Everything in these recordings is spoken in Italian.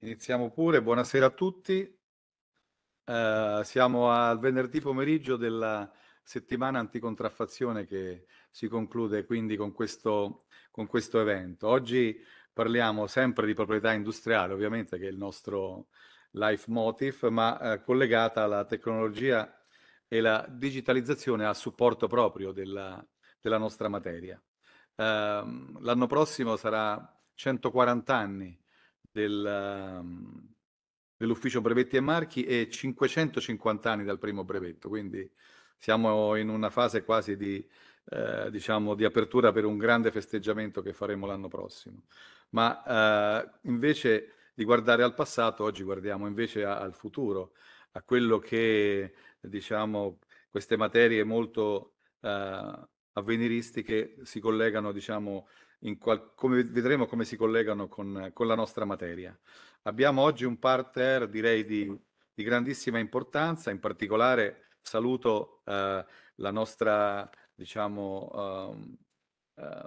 Iniziamo pure, buonasera a tutti. Eh, siamo al venerdì pomeriggio della settimana anticontraffazione che si conclude quindi con questo, con questo evento. Oggi parliamo sempre di proprietà industriale, ovviamente che è il nostro life motive, ma eh, collegata alla tecnologia e la digitalizzazione a supporto proprio della, della nostra materia. Eh, l'anno prossimo sarà 140 anni della, ehm, dell'ufficio brevetti e marchi e 550 anni dal primo brevetto, quindi siamo in una fase quasi di, eh, diciamo, di apertura per un grande festeggiamento che faremo l'anno prossimo. Ma eh, invece di guardare al passato, oggi guardiamo invece a, al futuro, a quello che diciamo, queste materie molto eh, avveniristiche si collegano diciamo, qual- come vedremo come si collegano con, con, la nostra materia. Abbiamo oggi un partner direi, di, di grandissima importanza, in particolare saluto eh, la nostra, diciamo, ehm, eh,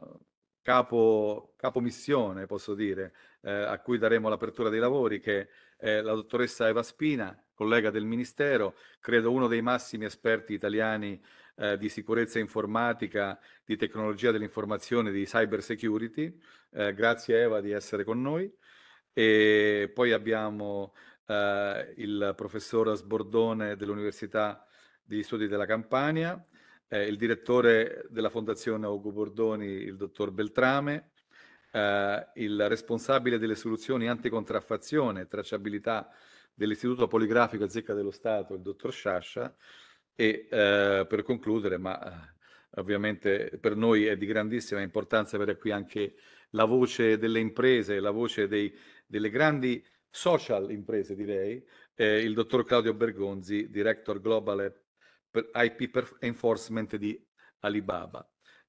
eh, capo, missione, posso dire, eh, a cui daremo l'apertura dei lavori, che è la dottoressa Eva Spina, collega del Ministero, credo uno dei massimi esperti italiani eh, di sicurezza informatica, di tecnologia dell'informazione, di cyber security. Eh, grazie Eva di essere con noi. E poi abbiamo eh, il professor Sbordone dell'Università degli Studi della Campania, eh, il direttore della Fondazione Ugo Bordoni, il dottor Beltrame, eh, il responsabile delle soluzioni anticontraffazione e tracciabilità dell'Istituto Poligrafico e Zecca dello Stato, il dottor Sciascia, e eh, per concludere, ma eh, ovviamente per noi è di grandissima importanza avere qui anche la voce delle imprese, la voce dei, delle grandi social imprese, direi, eh, il dottor Claudio Bergonzi, Director Global per IP Enforcement di Alibaba.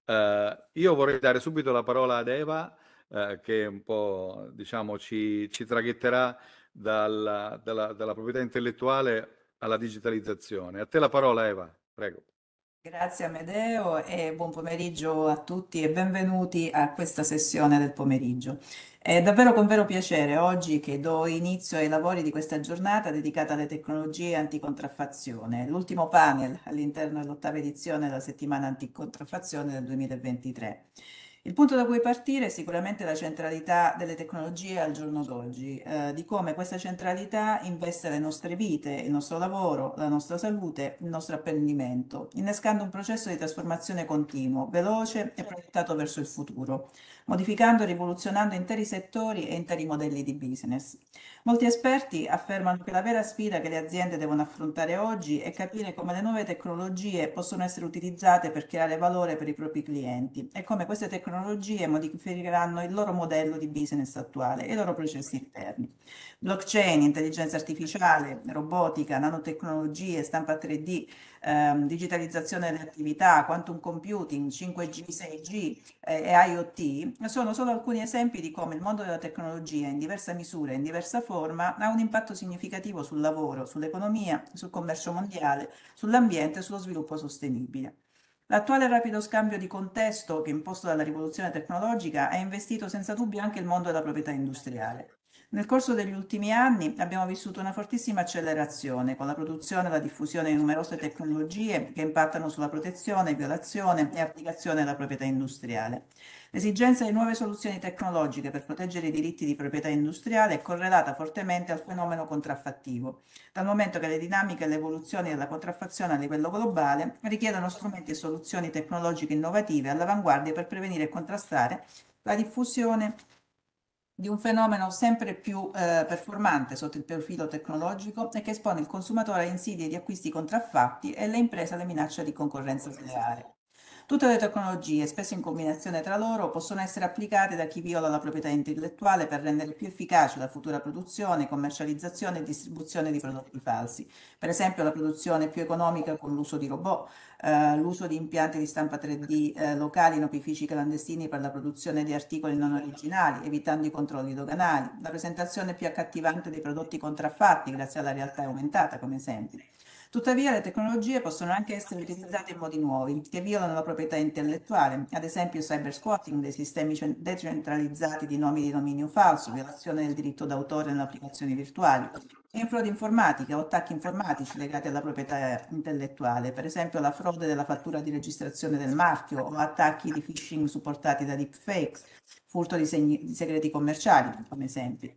Eh, io vorrei dare subito la parola ad Eva, eh, che un po' diciamo, ci, ci traghetterà dalla, dalla, dalla proprietà intellettuale alla digitalizzazione. A te la parola Eva, prego. Grazie Amedeo e buon pomeriggio a tutti e benvenuti a questa sessione del pomeriggio. È davvero con vero piacere oggi che do inizio ai lavori di questa giornata dedicata alle tecnologie anticontraffazione, l'ultimo panel all'interno dell'ottava edizione della settimana anticontraffazione del 2023. Il punto da cui partire è sicuramente la centralità delle tecnologie al giorno d'oggi, eh, di come questa centralità investe le nostre vite, il nostro lavoro, la nostra salute, il nostro apprendimento, innescando un processo di trasformazione continuo, veloce e proiettato verso il futuro modificando e rivoluzionando interi settori e interi modelli di business. Molti esperti affermano che la vera sfida che le aziende devono affrontare oggi è capire come le nuove tecnologie possono essere utilizzate per creare valore per i propri clienti e come queste tecnologie modificheranno il loro modello di business attuale e i loro processi interni. Blockchain, intelligenza artificiale, robotica, nanotecnologie, stampa 3D ehm, digitalizzazione delle attività, quantum computing, 5G, 6G eh, e IoT, sono solo alcuni esempi di come il mondo della tecnologia in diversa misura, e in diversa forma, ha un impatto significativo sul lavoro, sull'economia, sul commercio mondiale, sull'ambiente e sullo sviluppo sostenibile. L'attuale rapido scambio di contesto che è imposto dalla rivoluzione tecnologica ha investito senza dubbio anche il mondo della proprietà industriale. Nel corso degli ultimi anni abbiamo vissuto una fortissima accelerazione con la produzione e la diffusione di numerose tecnologie che impattano sulla protezione, violazione e applicazione della proprietà industriale. L'esigenza di nuove soluzioni tecnologiche per proteggere i diritti di proprietà industriale è correlata fortemente al fenomeno contraffattivo, dal momento che le dinamiche e le evoluzioni della contraffazione a livello globale richiedono strumenti e soluzioni tecnologiche innovative all'avanguardia per prevenire e contrastare la diffusione di un fenomeno sempre più eh, performante sotto il profilo tecnologico e che espone il consumatore a insidie di acquisti contraffatti e le imprese alle minacce di concorrenza sleale. Tutte le tecnologie, spesso in combinazione tra loro, possono essere applicate da chi viola la proprietà intellettuale per rendere più efficace la futura produzione, commercializzazione e distribuzione di prodotti falsi. Per esempio la produzione più economica con l'uso di robot, eh, l'uso di impianti di stampa 3D eh, locali in opifici clandestini per la produzione di articoli non originali, evitando i controlli doganali, la presentazione più accattivante dei prodotti contraffatti grazie alla realtà aumentata, come esempi. Tuttavia le tecnologie possono anche essere utilizzate in modi nuovi, che violano la proprietà intellettuale, ad esempio cyber squatting dei sistemi decentralizzati di nomi di dominio falso, violazione del diritto d'autore nelle applicazioni virtuali, in frode informatiche o attacchi informatici legati alla proprietà intellettuale, per esempio la frode della fattura di registrazione del marchio o attacchi di phishing supportati da deepfakes, furto di, segni, di segreti commerciali, come esempio.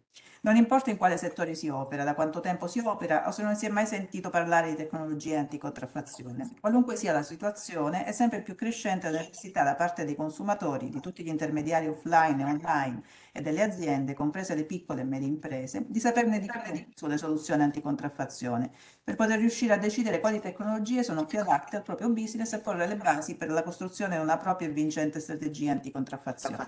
Non importa in quale settore si opera, da quanto tempo si opera o se non si è mai sentito parlare di tecnologie anticontraffazione. Qualunque sia la situazione, è sempre più crescente la necessità da parte dei consumatori, di tutti gli intermediari offline e online e delle aziende, comprese le piccole e medie imprese, di saperne di più sulle soluzioni anticontraffazione, per poter riuscire a decidere quali tecnologie sono più adatte al proprio business e porre le basi per la costruzione di una propria e vincente strategia anticontraffazione.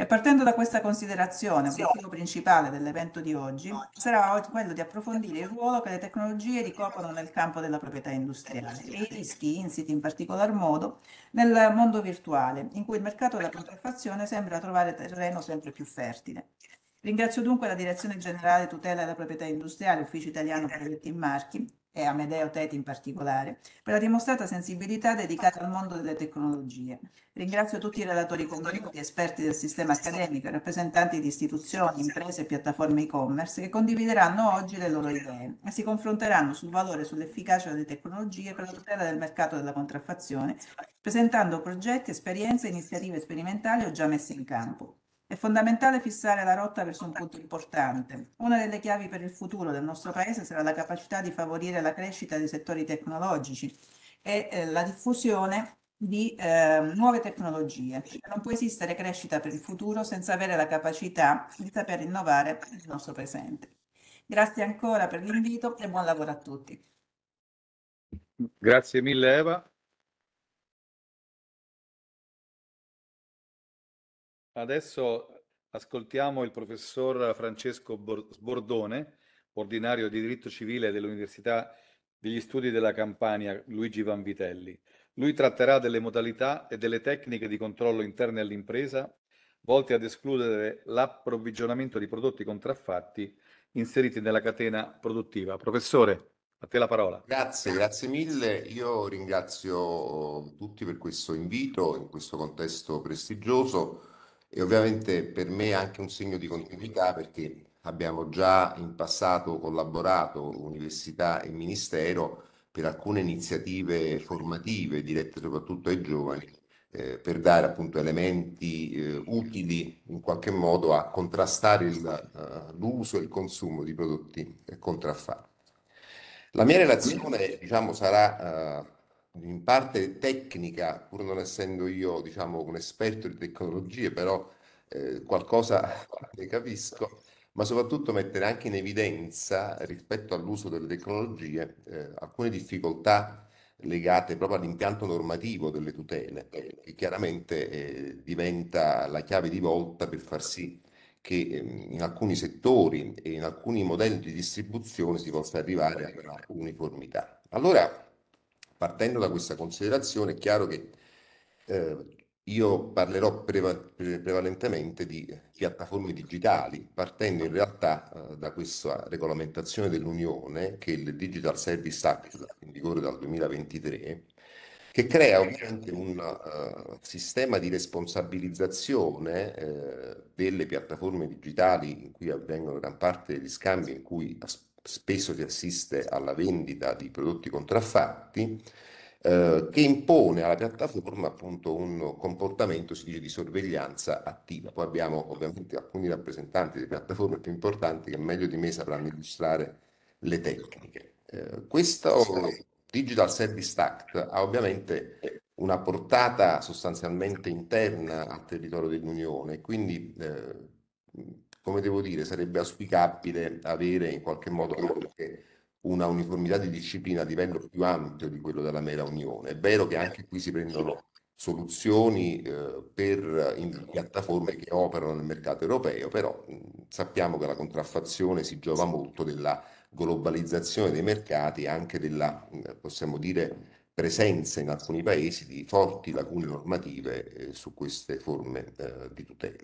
E partendo da questa considerazione, l'obiettivo principale dell'evento di oggi sarà quello di approfondire il ruolo che le tecnologie ricoprono nel campo della proprietà industriale e i rischi insiti in particolar modo nel mondo virtuale, in cui il mercato della contraffazione sembra trovare terreno sempre più fertile. Ringrazio dunque la Direzione Generale Tutela della Proprietà Industriale, Ufficio Italiano Brevetti e Marchi, e Amedeo Teti in particolare, per la dimostrata sensibilità dedicata al mondo delle tecnologie. Ringrazio tutti i relatori convenuti, esperti del sistema accademico, rappresentanti di istituzioni, imprese e piattaforme e-commerce che condivideranno oggi le loro idee e si confronteranno sul valore e sull'efficacia delle tecnologie per la tutela del mercato della contraffazione, presentando progetti, esperienze e iniziative sperimentali o già messe in campo. È fondamentale fissare la rotta verso un punto importante. Una delle chiavi per il futuro del nostro Paese sarà la capacità di favorire la crescita dei settori tecnologici e eh, la diffusione di eh, nuove tecnologie. Non può esistere crescita per il futuro senza avere la capacità di saper innovare il nostro presente. Grazie ancora per l'invito e buon lavoro a tutti. Grazie mille Eva. Adesso ascoltiamo il professor Francesco Sbordone, ordinario di diritto civile dell'Università degli Studi della Campania Luigi Vanvitelli. Lui tratterà delle modalità e delle tecniche di controllo interne all'impresa volte ad escludere l'approvvigionamento di prodotti contraffatti inseriti nella catena produttiva. Professore, a te la parola. Grazie, grazie mille. Io ringrazio tutti per questo invito in questo contesto prestigioso e ovviamente per me è anche un segno di continuità perché abbiamo già in passato collaborato università e ministero per alcune iniziative formative dirette soprattutto ai giovani eh, per dare appunto elementi eh, utili in qualche modo a contrastare il, uh, l'uso e il consumo di prodotti contraffatti. La mia relazione diciamo sarà uh, in parte tecnica, pur non essendo io diciamo, un esperto di tecnologie, però eh, qualcosa ne capisco, ma soprattutto mettere anche in evidenza rispetto all'uso delle tecnologie eh, alcune difficoltà legate proprio all'impianto normativo delle tutele, che chiaramente eh, diventa la chiave di volta per far sì che ehm, in alcuni settori e in alcuni modelli di distribuzione si possa arrivare a una uniformità. Allora, partendo da questa considerazione è chiaro che eh, io parlerò preva- prevalentemente di piattaforme digitali, partendo in realtà eh, da questa regolamentazione dell'Unione, che è il Digital Service Act, in vigore dal 2023, che crea ovviamente un uh, sistema di responsabilizzazione eh, delle piattaforme digitali in cui avvengono gran parte degli scambi, in cui spesso si assiste alla vendita di prodotti contraffatti, eh, che impone alla piattaforma appunto un comportamento, si dice, di sorveglianza attiva. Poi abbiamo ovviamente alcuni rappresentanti delle piattaforme più importanti che meglio di me sapranno illustrare le tecniche. Eh, questo Digital Service Act ha ovviamente una portata sostanzialmente interna al territorio dell'Unione, quindi eh, come devo dire, sarebbe auspicabile avere in qualche modo anche una uniformità di disciplina a livello più ampio di quello della mera Unione. È vero che anche qui si prendono soluzioni eh, per in, piattaforme che operano nel mercato europeo, però mh, sappiamo che la contraffazione si giova molto della globalizzazione dei mercati e anche della, mh, possiamo dire, presenza in alcuni paesi di forti lacune normative eh, su queste forme eh, di tutela.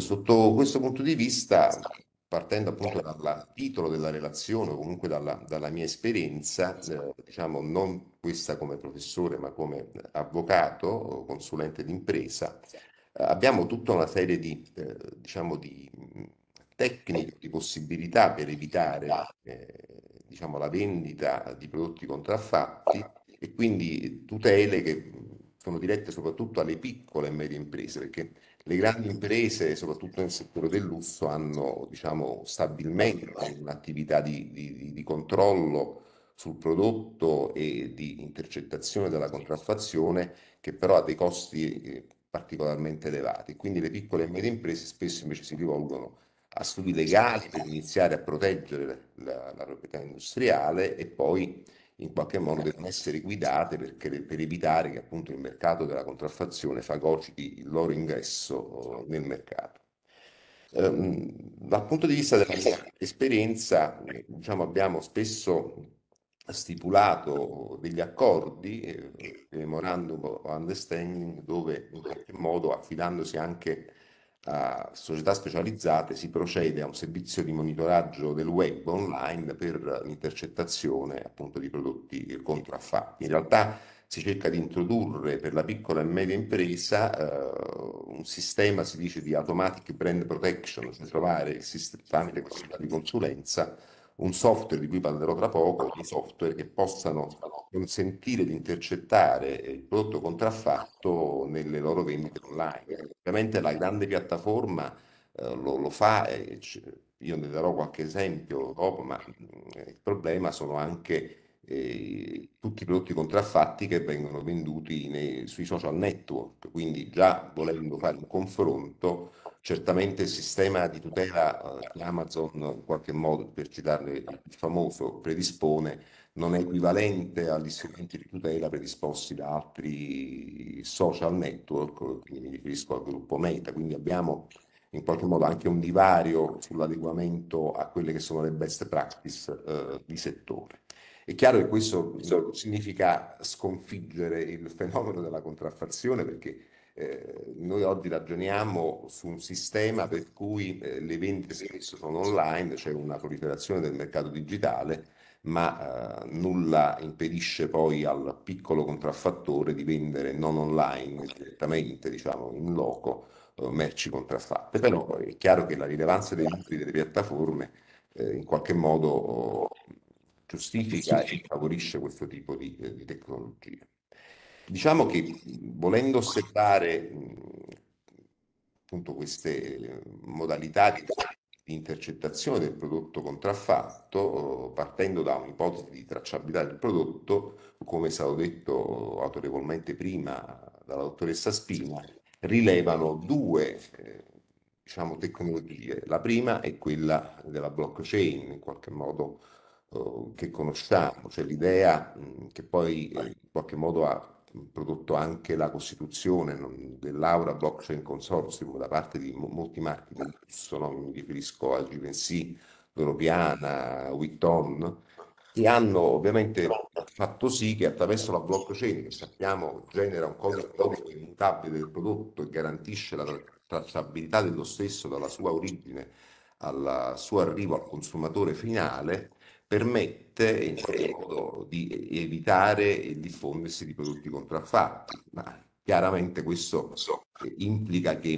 Sotto questo punto di vista, partendo appunto dal titolo della relazione o comunque dalla, dalla mia esperienza, eh, diciamo non questa come professore ma come avvocato o consulente d'impresa, eh, abbiamo tutta una serie di, eh, diciamo di mm, tecniche, di possibilità per evitare eh, diciamo la vendita di prodotti contraffatti e quindi tutele che mm, sono dirette soprattutto alle piccole e medie imprese perché le grandi imprese, soprattutto nel settore del lusso, hanno diciamo, stabilmente un'attività di, di, di controllo sul prodotto e di intercettazione della contraffazione che però ha dei costi eh, particolarmente elevati. Quindi le piccole e medie imprese spesso invece si rivolgono a studi legali per iniziare a proteggere la, la proprietà industriale e poi in qualche modo devono essere guidate perché, per evitare che appunto il mercato della contraffazione fagociti il loro ingresso eh, nel mercato. Ehm, dal punto di vista della mia esperienza, diciamo, abbiamo spesso stipulato degli accordi, eh, memorandum of understanding, dove in qualche modo affidandosi anche a società specializzate si procede a un servizio di monitoraggio del web online per l'intercettazione appunto di prodotti contraffatti. In realtà si cerca di introdurre per la piccola e media impresa eh, un sistema, si dice, di automatic brand protection, cioè trovare il sistema, tramite di consulenza un software di cui parlerò tra poco, di software che possano consentire di intercettare il prodotto contraffatto nelle loro vendite online. Ovviamente la grande piattaforma eh, lo, lo, fa, eh, io ne darò qualche esempio dopo, ma eh, il problema sono anche eh, tutti i prodotti contraffatti che vengono venduti nei, sui social network, quindi già volendo fare un confronto Certamente il sistema di tutela che eh, Amazon, in qualche modo, per citarne il famoso, predispone non è equivalente agli strumenti di tutela predisposti da altri social network, quindi mi riferisco al gruppo Meta, quindi abbiamo in qualche modo anche un divario sull'adeguamento a quelle che sono le best practice eh, di settore. È chiaro che questo significa sconfiggere il fenomeno della contraffazione perché eh, noi oggi ragioniamo su un sistema per cui eh, le vendite spesso sono online, c'è cioè una proliferazione del mercato digitale, ma eh, nulla impedisce poi al piccolo contraffattore di vendere non online, direttamente, diciamo, in loco, eh, merci contraffatte. Però eh, è chiaro che la rilevanza dei libri delle piattaforme in qualche modo giustifica e favorisce questo tipo di, di tecnologie. Diciamo che volendo osservare appunto queste eh, modalità di, di intercettazione del prodotto contraffatto, partendo da un'ipotesi di tracciabilità del prodotto, come è stato detto autorevolmente prima dalla dottoressa Spina, rilevano due eh, diciamo, tecnologie. La prima è quella della blockchain, in qualche modo eh, che conosciamo, cioè l'idea mh, che poi eh, in qualche modo ha prodotto anche la costituzione dell'Aura Blockchain Consortium da parte di molti marchi, sono, mi riferisco a Givenchy, Doropiana, Witton, che hanno ovviamente fatto sì che attraverso la blockchain, che sappiamo genera un codice economico immutabile del prodotto e garantisce la tracciabilità dello stesso dalla sua origine al suo arrivo al consumatore finale, permette in qualche modo di evitare il diffondersi di prodotti contraffatti, ma chiaramente questo implica che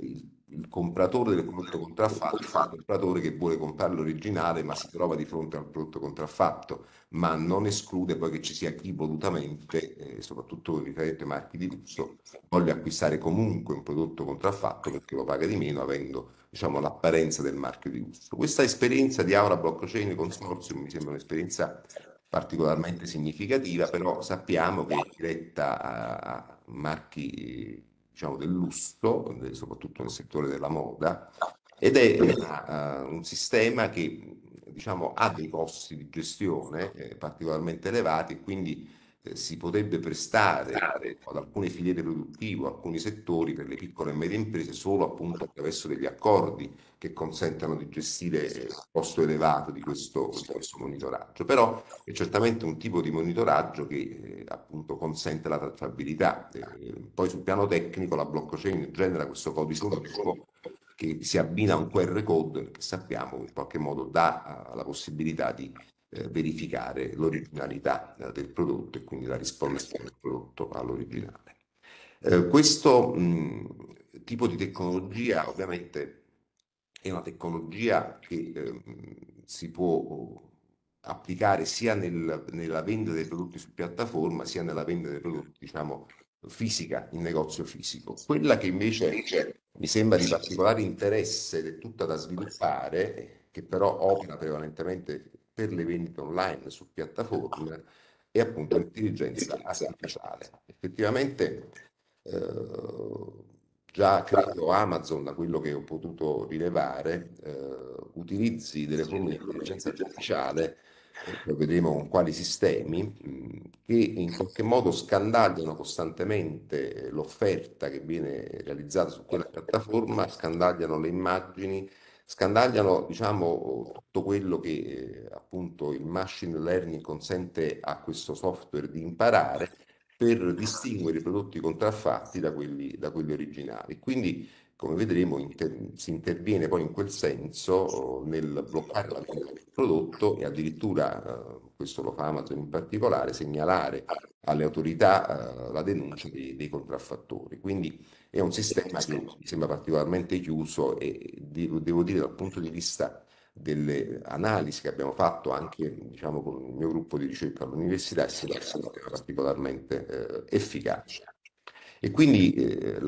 il il compratore del prodotto contraffatto è un compratore che vuole comprare l'originale ma si trova di fronte al prodotto contraffatto, ma non esclude poi che ci sia chi volutamente, eh, soprattutto riferente ai marchi di lusso, voglia acquistare comunque un prodotto contraffatto perché lo paga di meno avendo diciamo, l'apparenza del marchio di lusso. Questa esperienza di Aura Blockchain Consortium mi sembra un'esperienza particolarmente significativa, però sappiamo che è diretta a marchi diciamo, del lusso, soprattutto nel settore della moda, ed è una, uh, un sistema che diciamo, ha dei costi di gestione eh, particolarmente elevati e quindi eh, si potrebbe prestare ad alcune filiere produttive, alcuni settori per le piccole e medie imprese solo appunto attraverso degli accordi che consentano di gestire il costo elevato di questo, di questo monitoraggio. Però è certamente un tipo di monitoraggio che eh, appunto consente la tracciabilità. Eh, poi sul piano tecnico la blockchain genera questo codice unico che si abbina a un QR code che sappiamo in qualche modo dà eh, la possibilità di eh, verificare l'originalità eh, del prodotto e quindi la rispondenza del prodotto all'originale. Eh, questo mh, tipo di tecnologia ovviamente è una tecnologia che eh, si può applicare sia nel, nella vendita dei prodotti su piattaforma sia nella vendita dei prodotti diciamo fisica, in negozio fisico. Quella che invece mi sembra di particolare interesse ed è tutta da sviluppare, che però opera prevalentemente per le vendite online su piattaforme e appunto l'intelligenza artificiale. Effettivamente eh, già credo Amazon, da quello che ho potuto rilevare, eh, utilizzi delle forme di intelligenza artificiale, lo eh, vedremo con quali sistemi, mh, che in qualche modo scandagliano costantemente l'offerta che viene realizzata su quella piattaforma, scandagliano le immagini scandagliano diciamo, tutto quello che eh, appunto il machine learning consente a questo software di imparare per distinguere i prodotti contraffatti da quelli, da quelli originali. Quindi come vedremo, inter si interviene poi in quel senso eh, nel bloccare la vendita del prodotto e addirittura, eh, questo lo fa Amazon in particolare, segnalare alle autorità eh, la denuncia dei, dei, contraffattori. Quindi è un sistema che mi sembra particolarmente chiuso e devo, dire dal punto di vista delle analisi che abbiamo fatto anche diciamo, con il mio gruppo di ricerca all'università è stato particolarmente efficace. E quindi eh,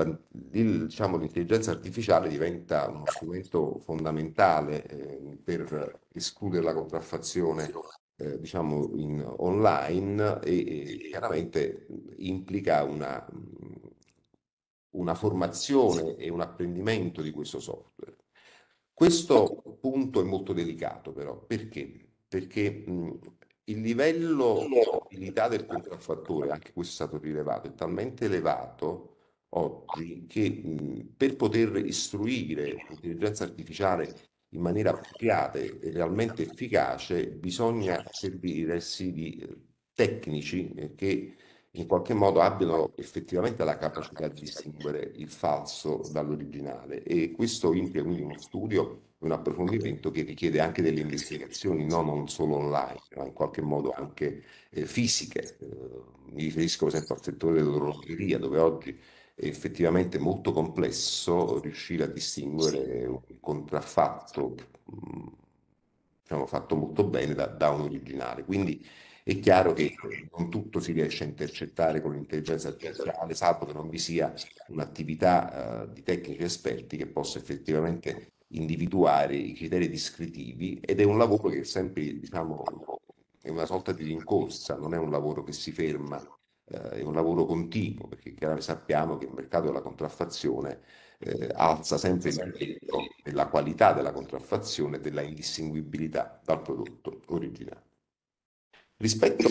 diciamo, l'intelligenza diciamo, artificiale diventa uno strumento fondamentale eh, per escludere la contraffazione eh, diciamo in, online e, e, chiaramente implica una, una formazione e un apprendimento di questo software. Questo punto è molto delicato però, perché? Perché mh, il livello di abilità del contraffattore, anche questo è stato rilevato, è talmente elevato oggi che mh, per poter istruire l'intelligenza artificiale in maniera appropriata e realmente efficace bisogna servirsi di eh, tecnici eh, che in qualche modo abbiano effettivamente la capacità di distinguere il falso dall'originale e questo implica quindi uno studio un approfondimento che richiede anche delle investigazioni, no? non solo online, ma in qualche modo anche eh, fisiche. Eh, mi riferisco per esempio al settore dell'orologeria, dove oggi è effettivamente molto complesso riuscire a distinguere un contraffatto, mm, diciamo, fatto molto bene da, da un originale. Quindi è chiaro che eh, non tutto si riesce a intercettare con l'intelligenza artificiale, salvo che non vi sia un'attività uh, di tecnici esperti che possa effettivamente individuare i criteri descrittivi ed è un lavoro che sempre, diciamo, è una sorta di rincorsa, non è un lavoro che si ferma, eh, è un lavoro continuo, perché chiaramente sappiamo che il mercato della contraffazione eh, alza sempre il livello esatto. della qualità della contraffazione e della indistinguibilità dal prodotto originale. Rispetto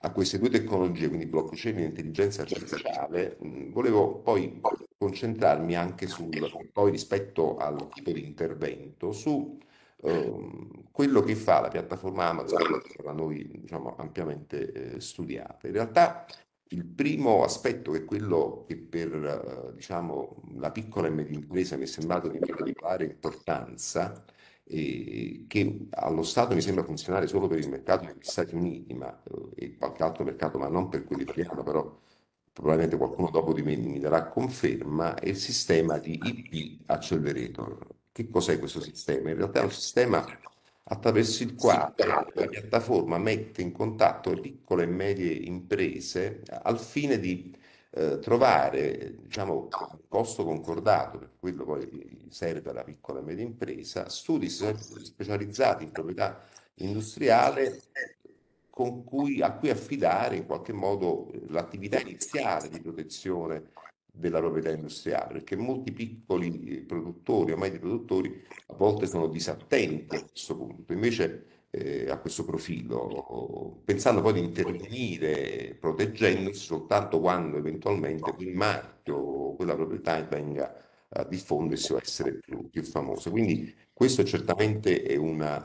a queste due tecnologie, quindi blockchain e intelligenza artificiale, volevo poi concentrarmi anche sul, poi rispetto al tipo di intervento, su eh, quello che fa la piattaforma Amazon, da noi diciamo, ampiamente eh, studiata. In realtà il primo aspetto che è quello che per eh, diciamo, la piccola e media impresa mi è sembrato di particolare importanza, eh, che allo Stato mi sembra funzionare solo per il mercato degli Stati Uniti ma, eh, e qualche altro mercato, ma non per quello italiano, però probabilmente qualcuno dopo di me mi darà conferma, è il sistema di IP Accelerator. Che cos'è questo sistema? In realtà è un sistema attraverso il quale la piattaforma mette in contatto le piccole e medie imprese al fine di eh, trovare diciamo, costo concordato, per quello poi serve alla piccola e media impresa, studi specializzati in proprietà industriale cui, a cui affidare in qualche modo eh, l'attività iniziale di protezione della proprietà industriale, perché molti piccoli eh, produttori, o di produttori, a volte sono disattenti a questo punto, invece eh, a questo profilo, pensando poi di intervenire proteggendosi soltanto quando eventualmente quel marchio o quella proprietà venga a diffondersi o a essere più, più famosa. Quindi questo certamente è una,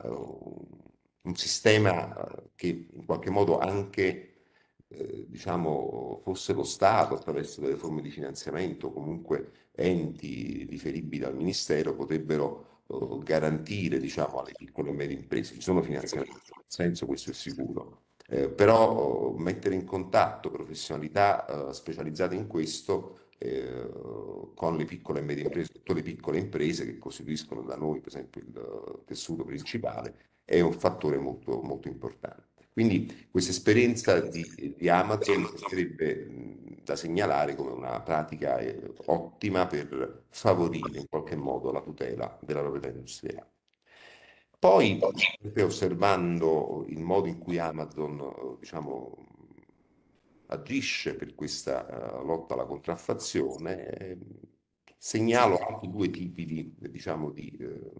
un sistema eh, che in qualche modo anche eh, diciamo, fosse lo Stato attraverso delle forme di finanziamento, comunque enti riferibili al Ministero, potrebbero eh, garantire diciamo, alle piccole e medie imprese. Ci sono finanziamenti, nel senso questo è sicuro. Eh, però eh, mettere in contatto professionalità specializzate in questo con le piccole e medie imprese, tutte le piccole imprese che costituiscono da noi per esempio il tessuto principale, è un fattore molto, molto importante. Quindi questa esperienza di, di Amazon sarebbe da segnalare come una pratica eh, ottima per favorire in qualche modo la tutela della proprietà industriale. Poi, osservando il modo in cui Amazon diciamo, agisce per questa uh, lotta alla contraffazione, eh, segnalo altri due tipi di, diciamo, di eh,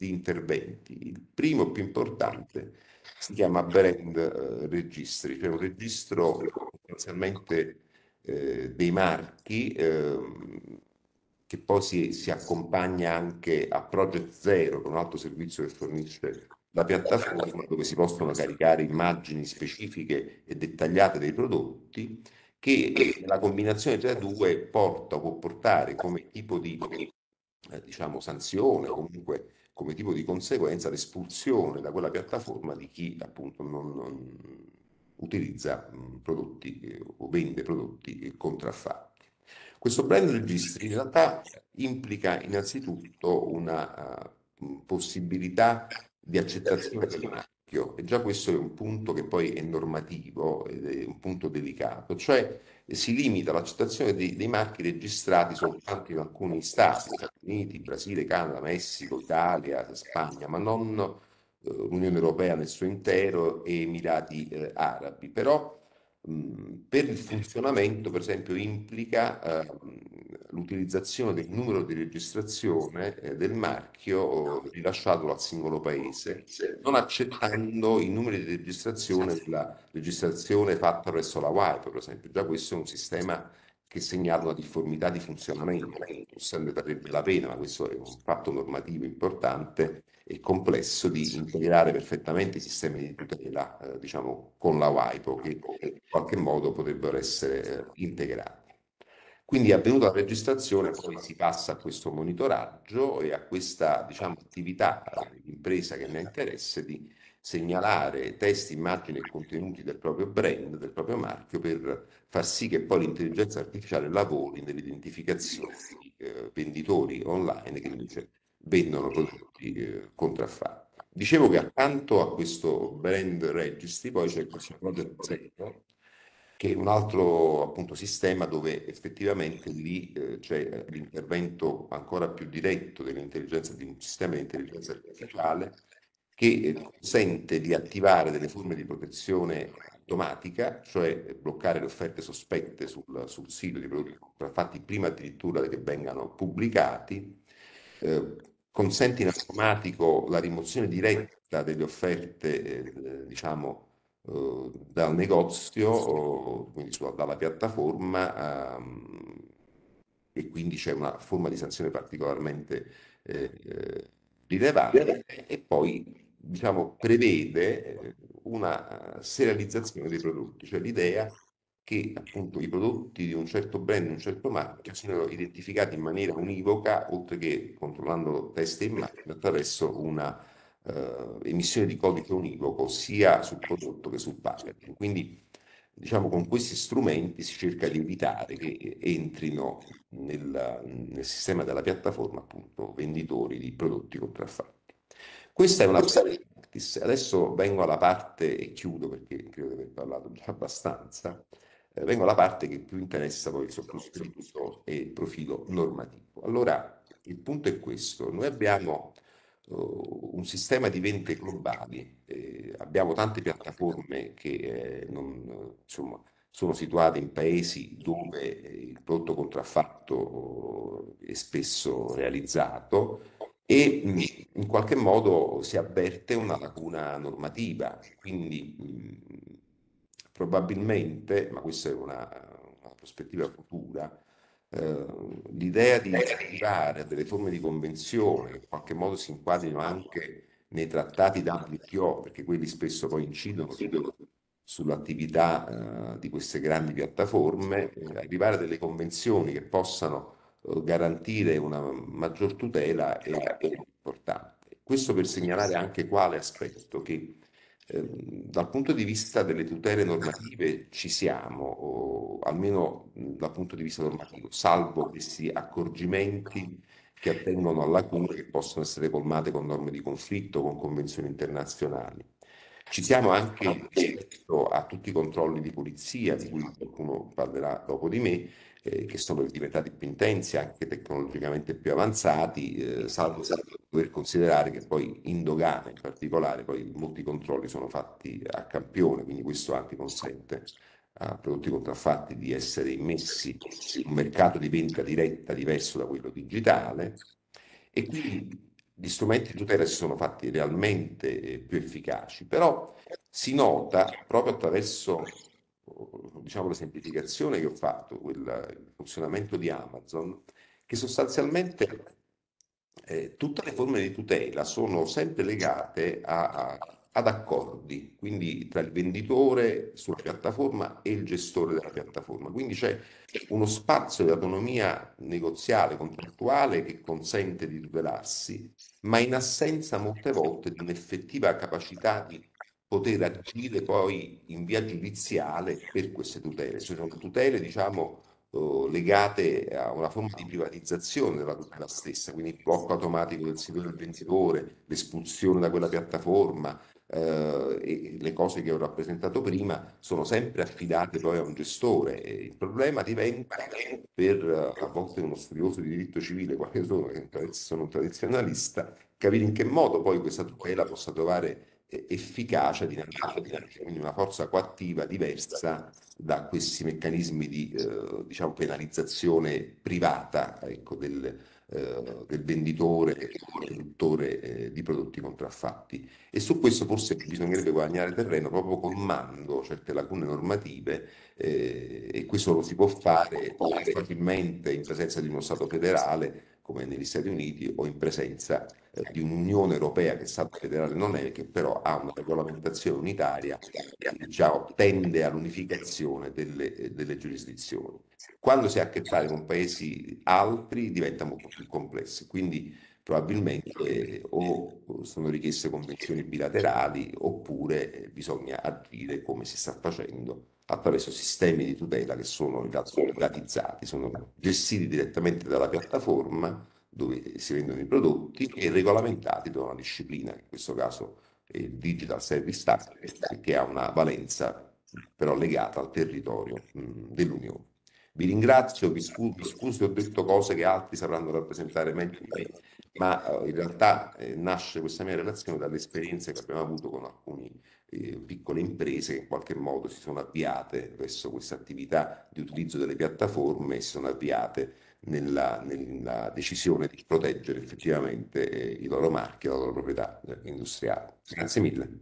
di interventi. Il primo più importante si chiama brand eh, registri, cioè un registro sostanzialmente eh, dei marchi ehm, che poi si, si, accompagna anche a Project Zero, che è un altro servizio che fornisce la piattaforma dove si possono caricare immagini specifiche e dettagliate dei prodotti che eh, la combinazione tra due porta o può portare come tipo di eh, diciamo, sanzione o comunque come tipo di conseguenza l'espulsione da quella piattaforma di chi appunto non, non utilizza prodotti eh, o vende prodotti contraffatti. Questo brand registry in realtà implica innanzitutto una uh, possibilità di accettazione delle marche rischio, e già questo è un punto che poi è normativo ed è un punto delicato, cioè si limita l'accettazione dei, dei marchi registrati soltanto in alcuni stati, Stati Uniti, Brasile, Canada, Messico, Italia, Spagna, ma non eh, Unione Europea nel suo intero e Emirati eh, Arabi. Però mh, per il funzionamento, per esempio, implica eh, l'utilizzazione del numero di registrazione eh, del marchio eh, rilasciato al singolo paese, non accettando i numeri di registrazione esatto. della registrazione fatta presso la WIPE, per esempio. Già questo è un sistema che segnala una difformità di funzionamento, sempre varrebbe la pena, ma questo è un fatto normativo importante e complesso di integrare perfettamente i sistemi di tutela, eh, diciamo, con la WIPO, che in qualche modo potrebbero essere eh, integrati. Quindi è avvenuta la registrazione poi si passa a questo monitoraggio e a questa diciamo, attività dell'impresa che ne ha interesse di segnalare testi, immagini e contenuti del proprio brand, del proprio marchio per far sì che poi l'intelligenza artificiale lavori nell'identificazione di eh, venditori online che invece vendono prodotti eh, contraffatti. Dicevo che accanto a questo brand registry poi c'è questo project zero che è un altro appunto, sistema dove effettivamente lì eh, c'è l'intervento ancora più diretto dell'intelligenza, di un sistema di intelligenza artificiale che eh, consente di attivare delle forme di protezione automatica, cioè bloccare le offerte sospette sul, sul sito di prodotti contraffatti prima addirittura che vengano pubblicati, eh, consente in automatico la rimozione diretta delle offerte, eh, diciamo, eh, dal negozio, eh, quindi sulla, dalla piattaforma, um, e quindi c'è una forma di sanzione particolarmente eh, eh rilevante, e poi diciamo, prevede una serializzazione dei prodotti, cioè l'idea che appunto i prodotti di un certo brand, di un certo marchio siano identificati in maniera univoca, oltre che controllando testa e macchina, attraverso una eh, emissione di codice univoco sia sul prodotto che sul packaging. Quindi diciamo con questi strumenti si cerca di evitare che entrino nel, nel sistema della piattaforma appunto venditori di prodotti contraffatti. Questa è una parte practice. Adesso vengo alla parte e chiudo perché credo di aver parlato già abbastanza. Eh, vengo alla parte che più interessa poi il sottoscritto e il profilo normativo. Allora, il punto è questo. Noi abbiamo eh, un sistema di vendite globali. Eh, abbiamo tante piattaforme che eh, non, insomma, sono situate in paesi dove eh, il prodotto contraffatto eh, è spesso realizzato e mm, in qualche modo si avverte una lacuna normativa. Quindi mh, mm, probabilmente, ma questa è una, una prospettiva futura, Ehm, l'idea di arrivare a delle forme di convenzione che in qualche modo si inquadrino anche nei trattati WTO, perché quelli spesso poi incidono sull'attività eh, di queste grandi piattaforme, eh, arrivare a delle convenzioni che possano eh, garantire una maggior tutela è, è importante. Questo per segnalare anche quale aspetto che Ehm, dal punto di vista delle tutele normative ci siamo, almeno dal punto di vista normativo, salvo questi accorgimenti che attengono a lacune che possono essere colmate con norme di conflitto, con convenzioni internazionali. Ci siamo anche rispetto a tutti i controlli di polizia, di cui qualcuno parlerà dopo di me, eh, che sono diventati più intensi, anche tecnologicamente più avanzati, eh, salvo, salvo dover considerare che poi in dogana in particolare poi molti controlli sono fatti a campione, quindi questo anche consente a prodotti contraffatti di essere immessi in un mercato di vendita diretta diverso da quello digitale e quindi gli strumenti di tutela si sono fatti realmente eh, più efficaci, però si nota proprio attraverso diciamo, la semplificazione che ho fatto, quella, il funzionamento di Amazon, che sostanzialmente eh, tutte le forme di tutela sono sempre legate a, a, ad accordi, quindi tra il venditore sulla piattaforma e il gestore della piattaforma. Quindi c'è uno spazio di autonomia negoziale, contrattuale che consente di tutelarsi, ma in assenza molte volte di un'effettiva capacità di poter agire poi in via giudiziale per queste tutele. sono tutele, diciamo, eh, legate a una forma di privatizzazione della tutela stessa, quindi il blocco automatico del sito del venditore, l'espulsione da quella piattaforma eh, e le cose che ho rappresentato prima sono sempre affidate poi a un gestore. il problema diventa per eh, a volte uno studioso di diritto civile, quale sono, sono un tradizionalista, capire in che modo poi questa tutela possa trovare efficacia di una forza coattiva diversa da questi meccanismi di eh, diciamo, penalizzazione privata ecco, del, eh, del, venditore e produttore eh, di prodotti contraffatti. E su questo forse bisognerebbe guadagnare terreno proprio colmando certe lacune normative eh, e questo lo si può fare facilmente in presenza di uno Stato federale come negli Stati Uniti o in presenza eh, di un'Unione Europea che Stato federale non è, che però ha una regolamentazione unitaria che diciamo, tende all'unificazione delle, delle giurisdizioni. Quando si ha a che fare con paesi altri diventa molto più complesso, quindi probabilmente eh, o sono richieste convenzioni bilaterali oppure eh, bisogna agire come si sta facendo attraverso sistemi di tutela che sono privatizzati, sono gestiti direttamente dalla piattaforma dove si vendono i prodotti e regolamentati da una disciplina, in questo caso il Digital Service Tax, che ha una valenza però legata al territorio dell'Unione. Vi ringrazio, vi scuso, vi scuso se ho detto cose che altri sapranno rappresentare meglio di me, ma eh, in realtà eh, nasce questa mia relazione dalle esperienze che abbiamo avuto con alcuni eh, piccole imprese che in qualche modo si sono avviate verso questa attività di utilizzo delle piattaforme e si sono avviate nella, nella decisione di proteggere effettivamente eh, i loro marchi, e la loro proprietà eh, industriale. Grazie mille.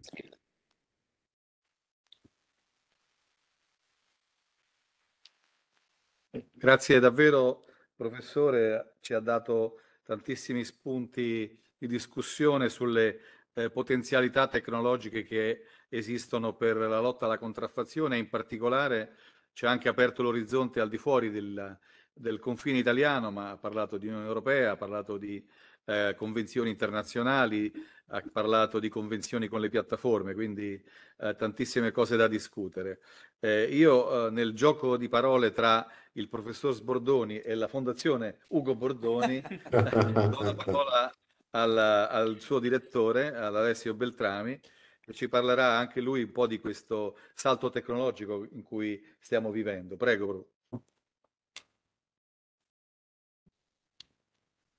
Grazie davvero, professore, ci ha dato tantissimi spunti di discussione sulle eh, potenzialità tecnologiche che esistono per la lotta alla contraffazione in particolare ci ha anche aperto l'orizzonte al di fuori del, del confine italiano, ma ha parlato di Unione Europea, ha parlato di eh, convenzioni internazionali, ha parlato di convenzioni con le piattaforme, quindi eh, tantissime cose da discutere. Eh, io eh, nel gioco di parole tra il professor Sbordoni e la fondazione Ugo Bordoni do la parola al, al suo direttore, all'Alessio Beltrami, che ci parlerà anche lui un po' di questo salto tecnologico in cui stiamo vivendo. Prego, Bru.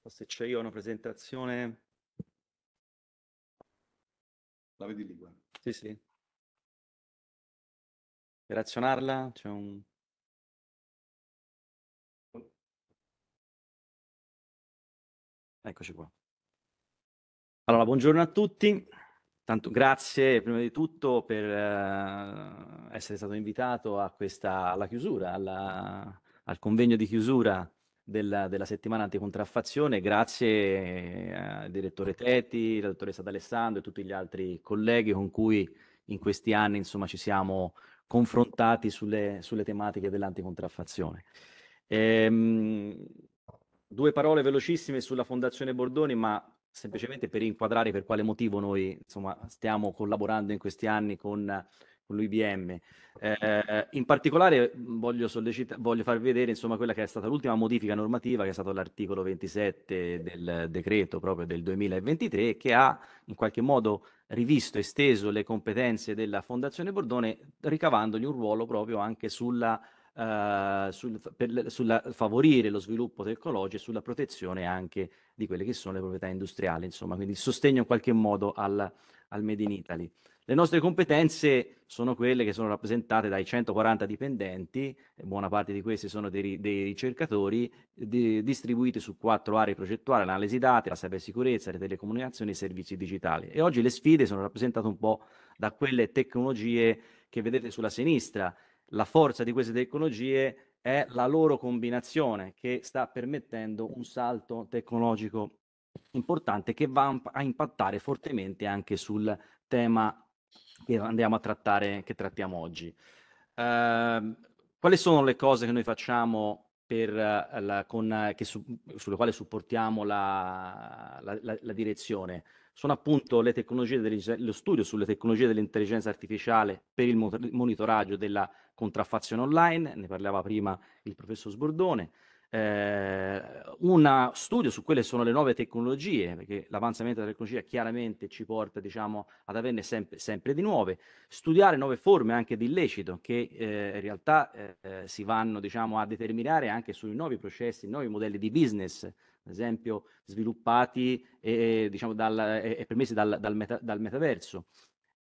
Se c'è io una presentazione... La vedi lì, guarda. Sì, sì. Per azionarla c'è un... Eccoci qua. Allora, buongiorno a tutti. Tanto grazie prima di tutto per eh, essere stato invitato a questa, alla chiusura, alla, al convegno di chiusura della, della settimana anticontraffazione. Grazie eh, al eh, direttore Teti, la dottoressa D'Alessandro e tutti gli altri colleghi con cui in questi anni insomma, ci siamo confrontati sulle, sulle tematiche dell'anticontraffazione. Ehm, due parole velocissime sulla Fondazione Bordoni, ma semplicemente per inquadrare per quale motivo noi insomma, stiamo collaborando in questi anni con, con l'IBM. Eh, in particolare voglio, sollecita- voglio farvi vedere insomma, quella che è stata l'ultima modifica normativa, che è stato l'articolo 27 del decreto proprio del 2023, che ha in qualche modo rivisto, e esteso le competenze della Fondazione Bordone, ricavandogli un ruolo proprio anche sulla eh, sul, per, sulla, favorire lo sviluppo del Cologio e sulla protezione anche di quelle che sono le proprietà industriali, insomma, quindi il sostegno in qualche modo al, al Made in Italy. Le nostre competenze sono quelle che sono rappresentate dai 140 dipendenti, buona parte di questi sono dei, dei ricercatori, di, distribuiti su quattro aree progettuali, l'analisi dati, la cybersicurezza, le telecomunicazioni e i servizi digitali. E oggi le sfide sono rappresentate un po' da quelle tecnologie che vedete sulla sinistra, la forza di queste tecnologie è la loro combinazione che sta permettendo un salto tecnologico importante che va a impattare fortemente anche sul tema che andiamo a trattare, che trattiamo oggi. Uh, quali sono le cose che noi facciamo per, uh, la, con, uh, su, sulle quali supportiamo la, la, la direzione? sono appunto lo studio sulle tecnologie dell'intelligenza artificiale per il monitoraggio della contraffazione online, ne parlava prima il professor Sbordone, eh, un studio su quelle sono le nuove tecnologie, perché l'avanzamento della tecnologia chiaramente ci porta diciamo, ad averne sempre, sempre, di nuove, studiare nuove forme anche di illecito che eh, in realtà eh, eh si vanno diciamo, a determinare anche sui nuovi processi, nuovi modelli di business ad esempio sviluppati e, diciamo, dal, e, permessi dal, dal, meta, dal metaverso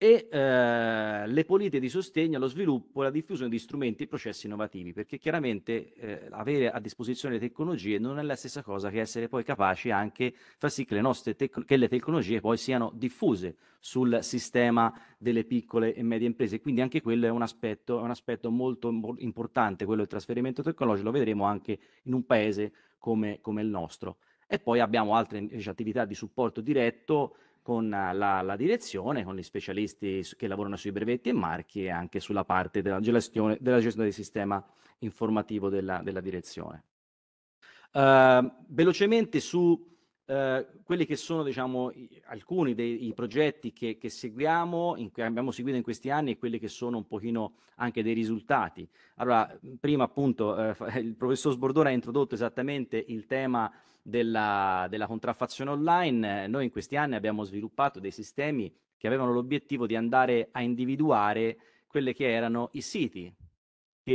e eh, le politiche di sostegno allo sviluppo e alla diffusione di strumenti e processi innovativi, perché chiaramente eh, avere a disposizione le tecnologie non è la stessa cosa che essere poi capaci anche far sì che le, nostre tec- che le tecnologie poi siano diffuse sul sistema delle piccole e medie imprese. Quindi anche quello è un aspetto, è un aspetto molto importante, quello del trasferimento tecnologico, lo vedremo anche in un paese come, come il nostro. E poi abbiamo altre invece, attività di supporto diretto con eh, la, la, direzione, con gli specialisti che lavorano sui brevetti e marchi e anche sulla parte della gestione, della gestione del sistema informativo della, della direzione. Uh, velocemente su eh, quelli che sono diciamo, i, alcuni dei progetti che, che seguiamo, in, che abbiamo seguito in questi anni e quelli che sono un pochino anche dei risultati. Allora, prima appunto eh, il professor Sbordone ha introdotto esattamente il tema della, della contraffazione online. Noi in questi anni abbiamo sviluppato dei sistemi che avevano l'obiettivo di andare a individuare quelli che erano i siti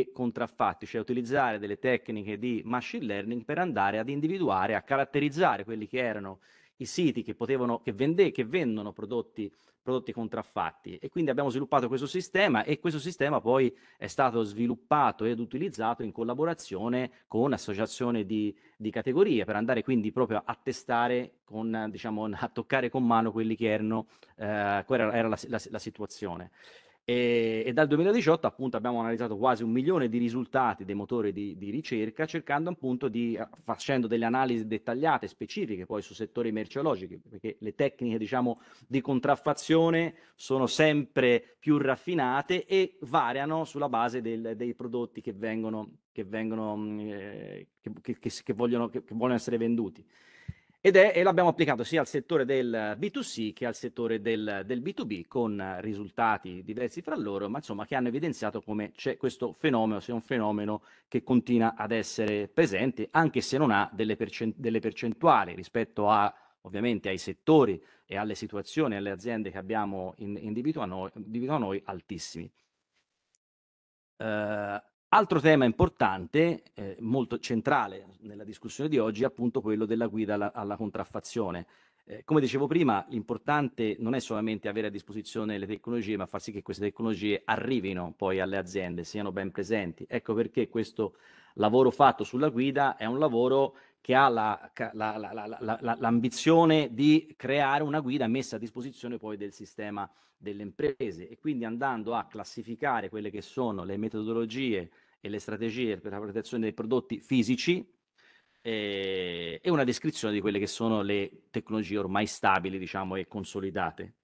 che contraffatti, cioè utilizzare delle tecniche di machine learning per andare ad individuare, a caratterizzare quelli che erano i siti che, potevano, che, vende, che vendono prodotti, prodotti, contraffatti. E quindi abbiamo sviluppato questo sistema e questo sistema poi è stato sviluppato ed utilizzato in collaborazione con associazioni di, di categorie per andare quindi proprio a testare, con, diciamo, a toccare con mano quelli che erano, eh, qual era la, la, la situazione. E, e, dal 2018 appunto abbiamo analizzato quasi un milione di risultati dei motori di, di, ricerca cercando appunto di eh, facendo delle analisi dettagliate specifiche poi su settori merceologici perché le tecniche diciamo di contraffazione sono sempre più raffinate e variano sulla base del, dei prodotti che vengono che vengono mm, eh, che, che, che, vogliono, che vogliono essere venduti ed è, e l'abbiamo applicato sia al settore del B2C che al settore del, del, B2B con risultati diversi fra loro, ma insomma che hanno evidenziato come c'è questo fenomeno, se è un fenomeno che continua ad essere presente, anche se non ha delle, percent- delle percentuali rispetto a, ovviamente ai settori e alle situazioni, e alle aziende che abbiamo in, individuato, noi, individuato noi altissimi. Uh, Altro tema importante, eh, molto centrale nella discussione di oggi, è appunto quello della guida alla, alla contraffazione. Eh, come dicevo prima, l'importante non è solamente avere a disposizione le tecnologie, ma far sì che queste tecnologie arrivino poi alle aziende, siano ben presenti. Ecco perché questo lavoro fatto sulla guida è un lavoro che ha la, la, la, l'ambizione di creare una guida messa a disposizione poi del sistema delle imprese e quindi andando a classificare quelle che sono le metodologie e le strategie per la protezione dei prodotti fisici eh, e una descrizione di quelle che sono le tecnologie ormai stabili, diciamo, e consolidate.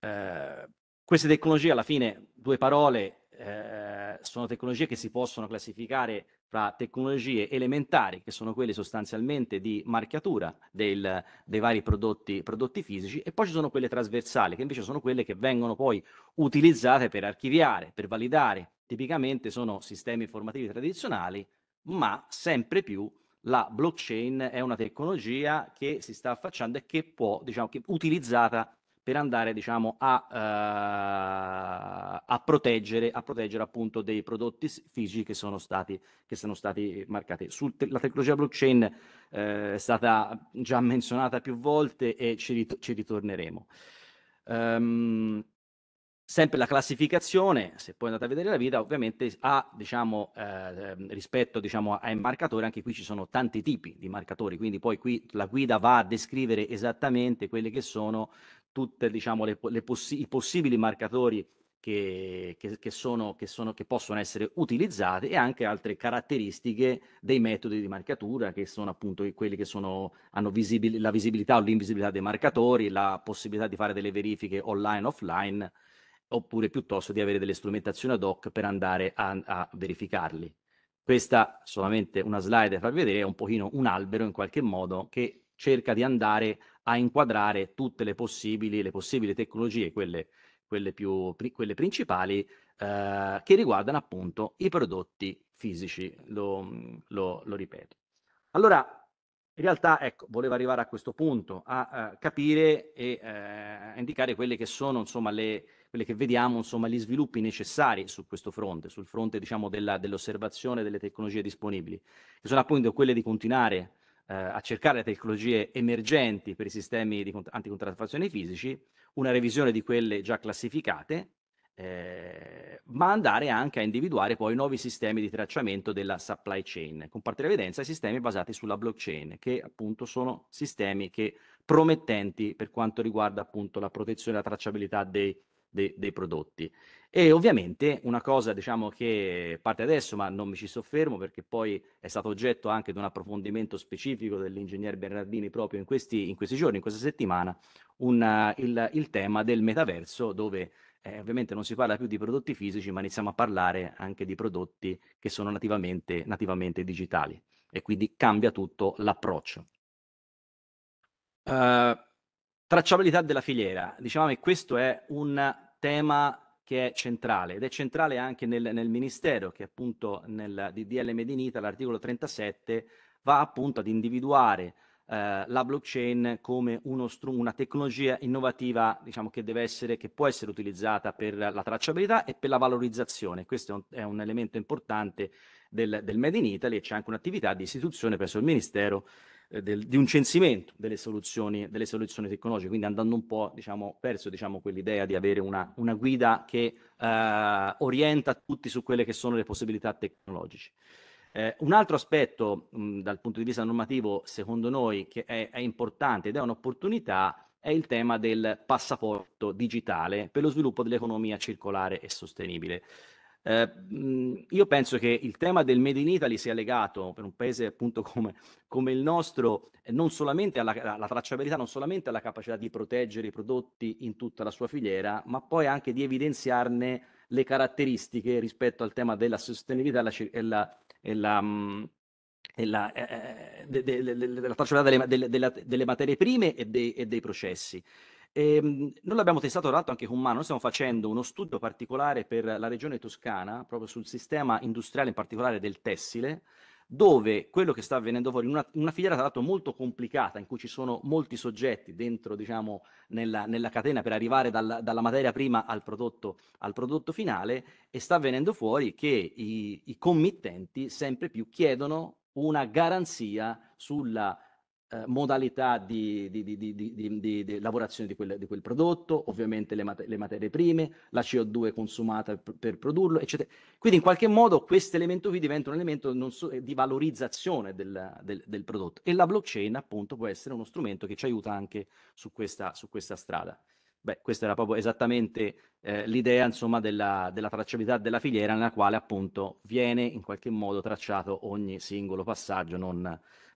Eh, queste tecnologie, alla fine, due parole, eh, sono tecnologie che si possono classificare fra tecnologie elementari, che sono quelle sostanzialmente di marchiatura del, dei vari prodotti, prodotti, fisici, e poi ci sono quelle trasversali, che invece sono quelle che vengono poi utilizzate per archiviare, per validare. Tipicamente sono sistemi informativi tradizionali, ma sempre più la blockchain è una tecnologia che si sta affacciando e che può, diciamo, che utilizzata per andare diciamo, a, uh, a, proteggere, a, proteggere, appunto dei prodotti fisici che sono stati, che sono stati marcati. Sul te- la tecnologia blockchain eh, è stata già menzionata più volte e ci, rit- ci ritorneremo. Um, Sempre la classificazione, se poi andate a vedere la vita, ovviamente ha, diciamo, eh, rispetto diciamo, ai marcatori, anche qui ci sono tanti tipi di marcatori, quindi poi qui la guida va a descrivere esattamente quelli che sono tutti diciamo, le, le possi- i possibili marcatori che, che, che, sono, sono, che, possono essere utilizzati e anche altre caratteristiche dei metodi di marcatura che sono appunto quelli che sono, hanno visibili, la visibilità o l'invisibilità dei marcatori, la possibilità di fare delle verifiche online e offline oppure piuttosto di avere delle strumentazioni ad hoc per andare a, a verificarli. Questa solamente una slide da far vedere, è un pochino un albero in qualche modo che cerca di andare a inquadrare tutte le possibili, le possibili tecnologie, quelle, quelle, più, quelle principali, eh, che riguardano appunto i prodotti fisici, lo, lo, lo, ripeto. Allora, in realtà, ecco, volevo arrivare a questo punto, a, uh, capire e eh, a indicare quelle che sono, insomma, le, quelle che vediamo, insomma, gli sviluppi necessari su questo fronte, sul fronte, diciamo, della, dell'osservazione delle tecnologie disponibili, che sono appunto quelle di continuare eh, a cercare le tecnologie emergenti per i sistemi di cont- anticontraffazione fisici, una revisione di quelle già classificate, eh, ma andare anche a individuare poi nuovi sistemi di tracciamento della supply chain, con particolarevedenza ai sistemi basati sulla blockchain, che appunto sono sistemi che promettenti per quanto riguarda appunto la protezione e la tracciabilità dei de- dei prodotti. E ovviamente una cosa diciamo, che parte adesso, ma non mi ci soffermo perché poi è stato oggetto anche di un approfondimento specifico dell'ingegner Bernardini proprio in questi, in questi giorni, in questa settimana, una, il, il, tema del metaverso dove eh, ovviamente non si parla più di prodotti fisici, ma iniziamo a parlare anche di prodotti che sono nativamente, nativamente digitali e quindi cambia tutto l'approccio. Uh, tracciabilità della filiera, diciamo che questo è un tema che è centrale ed è centrale anche nel, nel Ministero che appunto nel DDL Made in Italy, l'articolo 37, va appunto ad individuare eh, la blockchain come strum- una tecnologia innovativa diciamo, che, deve essere, che può essere utilizzata per la tracciabilità e per la valorizzazione. Questo è un, è un elemento importante del, del Made in Italy e c'è anche un'attività di istituzione presso il Ministero eh, del, di un censimento delle soluzioni, delle soluzioni, tecnologiche, quindi andando un po' diciamo, perso diciamo, quell'idea di avere una, una guida che eh, orienta tutti su quelle che sono le possibilità tecnologiche. Eh, un altro aspetto mh, dal punto di vista normativo, secondo noi, che è, è, importante ed è un'opportunità, è il tema del passaporto digitale per lo sviluppo dell'economia circolare e sostenibile. Eh, io penso che il tema del Made in Italy sia legato per un paese appunto come, come il nostro eh, non solamente alla, alla, tracciabilità, non solamente alla capacità di proteggere i prodotti in tutta la sua filiera, ma poi anche di evidenziarne le caratteristiche rispetto al tema della sostenibilità e la, e la, e la, eh, eh de, de, de, della tracciabilità delle, delle, delle, delle materie prime e dei, e dei processi. Ehm, noi l'abbiamo testato tra l'altro anche con Mano, noi stiamo facendo uno studio particolare per la regione toscana, proprio sul sistema industriale in particolare del tessile, dove quello che sta avvenendo fuori, una, una, filiera tra l'altro molto complicata, in cui ci sono molti soggetti dentro, diciamo, nella, nella catena per arrivare dal, dalla materia prima al prodotto, al prodotto, finale, e sta avvenendo fuori che i, i committenti sempre più chiedono una garanzia sulla eh, modalità di, di, di, di lavorazione quel, di quel, prodotto, ovviamente le, mat- le, materie prime, la CO2 consumata per, per, produrlo, eccetera. Quindi in qualche modo questo elemento qui diventa un elemento so, eh, di valorizzazione del, del, del, prodotto e la blockchain appunto può essere uno strumento che ci aiuta anche su questa, su questa strada. Beh, questa era proprio esattamente eh, l'idea insomma, della, della, tracciabilità della filiera nella quale appunto viene in qualche modo tracciato ogni singolo passaggio, non,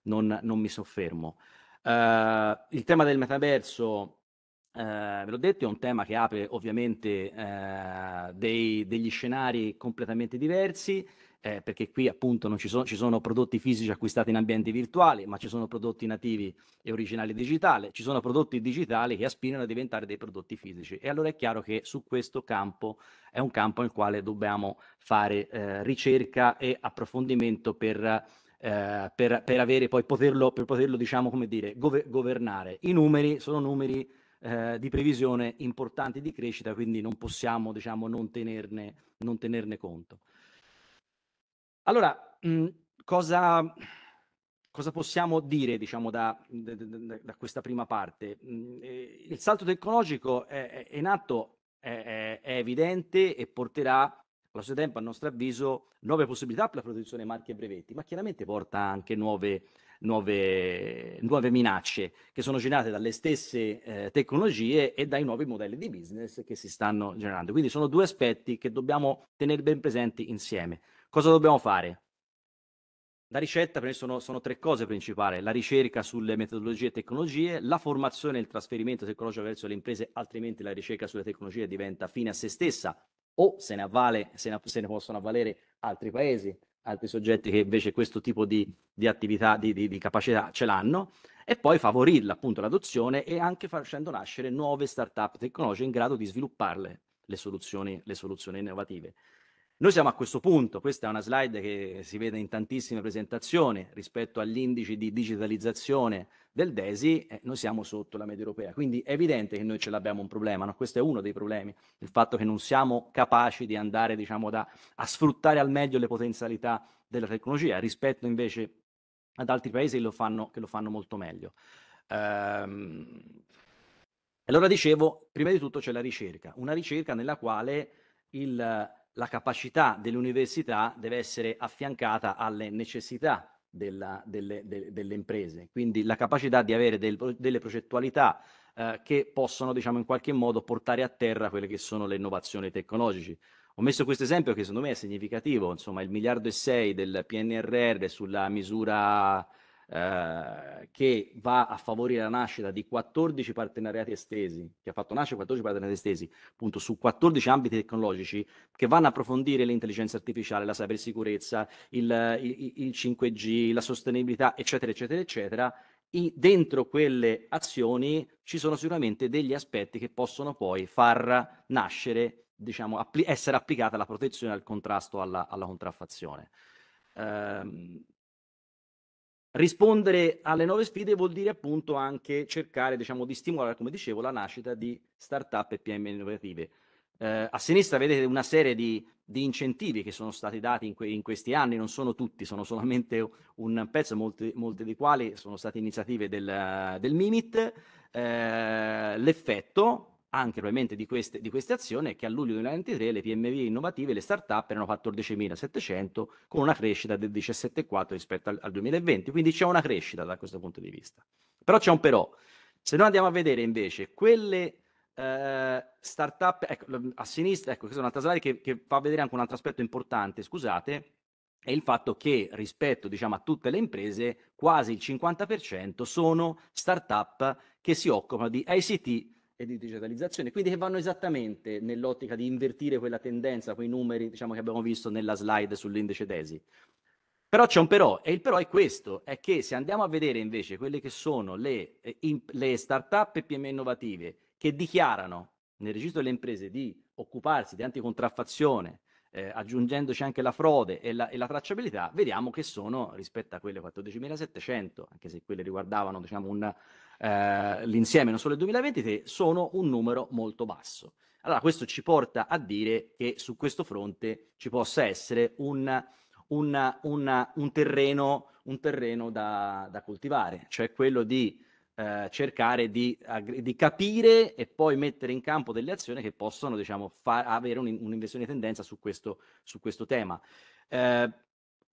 non, non mi soffermo. Uh, il tema del metaverso, uh, ve l'ho detto, è un tema che apre ovviamente uh, dei, degli scenari completamente diversi. Eh, perché qui appunto non ci, so- ci sono prodotti fisici acquistati in ambienti virtuali, ma ci sono prodotti nativi e originali digitali, ci sono prodotti digitali che aspirano a diventare dei prodotti fisici. E allora è chiaro che su questo campo è un campo nel quale dobbiamo fare eh, ricerca e approfondimento per eh, per, per, avere poi poterlo, per poterlo diciamo, come dire, gover- governare. I numeri sono numeri eh, di previsione importanti di crescita, quindi non possiamo diciamo, non, tenerne, non tenerne conto. Allora, mh, cosa, cosa possiamo dire diciamo, da, da, da, questa prima parte? Eh, il salto tecnologico è, è in atto, è, è, evidente e porterà allo stesso tempo, a nostro avviso, nuove possibilità per la protezione marchi e brevetti, ma chiaramente porta anche nuove, nuove, nuove minacce che sono generate dalle stesse eh, tecnologie e dai nuovi modelli di business che si stanno generando. Quindi sono due aspetti che dobbiamo tenere ben presenti insieme. Cosa dobbiamo fare? La ricetta per me sono, sono, tre cose principali, la ricerca sulle metodologie e tecnologie, la formazione e il trasferimento tecnologico verso le imprese, altrimenti la ricerca sulle tecnologie diventa fine a se stessa o se ne, avvale, se ne, se ne possono avvalere altri paesi, altri soggetti che invece questo tipo di, di attività, di, di, di capacità ce l'hanno, e poi favorirla appunto l'adozione e anche facendo nascere nuove start-up tecnologiche in grado di svilupparle le soluzioni, le soluzioni innovative. Noi siamo a questo punto, questa è una slide che si vede in tantissime presentazioni rispetto all'indice di digitalizzazione del DESI, eh, noi siamo sotto la media europea, quindi è evidente che noi ce l'abbiamo un problema, no? questo è uno dei problemi, il fatto che non siamo capaci di andare diciamo, da, a sfruttare al meglio le potenzialità della tecnologia rispetto invece ad altri paesi che lo fanno, che lo fanno molto meglio. Ehm, allora dicevo, prima di tutto c'è la ricerca, una ricerca nella quale il la capacità dell'università deve essere affiancata alle necessità della, delle, de, delle, imprese, quindi la capacità di avere del, delle progettualità eh, che possono diciamo, in qualche modo portare a terra quelle che sono le innovazioni tecnologiche. Ho messo questo esempio che secondo me è significativo, insomma il miliardo e sei del PNRR sulla misura eh, che va a favorire la nascita di 14 partenariati estesi, che ha fatto nascere 14 partenariati estesi, appunto su 14 ambiti tecnologici che vanno a approfondire l'intelligenza artificiale, la cybersicurezza, il, il, il 5G, la sostenibilità, eccetera, eccetera, eccetera. I, dentro quelle azioni ci sono sicuramente degli aspetti che possono poi far nascere, diciamo, appli- essere applicata la protezione al contrasto alla, alla contraffazione. Eh, rispondere alle nuove sfide vuol dire appunto anche cercare diciamo, di stimolare, come dicevo, la nascita di start-up e PM innovative. Eh, a sinistra vedete una serie di, di, incentivi che sono stati dati in, que- in, questi anni, non sono tutti, sono solamente un pezzo, molti, molti dei quali sono state iniziative del, del MIMIT. Eh, l'effetto anche probabilmente di queste, di queste azioni, che a luglio 2023 le PMV innovative e le start-up erano 14.700 con una crescita del 17,4 rispetto al, al 2020, quindi c'è una crescita da questo punto di vista. Però c'è un però. Se noi andiamo a vedere invece quelle eh, startup, ecco, a sinistra, ecco, questa è un'altra slide che, che fa vedere anche un altro aspetto importante, scusate, è il fatto che rispetto diciamo, a tutte le imprese, quasi il 50% sono startup che si occupano di ICT e di digitalizzazione, quindi che vanno esattamente nell'ottica di invertire quella tendenza, quei numeri diciamo, che abbiamo visto nella slide sull'indice DESI. Però c'è un però, e il però è questo, è che se andiamo a vedere invece quelle che sono le, eh, le start-up e PMI innovative che dichiarano nel registro delle imprese di occuparsi di anticontraffazione, eh, aggiungendoci anche la frode e la, e la, tracciabilità, vediamo che sono rispetto a quelle 14.700, anche se quelle riguardavano diciamo, un, eh, l'insieme, non solo il 2023, sono un numero molto basso. Allora questo ci porta a dire che su questo fronte ci possa essere un, un, un, un terreno, terreno da, da, coltivare, cioè quello di eh, cercare di, di, capire e poi mettere in campo delle azioni che possono diciamo, far, avere un'inversione di tendenza su questo, su questo tema. Eh,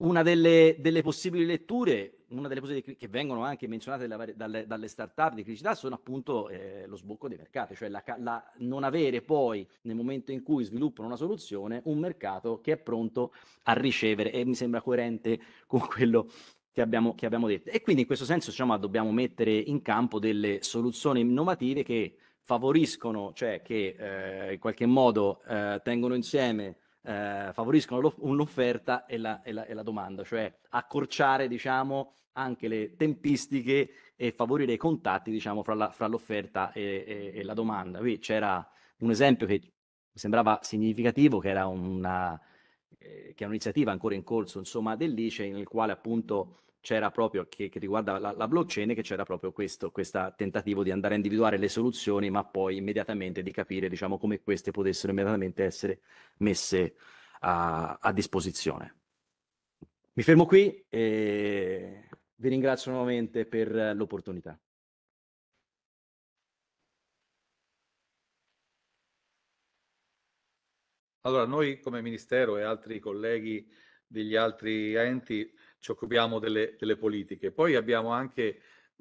una delle, delle, possibili letture, una delle possibili che vengono anche menzionate dalle, dalle, dalle start-up di criticità sono appunto eh, lo sbocco dei mercati, cioè la, la, non avere poi nel momento in cui sviluppano una soluzione un mercato che è pronto a ricevere e mi sembra coerente con quello che abbiamo, che abbiamo detto. E quindi in questo senso diciamo, dobbiamo mettere in campo delle soluzioni innovative che favoriscono, cioè che eh, in qualche modo eh, tengono insieme eh, favoriscono l'offerta e la, e, la, e la, domanda, cioè accorciare diciamo, anche le tempistiche e favorire i contatti diciamo, fra, la, fra l'offerta e, e, la domanda. Qui c'era un esempio che mi sembrava significativo, che era una, eh, che è un'iniziativa ancora in corso insomma, dell'ICE, nel quale appunto c'era proprio, che, che riguarda la, la, blockchain, che c'era proprio questo tentativo di andare a individuare le soluzioni, ma poi immediatamente di capire diciamo, come queste potessero immediatamente essere messe a, a disposizione. Mi fermo qui e vi ringrazio nuovamente per l'opportunità. Allora, noi come Ministero e altri colleghi degli altri enti ci occupiamo delle, delle politiche. Poi abbiamo anche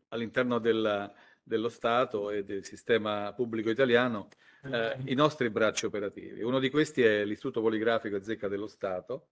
all'interno del, dello Stato e del sistema pubblico italiano eh, i nostri bracci operativi. Uno di questi è l'Istituto Poligrafico e Zecca dello Stato,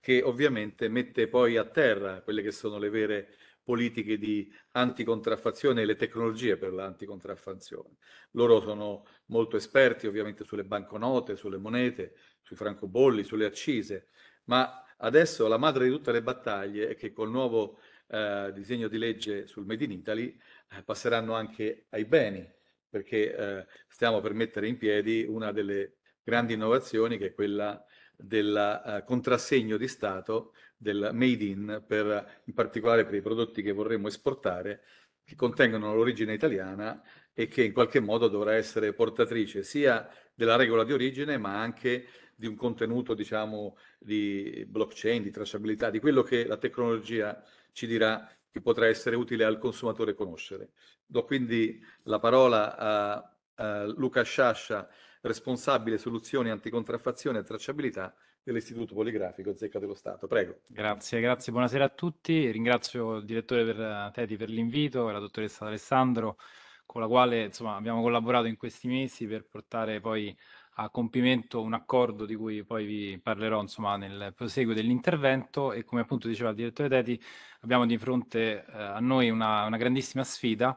che ovviamente mette poi a terra quelle che sono le vere politiche di anticontraffazione e le tecnologie per l'anticontraffazione. Loro sono molto esperti ovviamente sulle banconote, sulle monete, sui francobolli, sulle accise, ma Adesso la madre di tutte le battaglie è che col nuovo eh, disegno di legge sul Made in Italy eh, passeranno anche ai beni, perché eh, stiamo per mettere in piedi una delle grandi innovazioni che è quella del eh, contrassegno di Stato del Made in, per, in particolare per i prodotti che vorremmo esportare, che contengono l'origine italiana e che in qualche modo dovrà essere portatrice sia della regola di origine ma anche di un contenuto, diciamo, di blockchain, di tracciabilità, di quello che la tecnologia ci dirà che potrà essere utile al consumatore conoscere. Do quindi la parola a, a Luca Sciascia, responsabile soluzioni anticontraffazione e tracciabilità dell'Istituto Poligrafico Zecca dello Stato. Prego. Grazie, grazie, buonasera a tutti. Ringrazio il direttore per, Teti per l'invito e la dottoressa Alessandro con la quale insomma, abbiamo collaborato in questi mesi per portare poi a compimento un accordo di cui poi vi parlerò insomma, nel proseguo dell'intervento e come appunto diceva il direttore Teti abbiamo di fronte eh, a noi una, una, grandissima sfida,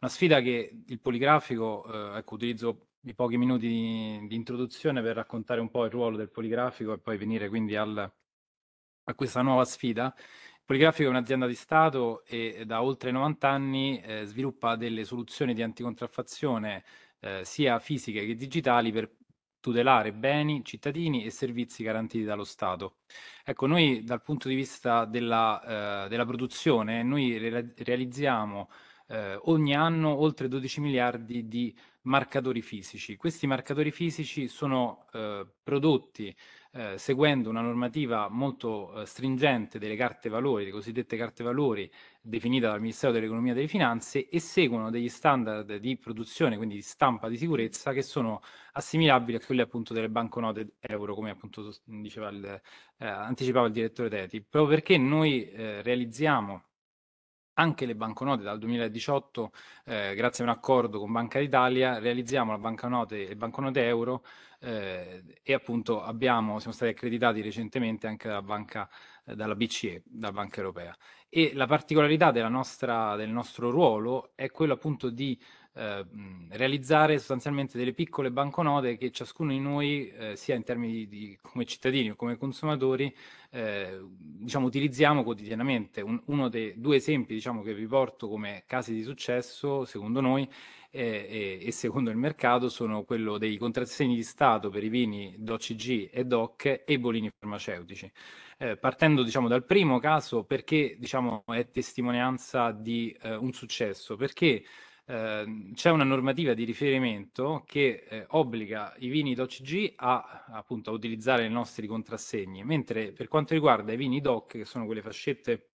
una sfida che il poligrafico, eh, ecco utilizzo i pochi minuti di, di, introduzione per raccontare un po' il ruolo del poligrafico e poi venire quindi al, a questa nuova sfida. Il poligrafico è un'azienda di Stato e da oltre 90 anni eh, sviluppa delle soluzioni di anticontraffazione eh, sia fisiche che digitali per tutelare beni, cittadini e servizi garantiti dallo Stato. Ecco, noi dal punto di vista della, eh, della produzione, noi re- realizziamo eh, ogni anno oltre 12 miliardi di marcatori fisici. Questi marcatori fisici sono eh, prodotti eh, seguendo una normativa molto eh, stringente delle carte valori, le cosiddette carte valori definita dal Ministero dell'Economia e delle Finanze e seguono degli standard di produzione, quindi di stampa di sicurezza, che sono assimilabili a quelli appunto delle banconote euro, come appunto diceva il, eh, anticipava il direttore Teti, proprio perché noi eh, realizziamo anche le banconote dal 2018, eh, grazie a un accordo con Banca d'Italia, realizziamo la banconote, e banconote euro eh, e appunto abbiamo, siamo stati accreditati recentemente anche dalla, banca, eh, dalla BCE, dalla Banca Europea. E la particolarità nostra, del nostro ruolo è quello appunto di Ehm, realizzare sostanzialmente delle piccole banconote che ciascuno di noi, eh, sia in termini di, come cittadini o come consumatori, eh, diciamo, utilizziamo quotidianamente. Un, uno dei due esempi diciamo, che vi porto come casi di successo, secondo noi, eh, e, e, secondo il mercato sono quello dei contrassegni di Stato per i vini DOCG e DOC e i bolini farmaceutici. Eh, partendo diciamo, dal primo caso, perché diciamo, è testimonianza di eh, un successo? Perché Ehm, c'è una normativa di riferimento che eh, obbliga i vini DOCG a, appunto, a utilizzare i nostri contrassegni, mentre per quanto riguarda i vini DOC, che sono quelle fascette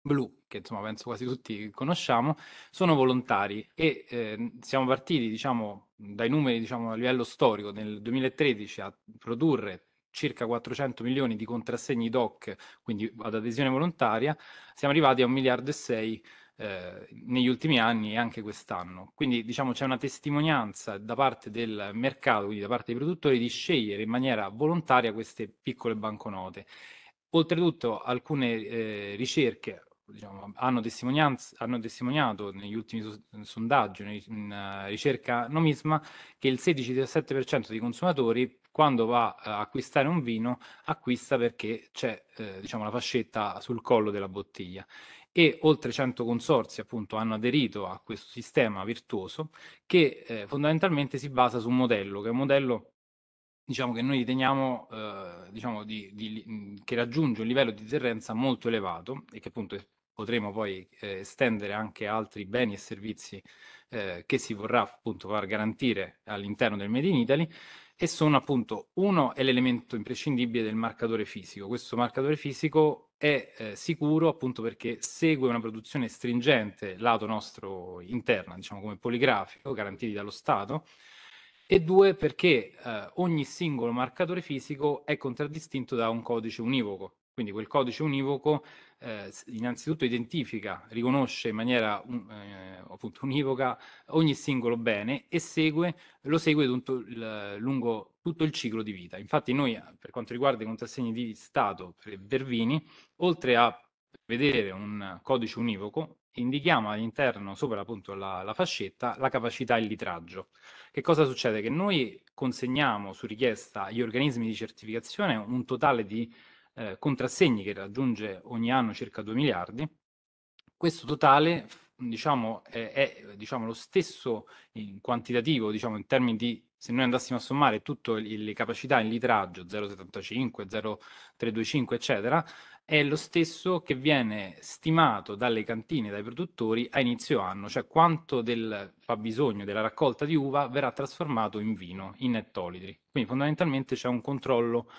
blu, che insomma penso quasi tutti conosciamo, sono volontari e eh, siamo partiti diciamo, dai numeri diciamo, a livello storico nel 2013 a produrre circa 400 milioni di contrassegni DOC, quindi ad adesione volontaria, siamo arrivati a 1 miliardo e 6 miliardi eh, negli ultimi anni e anche quest'anno. Quindi diciamo c'è una testimonianza da parte del mercato, quindi da parte dei produttori, di scegliere in maniera volontaria queste piccole banconote. Oltretutto alcune eh, ricerche diciamo, hanno, hanno, testimoniato negli ultimi sondaggi, in uh, ricerca Nomisma, che il 16-17% dei consumatori quando va a acquistare un vino acquista perché c'è eh, diciamo, la fascetta sul collo della bottiglia e oltre 100 consorzi appunto hanno aderito a questo sistema virtuoso che eh, fondamentalmente si basa su un modello che è un modello diciamo che noi riteniamo eh, diciamo di, di, che raggiunge un livello di deterrenza molto elevato e che appunto potremo poi eh, estendere anche altri beni e servizi eh, che si vorrà appunto far garantire all'interno del Made in Italy e sono appunto uno è l'elemento imprescindibile del marcatore fisico. Questo marcatore fisico è eh, sicuro appunto perché segue una produzione stringente lato nostro interna, diciamo come poligrafico, garantiti dallo Stato, e due perché eh, ogni singolo marcatore fisico è contraddistinto da un codice univoco, quindi quel codice univoco eh, innanzitutto identifica, riconosce in maniera un, eh, appunto univoca ogni singolo bene e segue, lo segue tutto il, lungo tutto il ciclo di vita. Infatti noi, eh, per quanto riguarda i contrassegni di Stato per Bervini, oltre a vedere un codice univoco, indichiamo all'interno, sopra appunto la, la fascetta, la capacità e il litraggio. Che cosa succede? Che noi consegniamo su richiesta agli organismi di certificazione un totale di eh, contrassegni che raggiunge ogni anno circa 2 miliardi, questo totale diciamo, è, è diciamo, lo stesso in quantitativo, diciamo, in termini di se noi andassimo a sommare tutte le capacità in litraggio 0,75, 0,325, eccetera, è lo stesso che viene stimato dalle cantine, dai produttori a inizio anno, cioè quanto del fabbisogno della raccolta di uva verrà trasformato in vino, in ettolitri. Quindi fondamentalmente c'è un controllo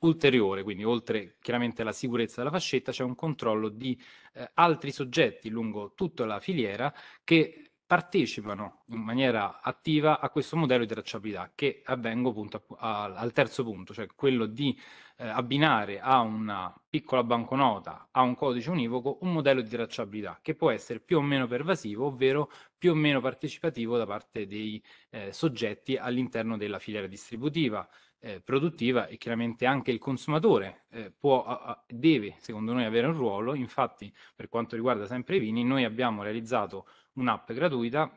ulteriore, quindi oltre chiaramente alla sicurezza della fascetta, c'è un controllo di eh, altri soggetti lungo tutta la filiera che partecipano in maniera attiva a questo modello di tracciabilità che avvengo appunto a, a, al terzo punto, cioè quello di eh, abbinare a una piccola banconota, a un codice univoco, un modello di tracciabilità che può essere più o meno pervasivo, ovvero più o meno partecipativo da parte dei eh, soggetti all'interno della filiera distributiva eh, produttiva e chiaramente anche il consumatore eh, può, a, deve, secondo noi, avere un ruolo. Infatti, per quanto riguarda sempre i vini, noi abbiamo realizzato un'app gratuita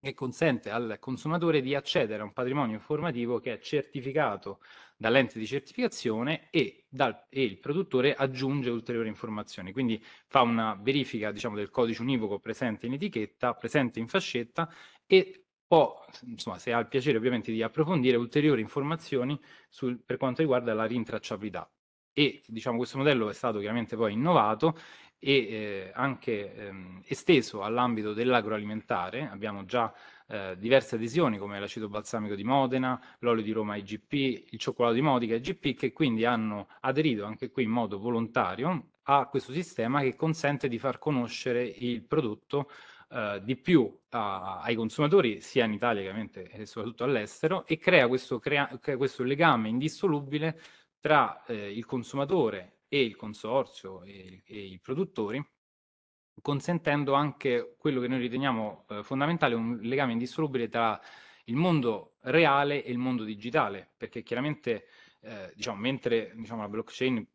che consente al consumatore di accedere a un patrimonio informativo che è certificato dall'ente di certificazione e, dal, e il produttore aggiunge ulteriori informazioni. Quindi fa una verifica diciamo, del codice univoco presente in etichetta, presente in fascetta e o insomma, se ha il piacere ovviamente di approfondire ulteriori informazioni sul, per quanto riguarda la rintracciabilità. E diciamo, questo modello è stato chiaramente poi innovato e eh, anche ehm, esteso all'ambito dell'agroalimentare. Abbiamo già eh, diverse adesioni come l'acido balsamico di Modena, l'olio di Roma IGP, il cioccolato di Modica IGP che quindi hanno aderito anche qui in modo volontario a questo sistema che consente di far conoscere il prodotto eh, di più a, ai consumatori sia in Italia ovviamente e eh, soprattutto all'estero e crea questo, crea, questo legame indissolubile tra eh, il consumatore e il consorzio e, e, i produttori consentendo anche quello che noi riteniamo eh, fondamentale, un legame indissolubile tra il mondo reale e il mondo digitale, perché chiaramente eh, diciamo, mentre diciamo, la blockchain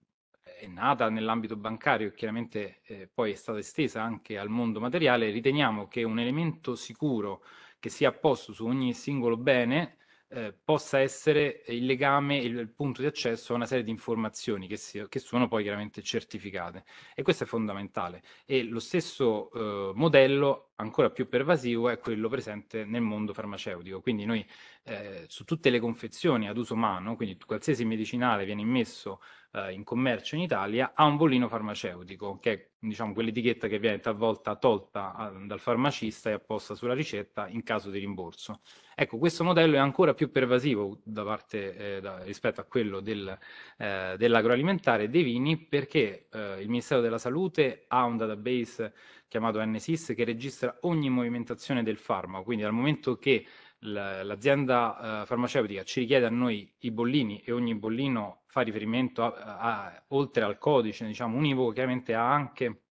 è nata nell'ambito bancario e chiaramente eh, poi è stata estesa anche al mondo materiale, riteniamo che un elemento sicuro che sia posto su ogni singolo bene eh, possa essere il legame, il, il, punto di accesso a una serie di informazioni che, si, che, sono poi chiaramente certificate. E questo è fondamentale. E lo stesso eh, modello ancora più pervasivo è quello presente nel mondo farmaceutico. Quindi noi eh, su tutte le confezioni ad uso umano, quindi qualsiasi medicinale viene immesso eh, in commercio in Italia, ha un bollino farmaceutico, che è diciamo, quell'etichetta che viene talvolta tolta a, eh, dal farmacista e apposta sulla ricetta in caso di rimborso. Ecco, questo modello è ancora più pervasivo da parte, eh, da, rispetto a quello del, eh, dell'agroalimentare e dei vini perché eh, il Ministero della Salute ha un database chiamato NSIS che registra ogni movimentazione del farmaco, quindi dal momento che l'azienda eh, farmaceutica ci richiede a noi i bollini e ogni bollino fa riferimento a, a, a, oltre al codice diciamo univoco chiaramente ha anche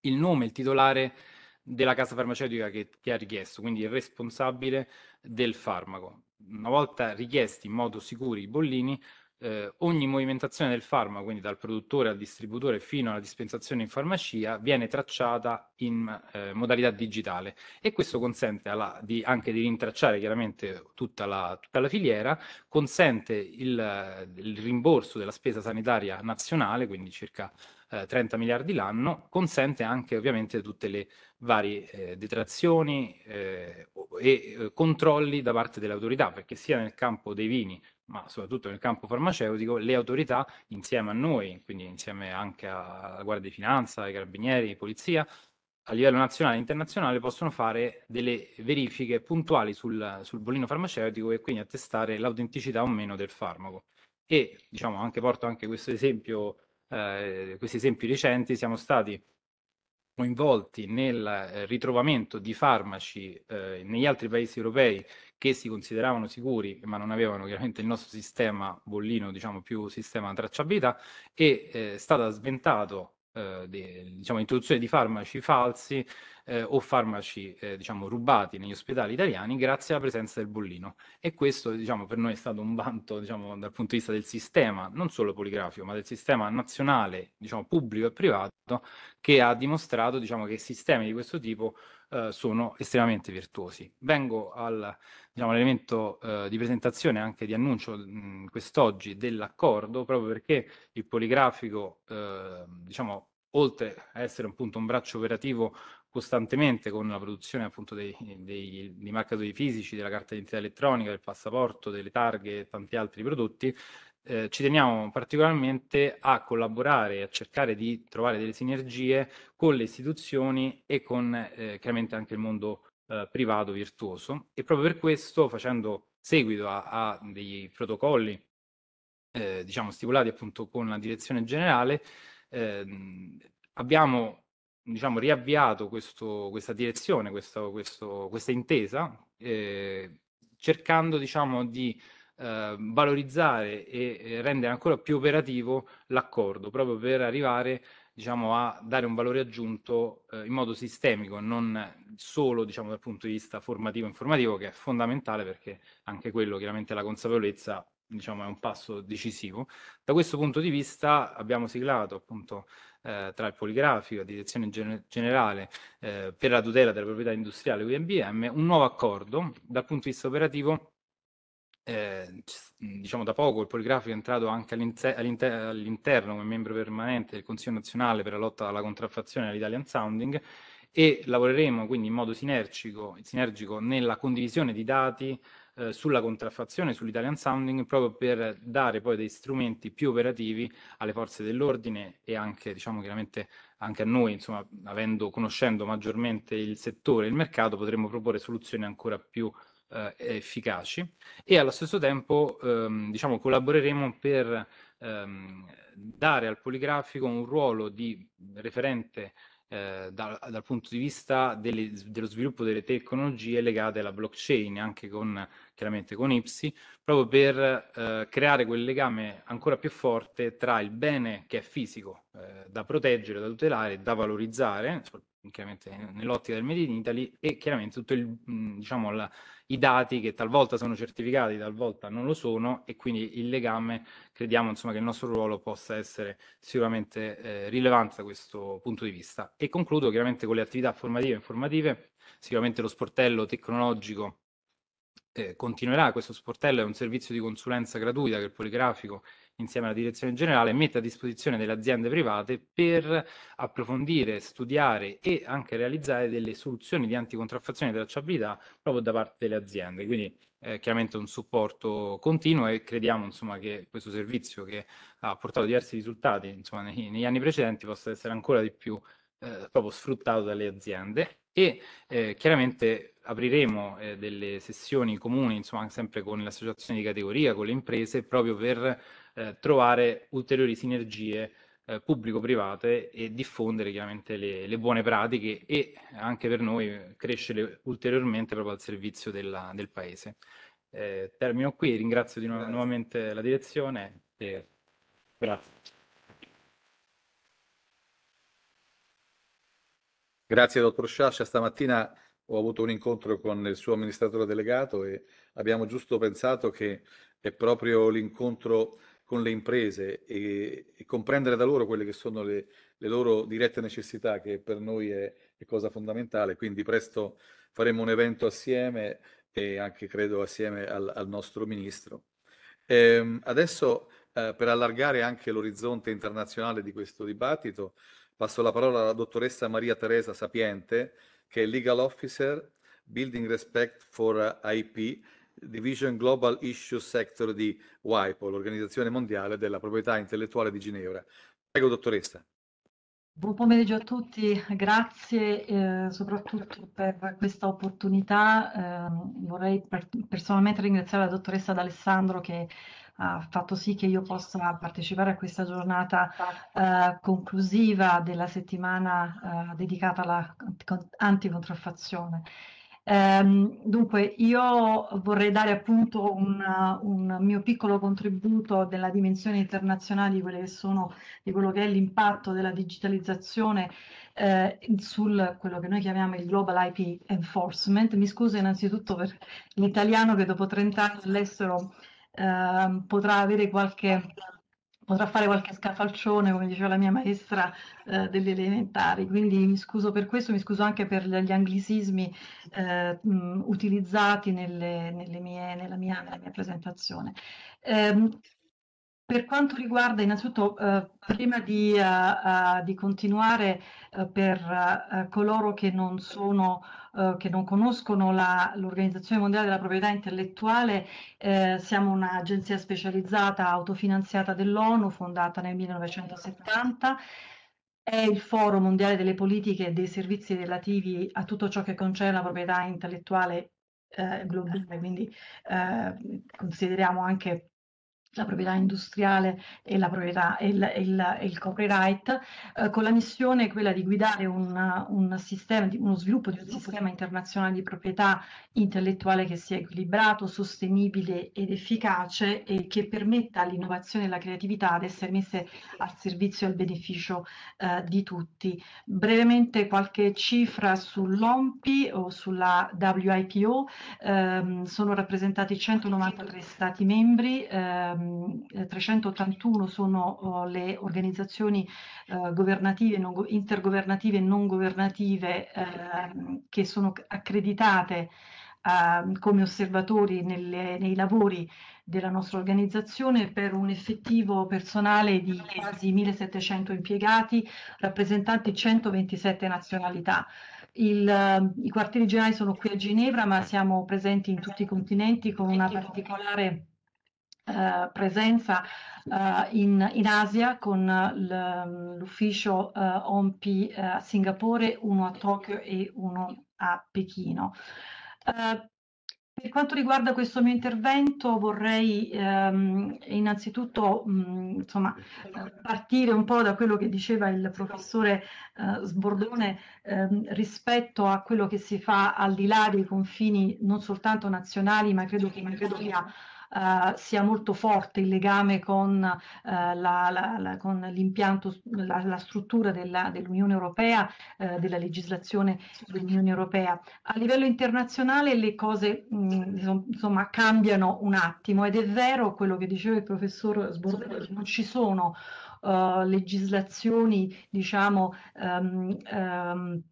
il nome, il titolare della casa farmaceutica che, che ha richiesto, quindi il responsabile del farmaco. Una volta richiesti in modo sicuro i bollini, eh, ogni movimentazione del farmaco, quindi dal produttore al distributore fino alla dispensazione in farmacia, viene tracciata in eh, modalità digitale e questo consente alla, di, anche di rintracciare chiaramente tutta la, tutta la filiera, consente il, il, rimborso della spesa sanitaria nazionale, quindi circa eh, 30 miliardi l'anno, consente anche ovviamente tutte le varie eh, detrazioni eh, e eh, controlli da parte delle autorità, perché sia nel campo dei vini ma soprattutto nel campo farmaceutico, le autorità insieme a noi, quindi insieme anche alla Guardia di Finanza, ai Carabinieri, alla Polizia, a livello nazionale e internazionale possono fare delle verifiche puntuali sul, sul bollino farmaceutico e quindi attestare l'autenticità o meno del farmaco. E diciamo anche, porto anche questo esempio, eh, questi esempi recenti, siamo stati coinvolti nel ritrovamento di farmaci eh, negli altri paesi europei che si consideravano sicuri, ma non avevano chiaramente il nostro sistema bollino, diciamo più sistema tracciabilità, eh, è eh, stata sventato eh, de, diciamo, introduzione di farmaci falsi eh, o farmaci eh, diciamo, rubati negli ospedali italiani grazie alla presenza del bollino. E questo diciamo, per noi è stato un vanto diciamo, dal punto di vista del sistema, non solo poligrafico, ma del sistema nazionale, diciamo, pubblico e privato, che ha dimostrato diciamo, che sistemi di questo tipo eh, sono estremamente virtuosi. Vengo al diciamo, l'elemento eh, di presentazione, anche di annuncio mh, quest'oggi dell'accordo, proprio perché il poligrafico, eh, diciamo, oltre a essere appunto un braccio operativo costantemente con la produzione appunto dei, dei, dei marcatori fisici, della carta d'identità elettronica, del passaporto, delle targhe e tanti altri prodotti, eh, ci teniamo particolarmente a collaborare e a cercare di trovare delle sinergie con le istituzioni e con eh, chiaramente anche il mondo eh, privato virtuoso e proprio per questo, facendo seguito a, a dei protocolli eh, diciamo stipulati appunto con la direzione generale, ehm, abbiamo diciamo, riavviato questo, questa direzione, questo, questo, questa intesa, eh, cercando diciamo, di eh, valorizzare e, e, rendere ancora più operativo l'accordo, proprio per arrivare diciamo, a dare un valore aggiunto eh, in modo sistemico non solo diciamo, dal punto di vista formativo e informativo, che è fondamentale perché anche quello, chiaramente la consapevolezza, diciamo, è un passo decisivo. Da questo punto di vista abbiamo siglato appunto eh, tra il poligrafico, la direzione gen- generale eh, per la tutela della proprietà industriale UIBM, un nuovo accordo dal punto di vista operativo eh, diciamo da poco il poligrafico è entrato anche all'inter- all'inter- all'interno come membro permanente del Consiglio nazionale per la lotta alla contraffazione e all'Italian Sounding e lavoreremo quindi in modo sinergico, sinergico nella condivisione di dati eh, sulla contraffazione, sull'Italian Sounding, proprio per dare poi dei strumenti più operativi alle forze dell'ordine e anche, diciamo chiaramente, anche a noi, insomma, avendo, conoscendo maggiormente il settore e il mercato, potremo proporre soluzioni ancora più operativi eh, efficaci e allo stesso tempo ehm, diciamo, collaboreremo per ehm, dare al poligrafico un ruolo di referente eh, da, dal punto di vista delle, dello sviluppo delle tecnologie legate alla blockchain, anche con, chiaramente con IPSI, proprio per eh, creare quel legame ancora più forte tra il bene che è fisico, eh, da proteggere, da tutelare, da valorizzare, chiaramente eh, nell'ottica del Made in Italy e chiaramente tutti diciamo, i dati che talvolta sono certificati, talvolta non lo sono e quindi il legame, crediamo insomma, che il nostro ruolo possa essere sicuramente eh, rilevante da questo punto di vista. E concludo chiaramente con le attività formative e informative, sicuramente lo sportello tecnologico eh, continuerà, questo sportello è un servizio di consulenza gratuita che il Poligrafico insieme alla direzione generale, mette a disposizione delle aziende private per approfondire, studiare e anche realizzare delle soluzioni di anticontraffazione e tracciabilità proprio da parte delle aziende. Quindi eh, chiaramente un supporto continuo e crediamo insomma, che questo servizio che ha portato diversi risultati insomma, nei, negli anni precedenti possa essere ancora di più eh, proprio sfruttato dalle aziende e eh, chiaramente apriremo eh, delle sessioni comuni, insomma, sempre con le associazioni di categoria, con le imprese, proprio per eh, eh, trovare ulteriori sinergie eh, pubblico-private e diffondere chiaramente le, le, buone pratiche e anche per noi eh, crescere ulteriormente proprio al servizio della, del paese. Eh, termino qui, ringrazio nu- nuovamente la direzione e grazie. Grazie dottor Sciascia, stamattina ho avuto un incontro con il suo amministratore delegato e abbiamo giusto pensato che è proprio l'incontro con le imprese e, e comprendere da loro quelle che sono le, le, loro dirette necessità, che per noi è, è cosa fondamentale. Quindi presto faremo un evento assieme e anche credo assieme al, al nostro ministro. Ehm, adesso eh, per allargare anche l'orizzonte internazionale di questo dibattito passo la parola alla dottoressa Maria Teresa Sapiente che è Legal Officer Building Respect for IP Division Global Issue Sector di WIPO, l'Organizzazione Mondiale della Proprietà Intellettuale di Ginevra. Prego, dottoressa. Buon pomeriggio a tutti, grazie eh, soprattutto per questa opportunità. Eh, vorrei per personalmente ringraziare la dottoressa D'Alessandro che ha fatto sì che io possa partecipare a questa giornata eh, conclusiva della settimana eh, dedicata alla anticontraffazione. Ehm, dunque, io vorrei dare appunto una, un mio piccolo contributo della dimensione internazionale di, quelle che sono, di quello che è l'impatto della digitalizzazione eh, sul quello che noi chiamiamo il Global IP Enforcement. Mi scuso innanzitutto per l'italiano che dopo 30 anni all'estero eh, potrà avere qualche potrà fare qualche scafalcione, come diceva la mia maestra eh, delle elementari. Quindi mi scuso per questo, mi scuso anche per gli anglicismi eh, utilizzati nelle, nelle mie, nella, mia, nella, mia, presentazione. Eh, per quanto riguarda innanzitutto, eh, prima di, eh, uh, di continuare eh, per eh, coloro che non, sono, eh, che non conoscono l'Organizzazione Mondiale della Proprietà Intellettuale, siamo un'agenzia specializzata autofinanziata dell'ONU fondata nel 1970 è il Foro Mondiale delle Politiche e dei Servizi relativi a tutto ciò che concerne la proprietà intellettuale eh, globale, quindi eh, consideriamo anche la proprietà industriale e, la proprietà, e, il, e, il, e il, copyright, eh, con la missione quella di guidare un, un sistema, di, uno sviluppo di un sistema internazionale di proprietà intellettuale che sia equilibrato, sostenibile ed efficace e che permetta all'innovazione e alla creatività di essere messe al servizio e al beneficio eh, di tutti. Brevemente qualche cifra sull'OMPI o sulla WIPO, ehm, sono rappresentati 193 Stati membri. Ehm, Ehm, eh, 381 sono oh, le organizzazioni eh, governative, non, intergovernative e non governative eh, che sono accreditate ehm, come osservatori nelle, nei lavori della nostra organizzazione per un effettivo personale di quasi 1700 impiegati, rappresentanti 127 nazionalità. Il, I quartieri generali sono qui a Ginevra, ma siamo presenti in tutti i continenti con una particolare eh, presenza eh, in, in, Asia con l'ufficio eh, OMPI eh, a Singapore, uno a Tokyo e uno a Pechino. Eh, per quanto riguarda questo mio intervento vorrei ehm, innanzitutto mh, mm, insomma, partire un po' da quello che diceva il professore Sbordone ehm, rispetto a quello che si fa al di là dei confini non soltanto nazionali ma credo che, ma credo che ha eh, sia molto forte il legame con, eh, la, la, la, con l'impianto, la, struttura della, dell'Unione Europea, eh, della legislazione dell'Unione Europea. A livello internazionale le cose mh, mm, insomma, cambiano un attimo ed è vero quello che diceva il professor Sbordelli, non ci sono uh, legislazioni diciamo um, um,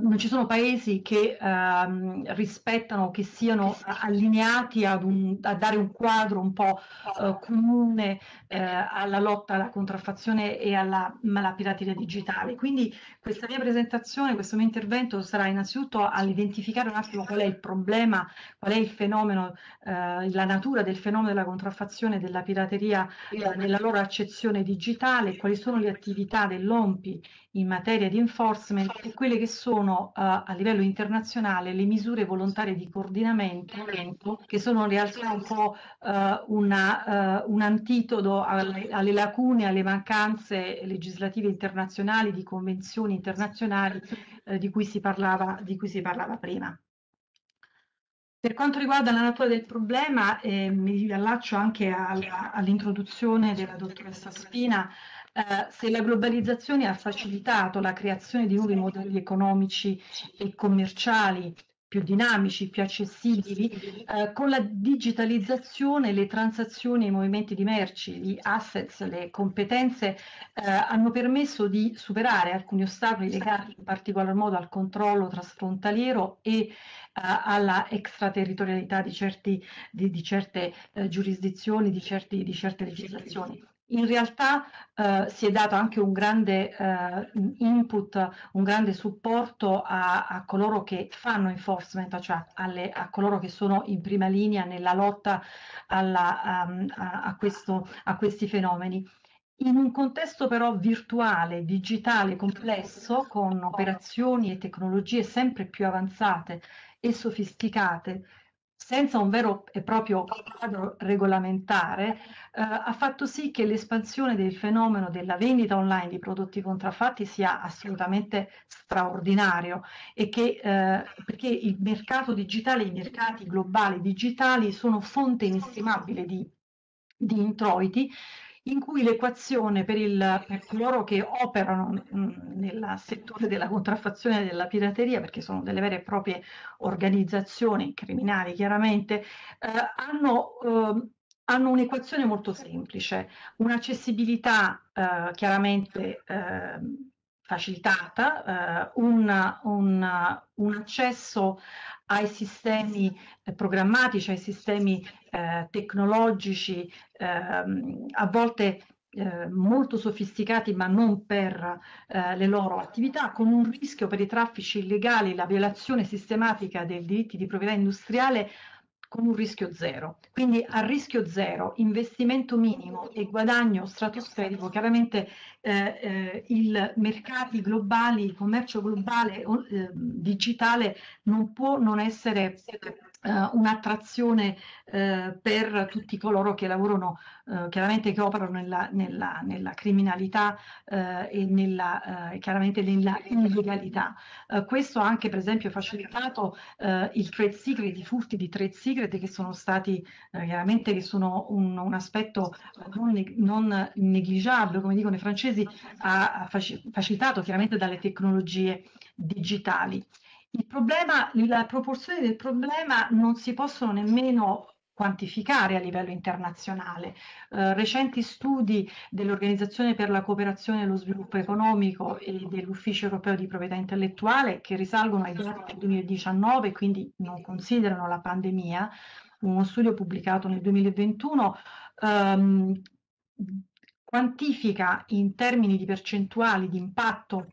non ci sono paesi che ehm, rispettano, che siano allineati un, a dare un quadro un po' eh, comune eh, alla lotta alla contraffazione e alla, alla, pirateria digitale. Quindi questa mia presentazione, questo mio intervento sarà innanzitutto all'identificare un attimo qual è il problema, qual è il fenomeno, eh, la natura del fenomeno della contraffazione e della pirateria eh, nella loro accezione digitale, quali sono le attività dell'OMPI in materia di enforcement e quelle che sono sono a, eh, a livello internazionale le misure volontarie di coordinamento che sono in realtà un po' uh, una, uh, un antidoto alle, alle, lacune, alle mancanze legislative internazionali, di convenzioni internazionali eh, di, cui parlava, di cui si parlava prima. Per quanto riguarda la natura del problema, eh, mi allaccio anche all'introduzione della dottoressa Spina, eh, se la globalizzazione ha facilitato la creazione di nuovi modelli economici e commerciali più dinamici, più accessibili, eh, con la digitalizzazione le transazioni e i movimenti di merci, gli assets, le competenze eh, hanno permesso di superare alcuni ostacoli legati in particolar modo al controllo trasfrontaliero e eh, alla extraterritorialità di, certi, di, di certe eh, giurisdizioni, di, certi, di, certe legislazioni in realtà eh, si è dato anche un grande eh, input, un grande supporto a, a, coloro che fanno enforcement, cioè alle, a coloro che sono in prima linea nella lotta alla, um, a, questo, a questi fenomeni. In un contesto però virtuale, digitale, complesso, con operazioni e tecnologie sempre più avanzate e sofisticate, senza un vero e proprio quadro regolamentare, eh, ha fatto sì che l'espansione del fenomeno della vendita online di prodotti contraffatti sia assolutamente straordinario e che, eh, perché il mercato digitale, i mercati globali digitali sono fonte inestimabile di, di introiti in cui l'equazione per, il, per coloro che operano mm, nel settore della contraffazione e della pirateria, perché sono delle vere e proprie organizzazioni criminali chiaramente, eh, hanno, eh, hanno un'equazione molto semplice, un'accessibilità eh, chiaramente ehm, facilitata, una, eh, una, un accesso ai sistemi programmatici, ai sistemi eh, tecnologici, ehm, a volte eh, molto sofisticati ma non per eh, le loro attività, con un rischio per i traffici illegali, la violazione sistematica dei diritti di proprietà industriale con un rischio zero. Quindi a rischio zero, investimento minimo e guadagno stratosferico, chiaramente eh, eh, i mercati globali, il commercio globale eh, digitale non può non essere Uh, un'attrazione uh, per tutti coloro che lavorano, uh, chiaramente che operano nella, nella, nella criminalità e nella, chiaramente nella illegalità. questo ha anche per esempio facilitato il trade secret, i furti di trade secret che sono stati chiaramente che sono un, un aspetto non, neg- non negligiabile, come dicono i francesi, ha, ha facilitato chiaramente dalle tecnologie digitali. Il problema, la proporzione del problema non si possono nemmeno quantificare a livello internazionale. Eh, recenti studi dell'Organizzazione per la cooperazione e lo sviluppo economico e dell'Ufficio europeo di proprietà intellettuale, che risalgono ai dati del 2019, quindi non considerano la pandemia, uno studio pubblicato nel 2021, ehm, quantifica in termini di percentuali di impatto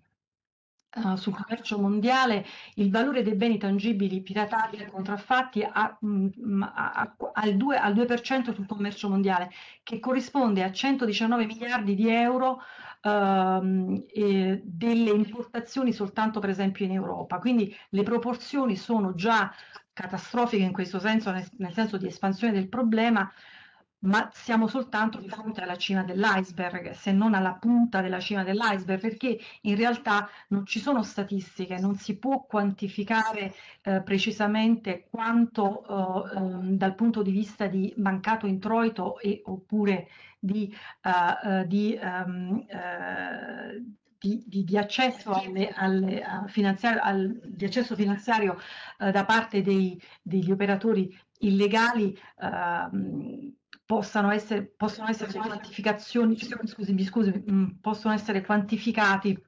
eh, sul commercio mondiale il valore dei beni tangibili piratati e contraffatti a, a, a, al, 2, al 2% sul commercio mondiale, che corrisponde a 119 miliardi di euro ehm, delle importazioni soltanto per esempio in Europa. Quindi le proporzioni sono già catastrofiche in questo senso, nel senso di espansione del problema, ma siamo soltanto di fronte alla cima dell'iceberg, se non alla punta della cima dell'iceberg, perché in realtà non ci sono statistiche, non si può quantificare eh, precisamente quanto eh, eh, dal punto di vista di mancato introito e, oppure di, uh, di, um, uh, di, di, di, accesso, alle, alle, finanziario, al, di accesso finanziario eh, da parte dei, degli operatori illegali eh, possano essere, possono essere quantificazioni, scusami, scusami, mm, possono essere quantificati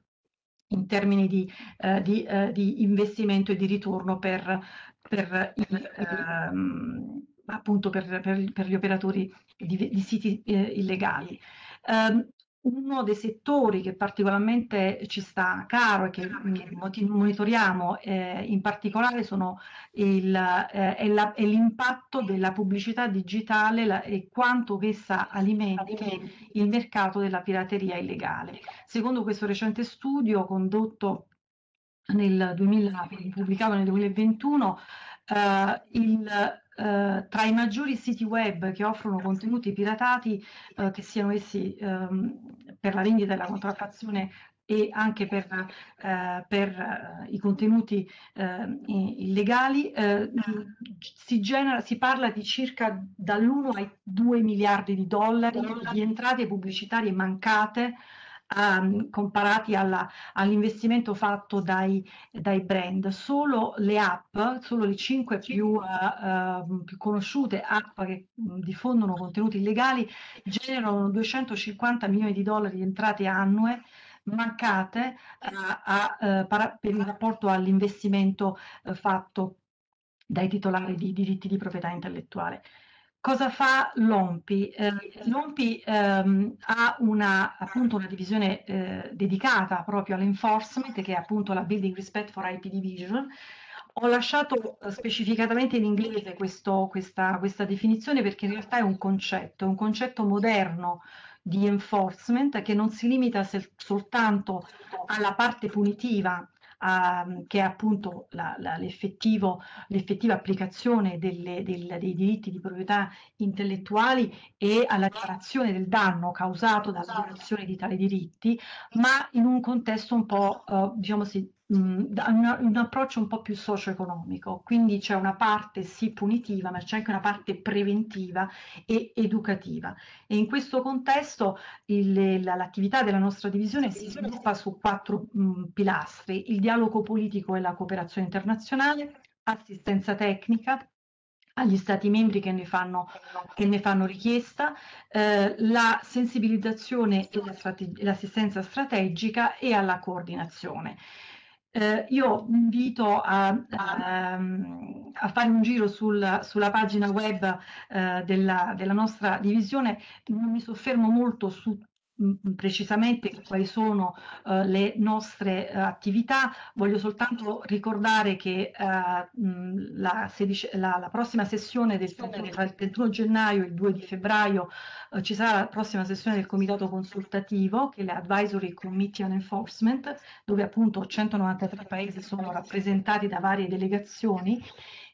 in termini di, eh, di, eh, di investimento e di ritorno per, per i, ehm, appunto per, per, per, gli operatori di, di siti eh, illegali. Um, uno dei settori che particolarmente ci sta caro e che ah, monitoriamo eh, in particolare il, eh, è, l'impatto della pubblicità digitale la, e quanto essa alimenti il mercato della pirateria illegale. Secondo questo recente studio condotto nel 2000, pubblicato nel 2021, eh, il eh, tra i maggiori siti web che offrono contenuti piratati, eh, che siano essi ehm, per la vendita e la contraffazione e anche per, eh, per eh, i contenuti eh, illegali, eh, si, genera, si, parla di circa dall'1 ai 2 miliardi di dollari di entrate pubblicitarie mancate um, comparati all'investimento fatto dai, dai, brand. Solo le app, solo le 5 più, uh, uh, più conosciute app che diffondono contenuti illegali generano 250 milioni di dollari di entrate annue mancate eh, a, a, eh, para, per il rapporto all'investimento eh, fatto dai titolari di diritti di proprietà intellettuale. Cosa fa l'OMPI? Eh, L'OMPI ehm, ha una, appunto una divisione eh, dedicata proprio all'enforcement, che è appunto la Building Respect for IP Division. Ho lasciato eh, specificatamente in inglese questo, questa, questa definizione perché in realtà è un concetto, è un concetto moderno di enforcement che non si limita se, soltanto alla parte punitiva ehm, che è appunto la, la, l'effettiva applicazione delle, del, dei diritti di proprietà intellettuali e alla riparazione del danno causato dalla violazione di tali diritti, ma in un contesto un po', eh, diciamo, se, un, approccio un po' più socio-economico, quindi c'è una parte sì punitiva, ma c'è anche una parte preventiva e educativa. E in questo contesto il, la, l'attività della nostra divisione si sviluppa su quattro mh, pilastri, il dialogo politico e la cooperazione internazionale, assistenza tecnica, agli stati membri che ne fanno, che ne fanno richiesta, eh, la sensibilizzazione e la strate- l'assistenza strategica e alla coordinazione. Eh, io invito a, a, ehm, a, fare un giro sul, sulla pagina web eh, della, della, nostra divisione, non mi soffermo molto su precisamente quali sono uh, le nostre uh, attività. Voglio soltanto ricordare che uh, eh, mh, la, 16, la, la, prossima sessione del tra il 31 gennaio e il 2 di febbraio ci sarà la prossima sessione del comitato consultativo che è l'Advisory Committee on Enforcement dove appunto 193 paesi sono rappresentati da varie delegazioni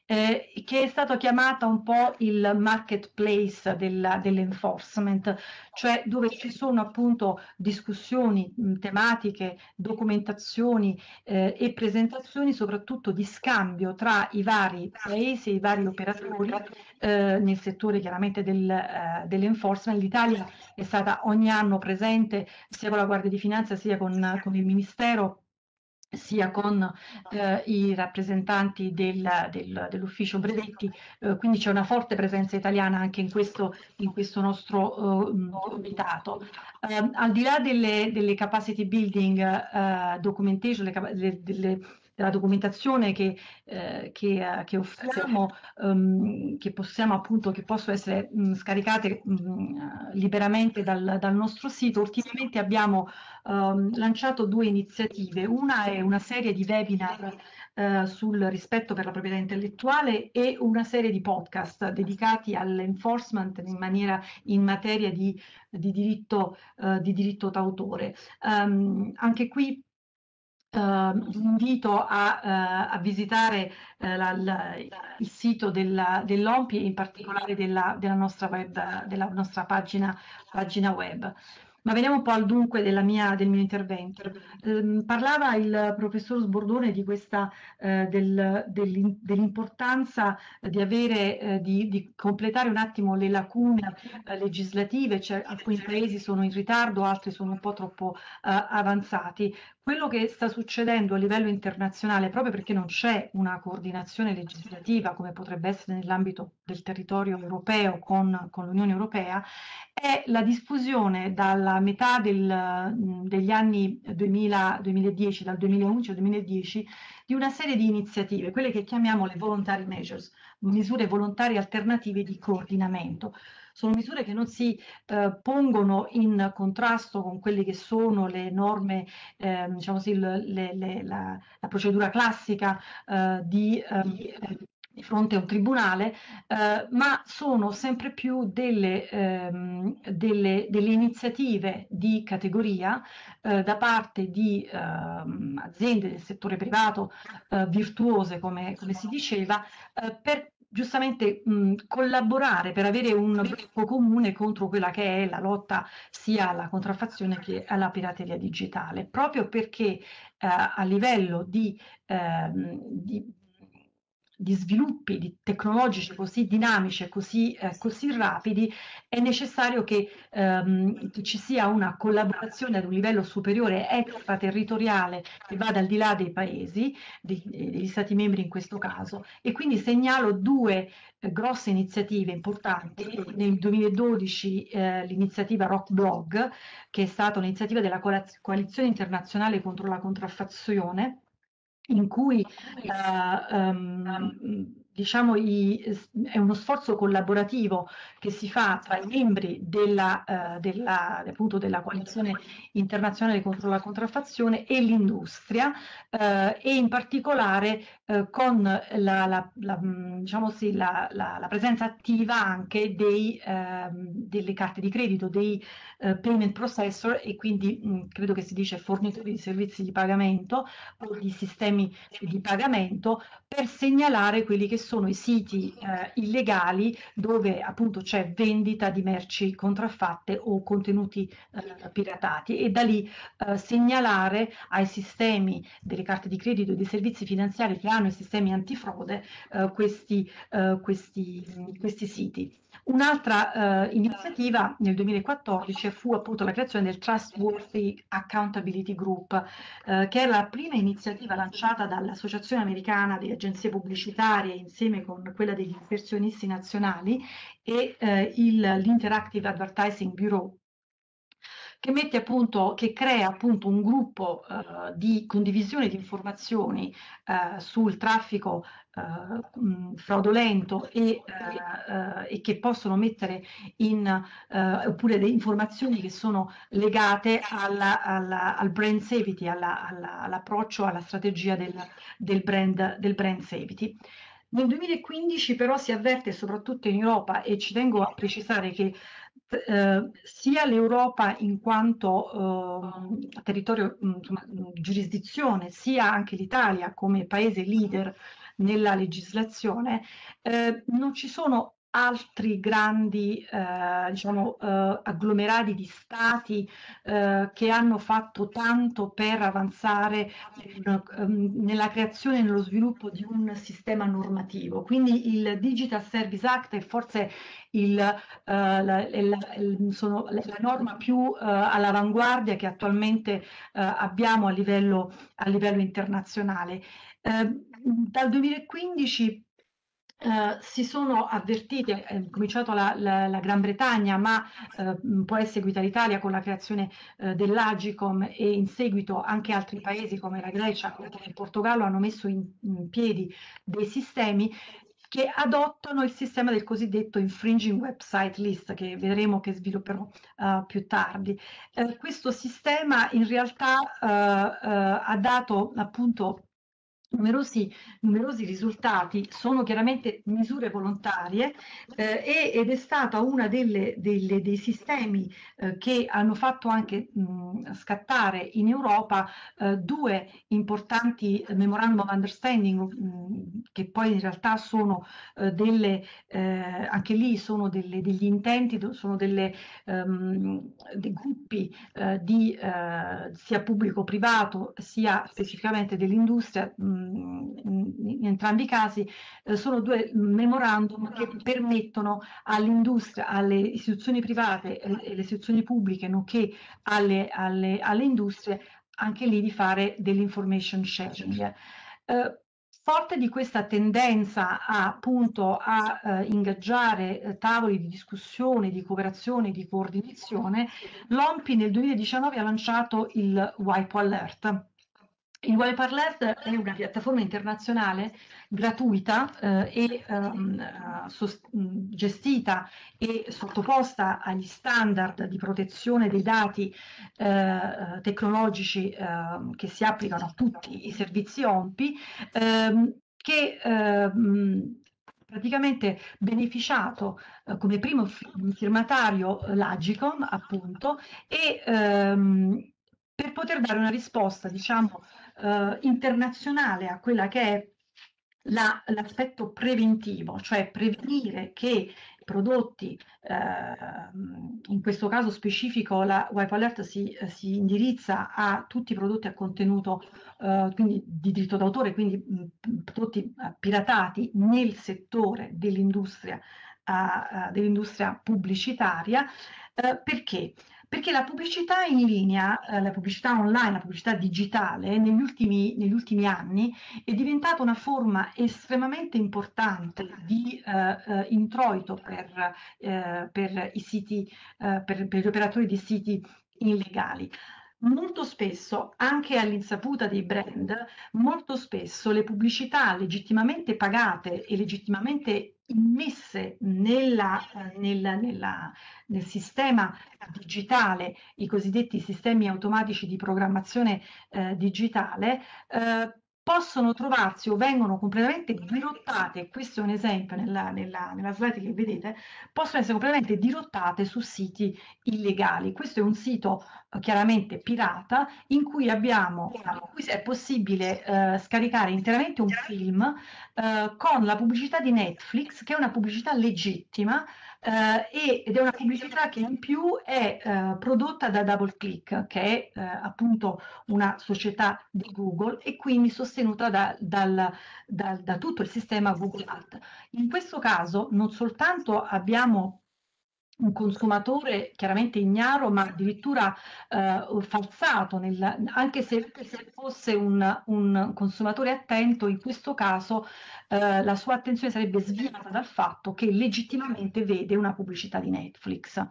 eh, che è stato chiamato un po' il marketplace della, dell'enforcement, cioè dove ci sono appunto discussioni mh, tematiche, documentazioni eh, e presentazioni soprattutto di scambio tra i vari paesi, i vari operatori eh, nel settore chiaramente del, eh, dell'enforcement. L'Italia è stata ogni anno presente sia con la Guardia di Finanza sia con, con il Ministero sia con eh, i rappresentanti del, del, dell'ufficio Brevetti, eh, quindi c'è una forte presenza italiana anche in questo, in questo nostro eh, comitato. Eh, al di là delle, delle capacity building eh, documentation, le, delle, della documentazione che, eh, che, eh, che offriamo, um, che possiamo appunto, che possono essere mh, scaricate mh, liberamente dal, dal, nostro sito. Ultimamente abbiamo um, lanciato due iniziative, una è una serie di webinar eh, sul rispetto per la proprietà intellettuale e una serie di podcast dedicati all'enforcement in maniera in materia di, di diritto, eh, di d'autore. Um, anche qui Uh, vi invito a, uh, a visitare uh, la, la, il sito della, dell'OMPI e in particolare della, della, nostra, web, della nostra, pagina, pagina web. Ma veniamo un po' al dunque mia, del mio intervento. Eh, parlava il professor Sbordone questa, eh, del, del, dell'importanza di, avere, eh, di, di completare un attimo le lacune eh, legislative, cioè, alcuni paesi sono in ritardo, altri sono un po' troppo avanzati quello che sta succedendo a livello internazionale, proprio perché non c'è una coordinazione legislativa come potrebbe essere nell'ambito del territorio europeo con, con l'Unione Europea, è la diffusione dalla metà del, mm, degli anni 2000, 2010, dal 2011 al 2010, di una serie di iniziative, quelle che chiamiamo le voluntary measures, misure volontarie alternative di coordinamento sono misure che non si eh, pongono in contrasto con quelle che sono le norme, eh, diciamo così, le, le, la, la, procedura classica eh, di, ehm, di fronte a un tribunale, eh, ma sono sempre più delle, ehm, delle, delle iniziative di categoria eh, da parte di ehm, aziende del settore privato eh, virtuose, come, come si diceva, eh, per giustamente mh, mhmm, collaborare per avere un blocco comune contro quella che è la lotta sia alla contraffazione che alla pirateria digitale, proprio perché eh, a livello di, eh, di di sviluppi di tecnologici così dinamici e così, eh, così, rapidi, è necessario che, ehm, che, ci sia una collaborazione ad un livello superiore extraterritoriale che vada al di là dei paesi, di, degli Stati membri in questo caso. E quindi segnalo due eh, grosse iniziative importanti. Nel 2012 eh, l'iniziativa Rock Blog, che è stata un'iniziativa della coalizione internazionale contro la contraffazione in cui uh, um, diciamo i, è uno sforzo collaborativo che si fa tra i membri della, uh, della, appunto della coalizione internazionale contro la contraffazione e l'industria uh, e in particolare eh, con la, la, la, mm, diciamo sì, la, presenza attiva anche dei, eh, delle carte di credito, dei eh, payment processor e quindi mh, mm, credo che si dice fornitori di servizi di pagamento o di sistemi di pagamento per segnalare quelli che sono i siti eh, illegali dove appunto c'è vendita di merci contraffatte o contenuti eh, piratati e da lì segnalare ai sistemi delle carte di credito e dei servizi finanziari che italiano i sistemi antifrode eh, questi, eh, questi, questi, siti. Un'altra eh, iniziativa nel 2014 fu appunto la creazione del Trustworthy Accountability Group, eh, che è la prima iniziativa lanciata dall'Associazione Americana delle Agenzie Pubblicitarie insieme con quella degli inserzionisti nazionali e eh, l'Interactive Advertising Bureau che, mette appunto, che crea appunto un gruppo eh, di condivisione di informazioni eh, sul traffico eh, fraudolento e, eh, eh, e, che possono mettere in eh, oppure le informazioni che sono legate alla, alla, al brand safety, alla, all'approccio alla strategia del, del, brand, del brand safety. Nel 2015 però si avverte soprattutto in Europa e ci tengo a precisare che eh, sia l'Europa in quanto eh, territorio, insomma, giurisdizione, sia anche l'Italia come paese leader nella legislazione, eh, non ci sono altri grandi eh, diciamo, eh, agglomerati di stati eh, che hanno fatto tanto per avanzare ehm, nella creazione e nello sviluppo di un sistema normativo. Quindi il Digital Service Act è forse il, eh, la, la, la, la, norma più eh, all'avanguardia che attualmente eh, abbiamo a livello, a livello internazionale. Ehm, dal 2015 eh, si sono avvertite, è cominciato la, la, la Gran Bretagna, ma uh, poi è seguita l'Italia con la creazione uh, dell'Agicom e in seguito anche altri paesi come la Grecia, come il Portogallo hanno messo in, in piedi dei sistemi che adottano il sistema del cosiddetto infringing website list che vedremo che svilupperò uh, più tardi. Uh, questo sistema in realtà uh, ha dato appunto Numerosi, numerosi, risultati, sono chiaramente misure volontarie eh, ed è stata uno dei sistemi eh, che hanno fatto anche mh, scattare in Europa eh, due importanti eh, memorandum of understanding mh, che poi in realtà sono eh, delle, eh, anche lì sono delle, degli intenti, sono delle, um, dei gruppi di sia pubblico privato sia specificamente dell'industria. Mh, in entrambi i casi eh, sono due memorandum che permettono all'industria, alle istituzioni private eh, e alle istituzioni pubbliche, nonché alle, alle, alle, industrie, anche lì di fare dell'information sharing. Certo. Eh, Forte di questa tendenza a, appunto, a eh, ingaggiare eh, tavoli di discussione, di cooperazione, di coordinazione, l'OMPI nel 2019 ha lanciato il WIPO Alert, il Wiper Lab è una piattaforma internazionale gratuita eh, e ehm, eh, sost- mm, gestita e sottoposta agli standard di protezione dei dati eh, tecnologici eh, che si applicano a tutti i servizi OMPI, ehm, che ehm, praticamente beneficiato eh, come primo firmatario eh, l'Agicom, appunto, e ehm, per poter dare una risposta, diciamo, eh, internazionale a quella che è la, l'aspetto preventivo, cioè prevenire che prodotti, eh, in questo caso specifico la Wipe Alert si, si, indirizza a tutti i prodotti a contenuto eh, quindi di diritto d'autore, quindi mh, mm, prodotti eh, piratati nel settore dell'industria, dell'industria pubblicitaria. Eh, perché? Perché la pubblicità in linea, eh, la pubblicità online, la pubblicità digitale, negli ultimi, negli ultimi, anni è diventata una forma estremamente importante di eh, eh introito per, eh, per i siti, per, per gli operatori di siti illegali molto spesso, anche all'insaputa dei brand, molto spesso le pubblicità legittimamente pagate e legittimamente immesse nella, eh, nella, nella, nel sistema digitale, i cosiddetti sistemi automatici di programmazione eh, digitale, eh, possono trovarsi o vengono completamente dirottate, e questo è un esempio nella, nella, nella, slide che vedete, possono essere completamente dirottate su siti illegali. Questo è un sito eh, chiaramente pirata in cui, abbiamo, in cui è possibile eh, scaricare interamente un film eh, con la pubblicità di Netflix, che è una pubblicità legittima, eh, ed è una pubblicità che in più è eh, prodotta da DoubleClick, che è eh, appunto una società di Google e quindi sostenuta da, dal, dal, da tutto il sistema Google Ads. In questo caso non soltanto abbiamo un consumatore chiaramente ignaro ma addirittura eh, falsato, nel, anche, se, anche, se, fosse un, un, consumatore attento, in questo caso eh, la sua attenzione sarebbe sviata dal fatto che legittimamente vede una pubblicità di Netflix.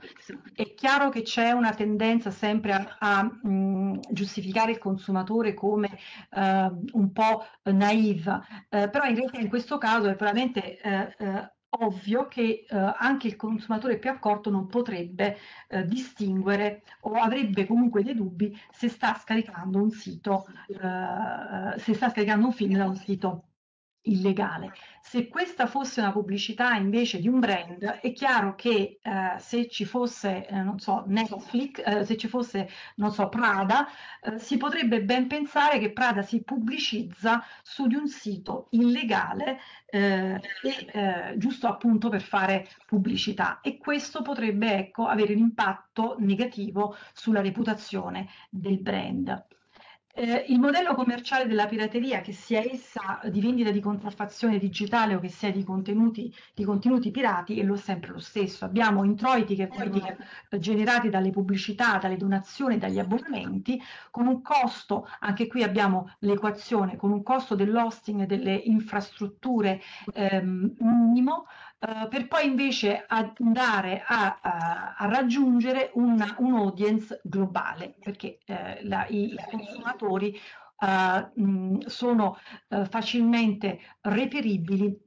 È chiaro che c'è una tendenza sempre a, a mh, mm, giustificare il consumatore come eh, un po' naive, eh, però in realtà in questo caso è veramente eh, eh, ovvio che eh, anche il consumatore più accorto non potrebbe eh, distinguere o avrebbe comunque dei dubbi se sta scaricando un sito, eh, eh se sta scaricando un film da un sito illegale. Se questa fosse una pubblicità invece di un brand, è chiaro che eh, se ci fosse, eh, non so, Netflix, eh, se ci fosse, non so, Prada, eh, si potrebbe ben pensare che Prada si pubblicizza su di un sito illegale, eh, e, eh, giusto appunto per fare pubblicità. E questo potrebbe, ecco, avere un impatto negativo sulla reputazione del brand. Eh, il modello commerciale della pirateria, che sia essa di vendita di contraffazione digitale o che sia di contenuti, di contenuti pirati, è lo sempre lo stesso. Abbiamo introiti che, esatto. eh, generati dalle pubblicità, dalle donazioni, dagli abbonamenti, con un costo, anche qui abbiamo l'equazione, con un costo dell'hosting delle infrastrutture ehm, minimo eh, per poi invece andare a, a, a raggiungere una, un audience globale, perché eh, la, i, consumatori eh, mh, sono eh, facilmente reperibili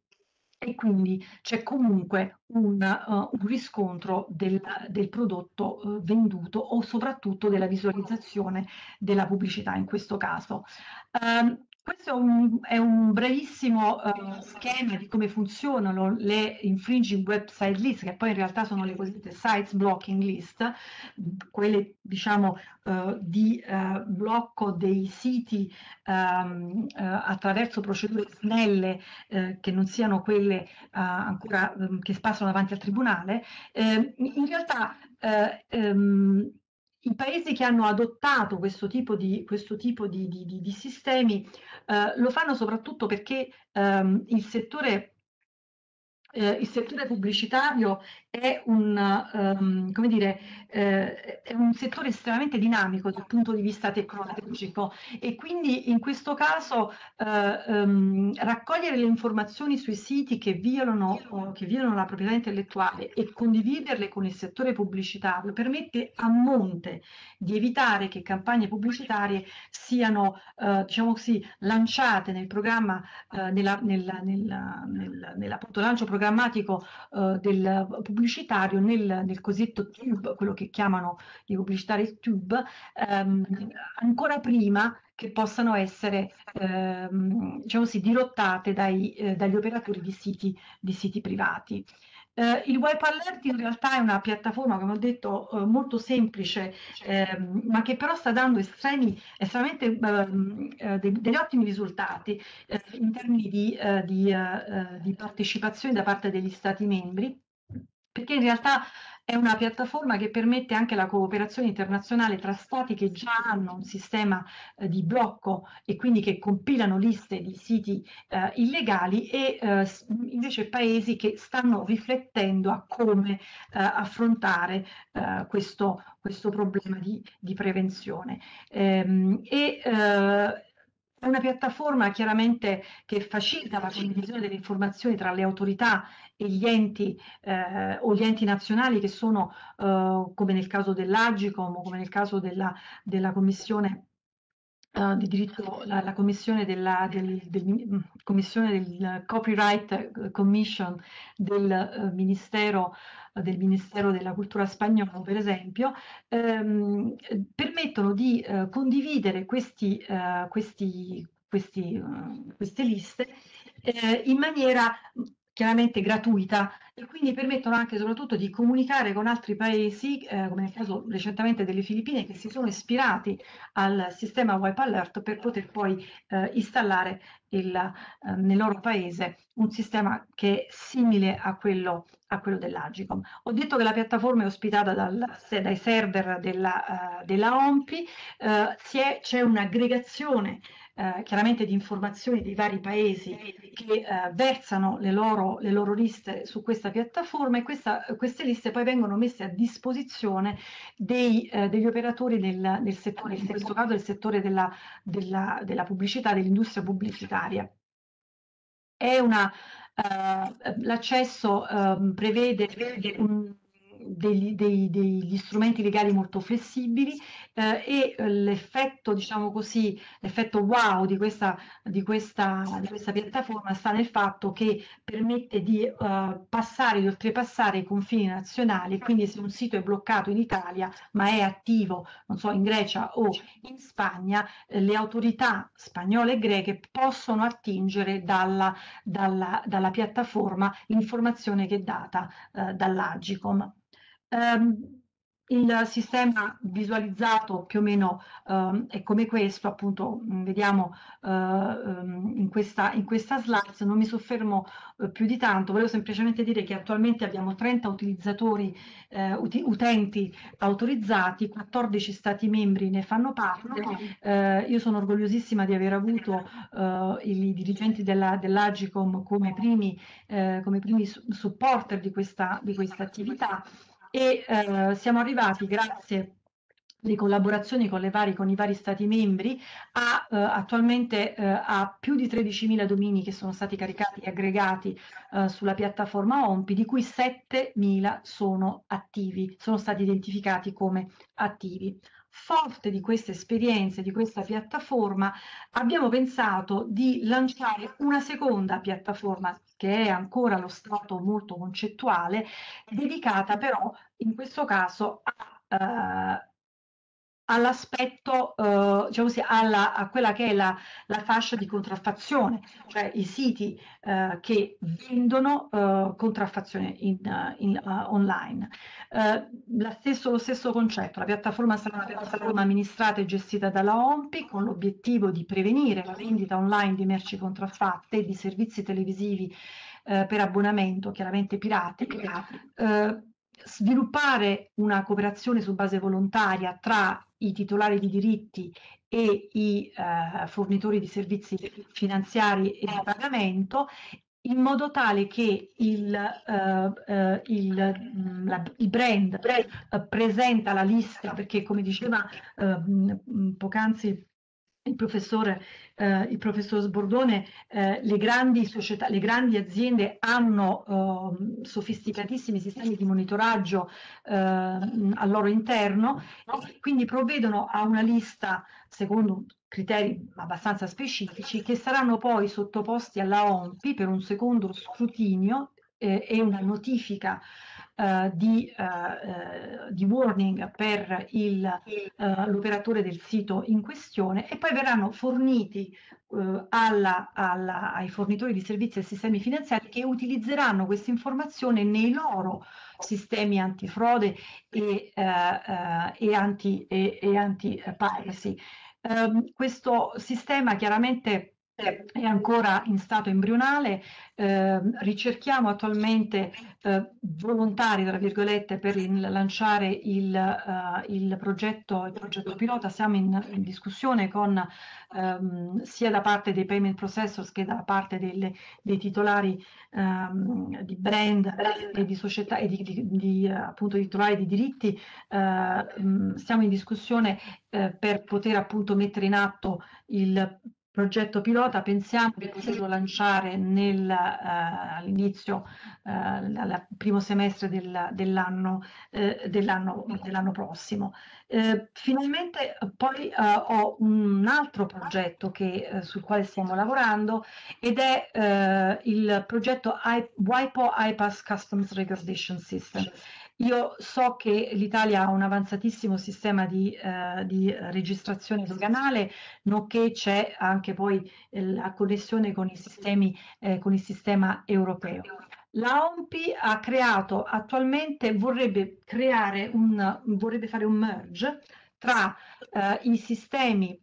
e quindi c'è comunque un, uh, un riscontro del, del prodotto uh, venduto o soprattutto della visualizzazione della pubblicità in questo caso. Um, questo è un, è un brevissimo uh, schema di come funzionano le infringing website list, che poi in realtà sono le cosiddette sites blocking list, quelle diciamo uh, di uh, blocco dei siti um, attraverso procedure snelle che non siano quelle ancora um, che spassano davanti al tribunale. in realtà um, i paesi che hanno adottato questo tipo di, questo tipo di, di, di sistemi eh, lo fanno soprattutto perché ehm, il settore eh, il settore pubblicitario è un, um, come dire, eh, è un settore estremamente dinamico dal punto di vista tecnologico e quindi in questo caso eh, um, raccogliere le informazioni sui siti che violano, che violano la proprietà intellettuale e condividerle con il settore pubblicitario permette a monte di evitare che campagne pubblicitarie siano eh, diciamo così, lanciate nel programma, eh, nella, nella, nella, nella, nella, appunto, lancio programma programmatico eh, del pubblicitario nel, nel, cosiddetto tube, quello che chiamano i pubblicitari tube, ehm, ancora prima che possano essere ehm, diciamo sì, dirottate dai, eh, dagli operatori di siti, di siti privati. Eh, il web alert in realtà è una piattaforma, come ho detto, eh, molto semplice, eh, ma che però sta dando estremi, estremamente ehm, eh, de degli ottimi risultati eh, in termini di, eh, di, di partecipazione da parte degli Stati membri perché in realtà è una piattaforma che permette anche la cooperazione internazionale tra stati che già hanno un sistema eh, di blocco e quindi che compilano liste di siti eh, illegali e eh, invece paesi che stanno riflettendo a come eh, affrontare eh, questo, questo, problema di, di prevenzione. Ehm, e, eh, è una piattaforma chiaramente che facilita la condivisione delle informazioni tra le autorità e gli enti eh, o gli enti nazionali che sono, eh, come nel caso dell'Agicom o come nel caso della, della Commissione Uh, di diritto, la, la commissione, della, del, del, mm, commissione, del, Copyright eh, Commission del, uh, ministero, eh, del, Ministero, della Cultura spagnolo, per esempio, ehm, permettono di condividere questi, questi, questi, queste liste eh, in maniera mm, chiaramente gratuita e quindi permettono anche soprattutto di comunicare con altri paesi, eh, come nel caso recentemente delle Filippine, che si sono ispirati al sistema Wipe Alert per poter poi eh, installare il, eh, nel loro paese un sistema che è simile a quello, a quello dell'Agicom. Ho detto che la piattaforma è ospitata dal, dai server della, uh, della OMPI, uh, c'è un'aggregazione eh, chiaramente di informazioni dei vari paesi che eh, versano le loro, le loro, liste su questa piattaforma e questa, queste liste poi vengono messe a disposizione dei, eh, degli operatori del, del, settore, in questo caso del settore della, della, della pubblicità, dell'industria pubblicitaria. È una, eh, l'accesso prevede, ehm, prevede un degli, dei, degli, strumenti legali molto flessibili eh, e eh, l'effetto, diciamo così, l'effetto wow di questa, di, questa, di questa, piattaforma sta nel fatto che permette di uh, passare, di oltrepassare i confini nazionali, quindi se un sito è bloccato in Italia ma è attivo, non so, in Grecia o in Spagna, eh, le autorità spagnole e greche possono attingere dalla, dalla, dalla piattaforma l'informazione che è data eh, dall'Agicom. Um, il sistema visualizzato più o meno um, è come questo, appunto mm, vediamo uh, in, questa, in questa slide, non mi soffermo uh, più di tanto, volevo semplicemente dire che attualmente abbiamo 30 utilizzatori, uh, eh, ut utenti autorizzati, 14 stati membri ne fanno parte, io sono orgogliosissima di aver avuto i dirigenti dell'Agicom dell come primi, come primi supporter di questa, di questa attività e eh, siamo arrivati grazie le collaborazioni con, le vari, con, i vari stati membri ha eh, attualmente eh, ha più di 13.000 domini che sono stati caricati e aggregati eh, sulla piattaforma OMPI, di cui 7.000 sono attivi, sono stati identificati come attivi. Forte di queste esperienze, di questa piattaforma, abbiamo pensato di lanciare una seconda piattaforma che è ancora lo stato molto concettuale, dedicata però in questo caso a eh, all'aspetto, eh, diciamo così, alla, a quella che è la, la, fascia di contraffazione, cioè i siti eh, che vendono eh, contraffazione in, eh, in, uh, online. Eh, stesso, lo stesso concetto, la piattaforma sarà una piattaforma amministrata e gestita dalla OMPI con l'obiettivo di prevenire la vendita online di merci contraffatte e di servizi televisivi eh, per abbonamento, chiaramente pirati, sviluppare una cooperazione su base volontaria tra i titolari di diritti e i eh, fornitori di servizi finanziari e di certo. pagamento in modo tale che il, uh, uh, il, mm, la, il brand, uh, presenta la lista, certo. perché come diceva mm, mm, poc'anzi il professor, eh, il professor Sbordone, eh, le, grandi società, le grandi aziende hanno eh, sofisticatissimi sistemi di monitoraggio ehm, al loro interno, quindi provvedono a una lista, secondo criteri abbastanza specifici, che saranno poi sottoposti alla OMPI per un secondo scrutinio eh, e una notifica eh, di, eh, di, warning per il, eh, l'operatore del sito in questione e poi verranno forniti eh, alla, alla, ai fornitori di servizi e sistemi finanziari che utilizzeranno questa informazione nei loro sistemi antifrode e, e anti-piracy. Anti um, ehm, questo sistema chiaramente è ancora in stato embrionale, eh, ricerchiamo attualmente eh, volontari, tra virgolette, per lanciare il, uh, il, progetto, il progetto pilota, siamo in, in discussione con, um, sia da parte dei payment processors che da parte delle, dei titolari um, di brand e di società e di, di, di appunto titolari di diritti, uh, um, siamo in discussione uh, per poter appunto mettere in atto il progetto pilota pensiamo che poterlo lanciare nel, uh, all'inizio, uh, al primo semestre del, dell'anno, uh, dell'anno, dell'anno prossimo. Uh, finalmente poi ho un altro progetto che, sul quale stiamo lavorando ed è il progetto I- WIPO IPAS Customs Recordation System. Io so che l'Italia ha un avanzatissimo sistema di, eh, di registrazione doganale, nonché c'è anche poi eh, la connessione con, i sistemi, eh, con il sistema europeo. La OMPI ha creato attualmente, vorrebbe, creare un, vorrebbe fare un merge tra eh, i sistemi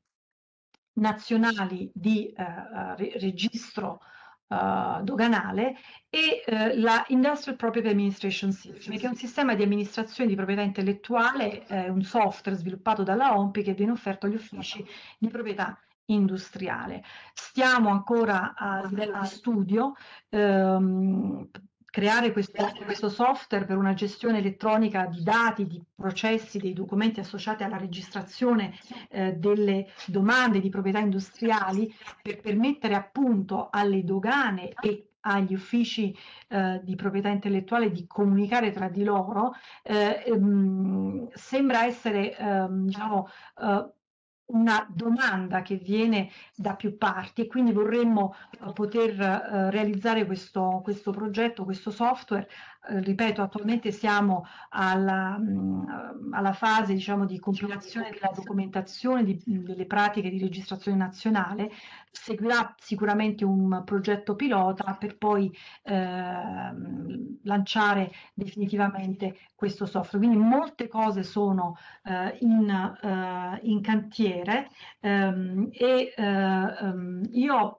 nazionali di eh, registro eh, doganale e uh, la Industrial Property Administration System, che è un sistema di amministrazione di proprietà intellettuale, eh, un software sviluppato dalla OMPI che viene offerto agli uffici di proprietà industriale. Stiamo ancora a livello studio ehm, creare questo, questo, software per una gestione elettronica di dati, di processi, dei documenti associati alla registrazione eh, delle domande di proprietà industriali per permettere appunto alle dogane e agli uffici eh, di proprietà intellettuale di comunicare tra di loro eh, ehm, sembra essere ehm, diciamo, eh, una domanda che viene da più parti e quindi vorremmo eh, poter eh, realizzare questo, questo progetto, questo software eh, ripeto, attualmente siamo alla, mm, alla fase diciamo, di compilazione della documentazione di, mm, delle pratiche di registrazione nazionale, seguirà sicuramente un progetto pilota per poi eh, lanciare definitivamente questo software. Quindi molte cose sono eh, in, eh, in, cantiere ehm, e eh, ehm, io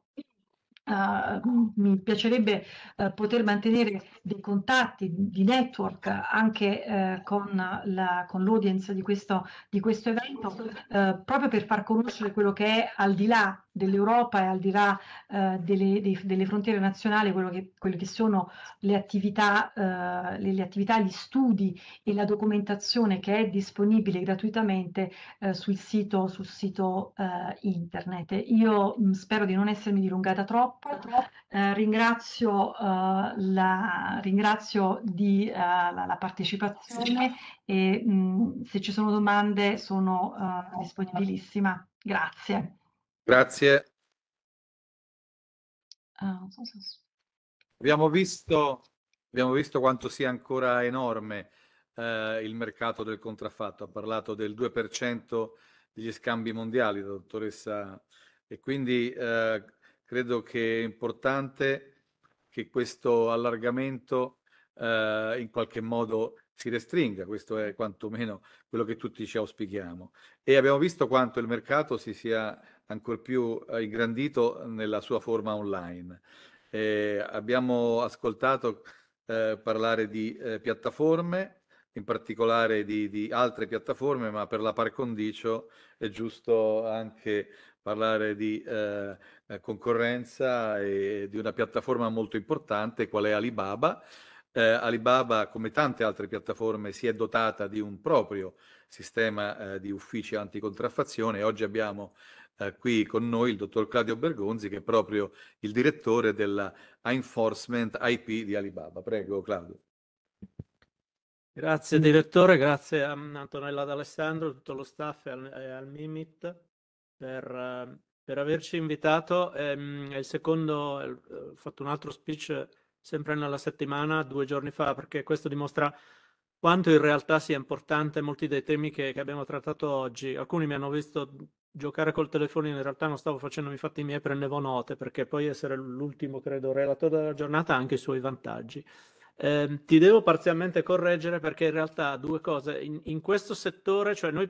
Uh, mi piacerebbe uh, poter mantenere dei contatti di network anche uh, con, l'audience la, di, di questo, evento, eh, proprio per far conoscere quello che è al di là dell'Europa e al di là eh, delle, dei, delle, frontiere nazionali, quello che, quelle che sono le attività, eh, le, le attività, gli studi e la documentazione che è disponibile gratuitamente eh, sul sito, sul sito eh, internet. Io mh, mm, spero di non essermi dilungata troppo, eh, ringrazio, eh, la, ringrazio di, la, la, partecipazione e mh, mm, se ci sono domande sono disponibilissima. Grazie. Grazie. Ah, abbiamo, visto, abbiamo visto, quanto sia ancora enorme eh, il mercato del contraffatto. Ha parlato del 2% degli scambi mondiali, dottoressa, e quindi eh, credo che è importante che questo allargamento eh, in qualche modo si restringa, questo è quantomeno quello che tutti ci auspichiamo. E abbiamo visto quanto il mercato si sia ancor più ingrandito nella sua forma online. Eh, abbiamo ascoltato eh, parlare di eh, piattaforme, in particolare di, di, altre piattaforme, ma per la par condicio è giusto anche parlare di eh, eh, concorrenza e di una piattaforma molto importante qual è Alibaba. Eh, Alibaba, come tante altre piattaforme, si è dotata di un proprio sistema di uffici anticontraffazione. Oggi abbiamo eh, qui con noi il dottor Claudio Bergonzi, che è proprio il direttore della Enforcement IP di Alibaba. Prego, Claudio. Grazie direttore, grazie a Antonella D'Alessandro, tutto lo staff e al, e al Mimit per, per, averci invitato. Ehm, è, il secondo, eh, ho fatto un altro speech sempre nella settimana, due giorni fa, perché questo dimostra quanto in realtà sia importante molti dei temi che, che abbiamo trattato oggi. Alcuni mi hanno visto giocare col telefonino in realtà non stavo facendo i fatti miei, prendevo note perché poi essere l'ultimo, credo, relatore della giornata ha anche i suoi vantaggi. Eh, ti devo parzialmente correggere perché in realtà due cose, in, in questo settore, cioè noi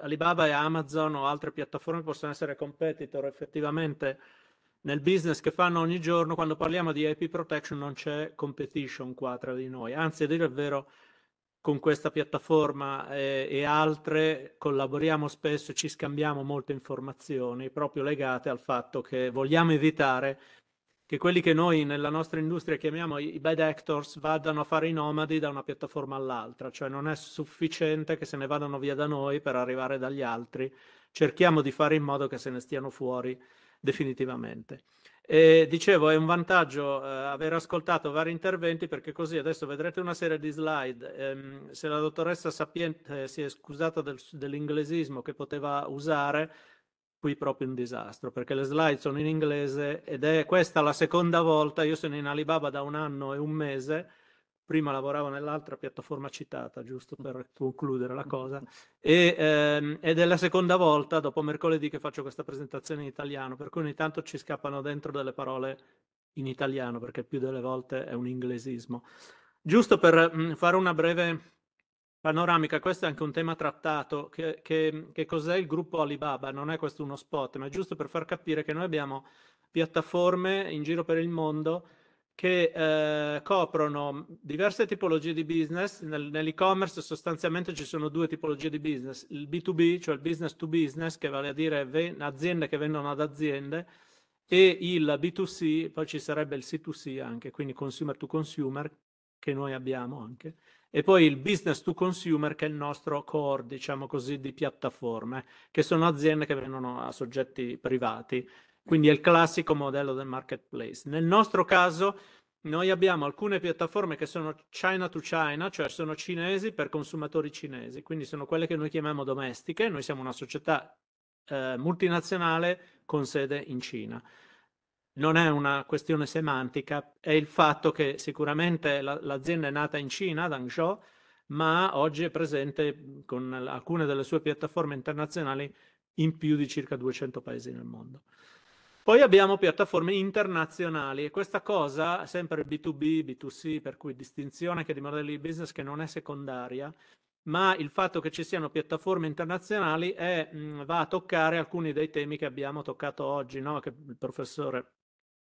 Alibaba e Amazon o altre piattaforme possono essere competitor effettivamente nel business che fanno ogni giorno, quando parliamo di IP protection non c'è competition qua tra di noi, anzi a dire il vero con questa piattaforma e, eh, e altre collaboriamo spesso, e ci scambiamo molte informazioni proprio legate al fatto che vogliamo evitare che quelli che noi nella nostra industria chiamiamo i bad actors vadano a fare i nomadi da una piattaforma all'altra, cioè non è sufficiente che se ne vadano via da noi per arrivare dagli altri, cerchiamo di fare in modo che se ne stiano fuori definitivamente. E dicevo, è un vantaggio eh, aver ascoltato vari interventi perché così adesso vedrete una serie di slide. Ehm, se la dottoressa Sapiente eh, si è scusata del, dell'inglesismo che poteva usare, qui proprio un disastro perché le slide sono in inglese ed è questa la seconda volta, io sono in Alibaba da un anno e un mese, prima lavoravo nell'altra piattaforma citata, giusto per mm. concludere la cosa, mm. e, ehm, ed è la seconda volta dopo mercoledì che faccio questa presentazione in italiano, per cui ogni tanto ci scappano dentro delle parole in italiano, perché più delle volte è un inglesismo. Giusto per mh, mm, fare una breve panoramica, questo è anche un tema trattato, che, che, che cos'è il gruppo Alibaba? Non è questo uno spot, ma è giusto per far capire che noi abbiamo piattaforme in giro per il mondo che eh, coprono diverse tipologie di business. Nel, nell'e-commerce sostanzialmente ci sono due tipologie di business, il B2B, cioè il business to business, che vale a dire aziende che vendono ad aziende, e il B2C, poi ci sarebbe il C2C anche, quindi consumer to consumer, che noi abbiamo anche, e poi il business to consumer, che è il nostro core, diciamo così, di piattaforme, che sono aziende che vendono a soggetti privati. Quindi è il classico modello del marketplace. Nel nostro caso noi abbiamo alcune piattaforme che sono China to China, cioè sono cinesi per consumatori cinesi, quindi sono quelle che noi chiamiamo domestiche. Noi siamo una società eh, multinazionale con sede in Cina. Non è una questione semantica, è il fatto che sicuramente la, l'azienda è nata in Cina, Dangzhou, ma oggi è presente con alcune delle sue piattaforme internazionali in più di circa 200 paesi nel mondo. Poi abbiamo piattaforme internazionali e questa cosa, sempre B2B, B2C, per cui distinzione anche di modelli di business che non è secondaria, ma il fatto che ci siano piattaforme internazionali è, mh, va a toccare alcuni dei temi che abbiamo toccato oggi, no? che il professore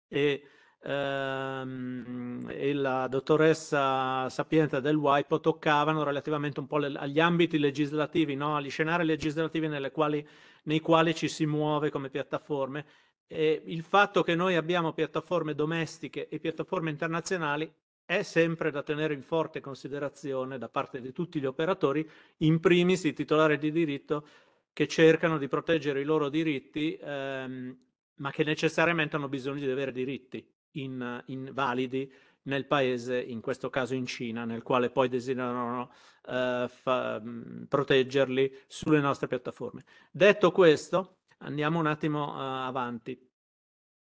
e, ehm, e la dottoressa Sapienza del WIPO toccavano relativamente un po' le, agli ambiti legislativi, no? agli scenari legislativi quali, nei quali ci si muove come piattaforme eh, il fatto che noi abbiamo piattaforme domestiche e piattaforme internazionali è sempre da tenere in forte considerazione da parte di tutti gli operatori, in primis i titolari di diritto che cercano di proteggere i loro diritti, ehm, ma che necessariamente hanno bisogno di avere diritti in, in validi nel paese, in questo caso in Cina, nel quale poi desiderano eh, fa, proteggerli sulle nostre piattaforme. Detto questo, Andiamo un attimo uh, avanti.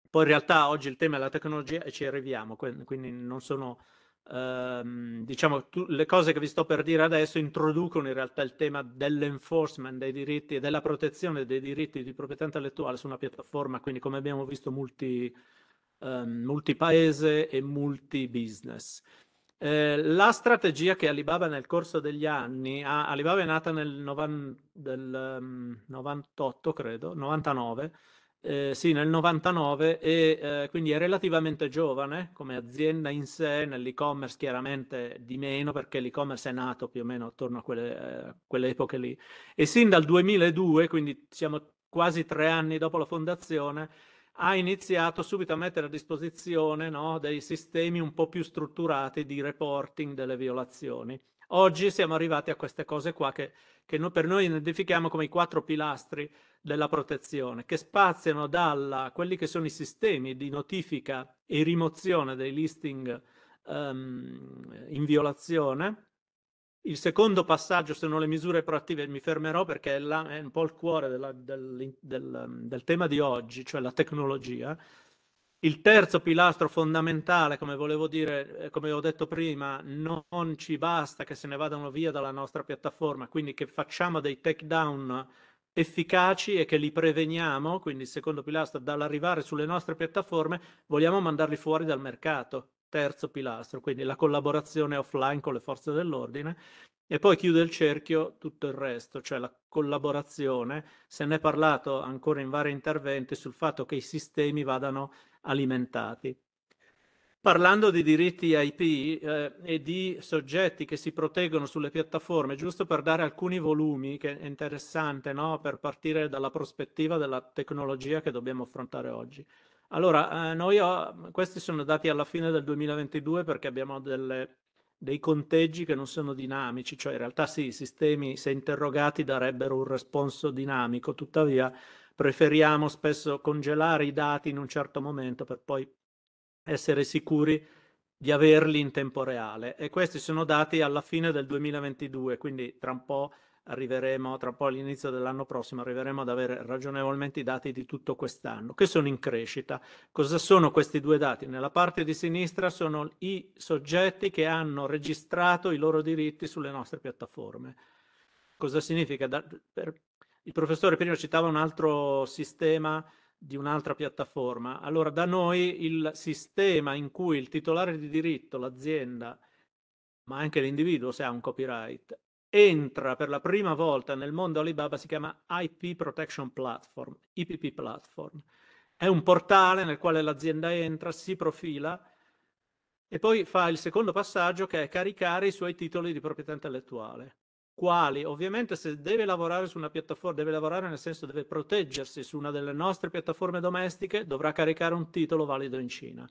Poi in realtà oggi il tema è la tecnologia e ci arriviamo, quindi non sono, ehm, diciamo, tu, le cose che vi sto per dire adesso introducono in realtà il tema dell'enforcement dei diritti e della protezione dei diritti di proprietà intellettuale su una piattaforma, quindi come abbiamo visto multi, ehm, multi paese e multi business. Eh, la strategia che Alibaba nel corso degli anni, ha, Alibaba è nata nel novan, del, um, mm, 98 credo, 99, eh, sì nel 99 e eh, quindi è relativamente giovane come azienda in sé, nell'e-commerce chiaramente di meno perché l'e-commerce è nato più o meno attorno a quelle, eh, quelle epoche lì e sin dal 2002, quindi siamo quasi tre anni dopo la fondazione, ha iniziato subito a mettere a disposizione no, dei sistemi un po' più strutturati di reporting delle violazioni. Oggi siamo arrivati a queste cose qua che, che noi, per noi identifichiamo come i quattro pilastri della protezione, che spaziano da quelli che sono i sistemi di notifica e rimozione dei listing um, in violazione, il secondo passaggio sono le misure proattive, mi fermerò perché è, la, è un po' il cuore della, del, del, del tema di oggi, cioè la tecnologia. Il terzo pilastro fondamentale, come volevo dire, eh, come ho detto prima, non ci basta che se ne vadano via dalla nostra piattaforma, quindi che facciamo dei takedown efficaci e che li preveniamo, quindi il secondo pilastro, dall'arrivare sulle nostre piattaforme, vogliamo mandarli fuori dal mercato terzo pilastro, quindi la collaborazione offline con le forze dell'ordine e poi chiude il cerchio tutto il resto, cioè la collaborazione. Se ne è parlato ancora in vari interventi sul fatto che i sistemi vadano alimentati. Parlando di diritti IP eh, e di soggetti che si proteggono sulle piattaforme, giusto per dare alcuni volumi, che è interessante no? per partire dalla prospettiva della tecnologia che dobbiamo affrontare oggi. Allora, eh, ho, mhmm, questi sono dati alla fine del 2022 perché abbiamo delle, dei conteggi che non sono dinamici, cioè in realtà sì, i sistemi se interrogati darebbero un responso dinamico, tuttavia preferiamo spesso congelare i dati in un certo momento per poi essere sicuri di averli in tempo reale e questi sono dati alla fine del 2022, quindi tra un po' arriveremo tra un po' all'inizio dell'anno prossimo, arriveremo ad avere ragionevolmente i dati di tutto quest'anno, che sono in crescita. Cosa sono questi due dati? Nella parte di sinistra sono i soggetti che hanno registrato i loro diritti sulle nostre piattaforme. Cosa significa? Da, per, il professore prima citava un altro sistema di un'altra piattaforma. Allora, da noi il sistema in cui il titolare di diritto, l'azienda, ma anche l'individuo se ha un copyright, entra per la prima volta nel mondo Alibaba si chiama IP Protection Platform, IPP Platform. È un portale nel quale l'azienda entra, si profila e poi fa il secondo passaggio che è caricare i suoi titoli di proprietà intellettuale. Quali? Ovviamente se deve lavorare su una piattaforma, deve lavorare nel senso deve proteggersi su una delle nostre piattaforme domestiche, dovrà caricare un titolo valido in Cina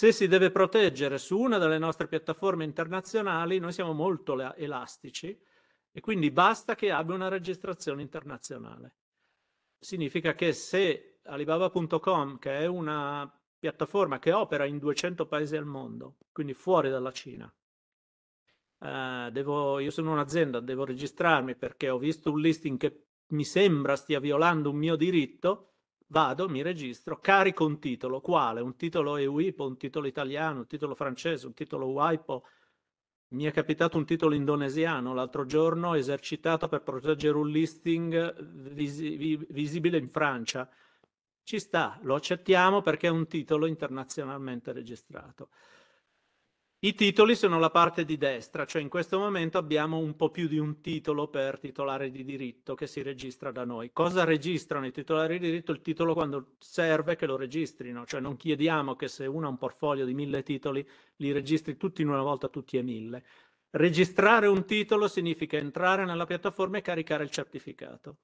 se si deve proteggere su una delle nostre piattaforme internazionali, noi siamo molto elastici e quindi basta che abbia una registrazione internazionale. Significa che se Alibaba.com, che è una piattaforma che opera in 200 paesi al mondo, quindi fuori dalla Cina, eh, devo, io sono un'azienda, devo registrarmi perché ho visto un listing che mi sembra stia violando un mio diritto, vado, mi registro, carico un titolo, quale? Un titolo EUIPO, un titolo italiano, un titolo francese, un titolo UIPO. Mi è capitato un titolo indonesiano l'altro giorno, esercitato per proteggere un listing visi- visibile in Francia. Ci sta, lo accettiamo perché è un titolo internazionalmente registrato. I titoli sono la parte di destra, cioè in questo momento abbiamo un po' più di un titolo per titolare di diritto che si registra da noi. Cosa registrano i titolari di diritto? Il titolo quando serve che lo registrino, cioè non chiediamo che se uno ha un portfolio di mille titoli li registri tutti in una volta tutti e mille. Registrare un titolo significa entrare nella piattaforma e caricare il certificato.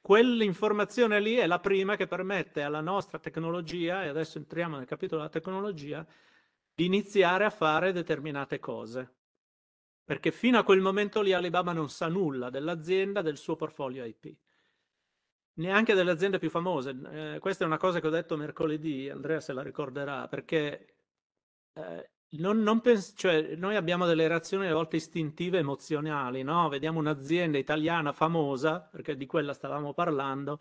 Quell'informazione lì è la prima che permette alla nostra tecnologia, e adesso entriamo nel capitolo della tecnologia, di iniziare a fare determinate cose. Perché fino a quel momento lì Alibaba non sa nulla dell'azienda, del suo portfolio IP, neanche delle aziende più famose. Eh, questa è una cosa che ho detto mercoledì, Andrea se la ricorderà, perché eh, non, non pens- cioè, noi abbiamo delle reazioni a volte istintive emozionali, no? Vediamo un'azienda italiana famosa, perché di quella stavamo parlando,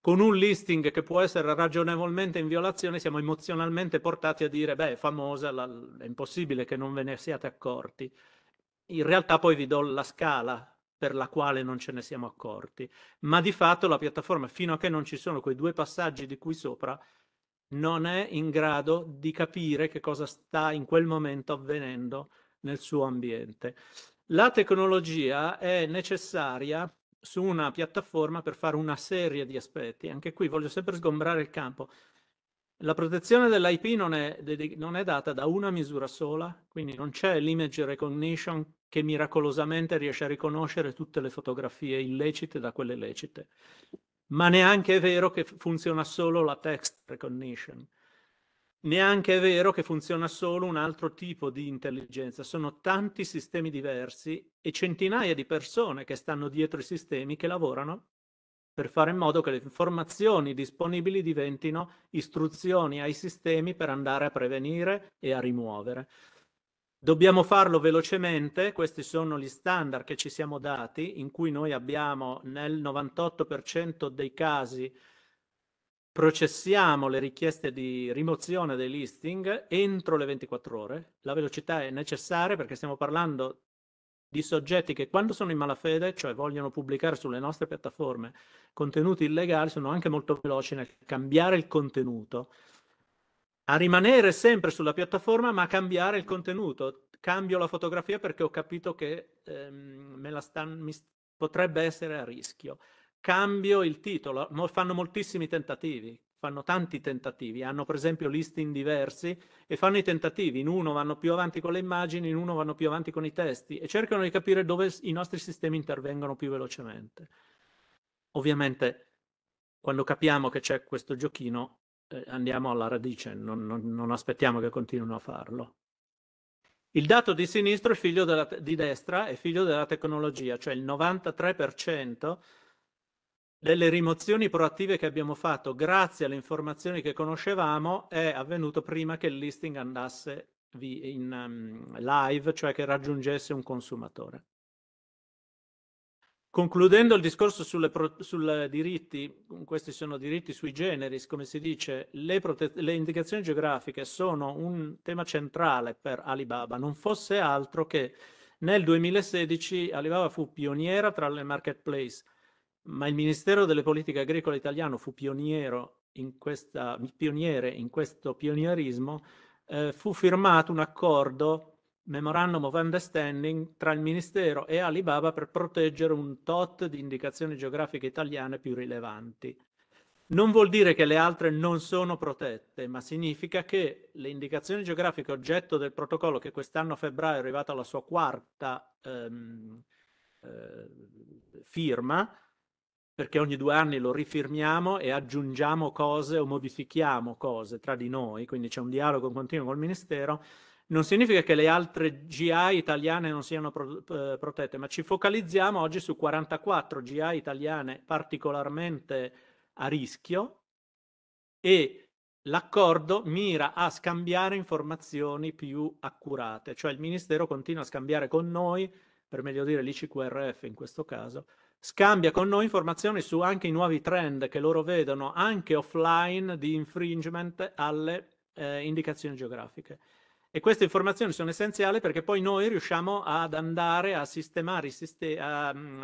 con un listing che può essere ragionevolmente in violazione, siamo emozionalmente portati a dire, beh, è famosa, la, è impossibile che non ve ne siate accorti. In realtà poi vi do la scala per la quale non ce ne siamo accorti, ma di fatto la piattaforma, fino a che non ci sono quei due passaggi di qui sopra, non è in grado di capire che cosa sta in quel momento avvenendo nel suo ambiente. La tecnologia è necessaria su una piattaforma per fare una serie di aspetti. Anche qui voglio sempre sgombrare il campo. La protezione dell'IP non è, non è data da una misura sola, quindi non c'è l'image recognition che miracolosamente riesce a riconoscere tutte le fotografie illecite da quelle lecite. Ma neanche è vero che funziona solo la text recognition Neanche è vero che funziona solo un altro tipo di intelligenza, sono tanti sistemi diversi e centinaia di persone che stanno dietro i sistemi che lavorano per fare in modo che le informazioni disponibili diventino istruzioni ai sistemi per andare a prevenire e a rimuovere. Dobbiamo farlo velocemente, questi sono gli standard che ci siamo dati, in cui noi abbiamo nel 98% dei casi processiamo le richieste di rimozione dei listing entro le 24 ore. La velocità è necessaria perché stiamo parlando di soggetti che quando sono in malafede, cioè vogliono pubblicare sulle nostre piattaforme contenuti illegali, sono anche molto veloci nel cambiare il contenuto, a rimanere sempre sulla piattaforma ma a cambiare il contenuto. Cambio la fotografia perché ho capito che ehm, sta, mi, potrebbe essere a rischio cambio il titolo, fanno moltissimi tentativi, fanno tanti tentativi, hanno per esempio listing diversi e fanno i tentativi, in uno vanno più avanti con le immagini, in uno vanno più avanti con i testi e cercano di capire dove i nostri sistemi intervengono più velocemente. Ovviamente quando capiamo che c'è questo giochino eh, andiamo alla radice, non, non, non, aspettiamo che continuino a farlo. Il dato di sinistra è figlio della, di destra è figlio della tecnologia, cioè il 93% delle rimozioni proattive che abbiamo fatto grazie alle informazioni che conoscevamo è avvenuto prima che il listing andasse in um, live, cioè che raggiungesse un consumatore. Concludendo il discorso sui diritti, questi sono diritti sui generis, come si dice, le, le indicazioni geografiche sono un tema centrale per Alibaba, non fosse altro che nel 2016 Alibaba fu pioniera tra le marketplace ma il Ministero delle Politiche Agricole italiano fu pioniero in questa, pioniere in questo pionierismo, eh, fu firmato un accordo, Memorandum of Understanding, tra il Ministero e Alibaba per proteggere un tot di indicazioni geografiche italiane più rilevanti. Non vuol dire che le altre non sono protette, ma significa che le indicazioni geografiche oggetto del protocollo, che quest'anno a febbraio è arrivata alla sua quarta ehm, eh, firma, perché ogni due anni lo rifirmiamo e aggiungiamo cose o modifichiamo cose tra di noi, quindi c'è un dialogo continuo col Ministero, non significa che le altre GI italiane non siano pro, eh, protette, ma ci focalizziamo oggi su 44 GI italiane particolarmente a rischio e l'accordo mira a scambiare informazioni più accurate, cioè il Ministero continua a scambiare con noi, per meglio dire l'ICQRF in questo caso, scambia con noi informazioni su anche i nuovi trend che loro vedono anche offline di infringement alle eh, indicazioni geografiche. E queste informazioni sono essenziali perché poi noi riusciamo ad andare a sistemare i sistemi, mm,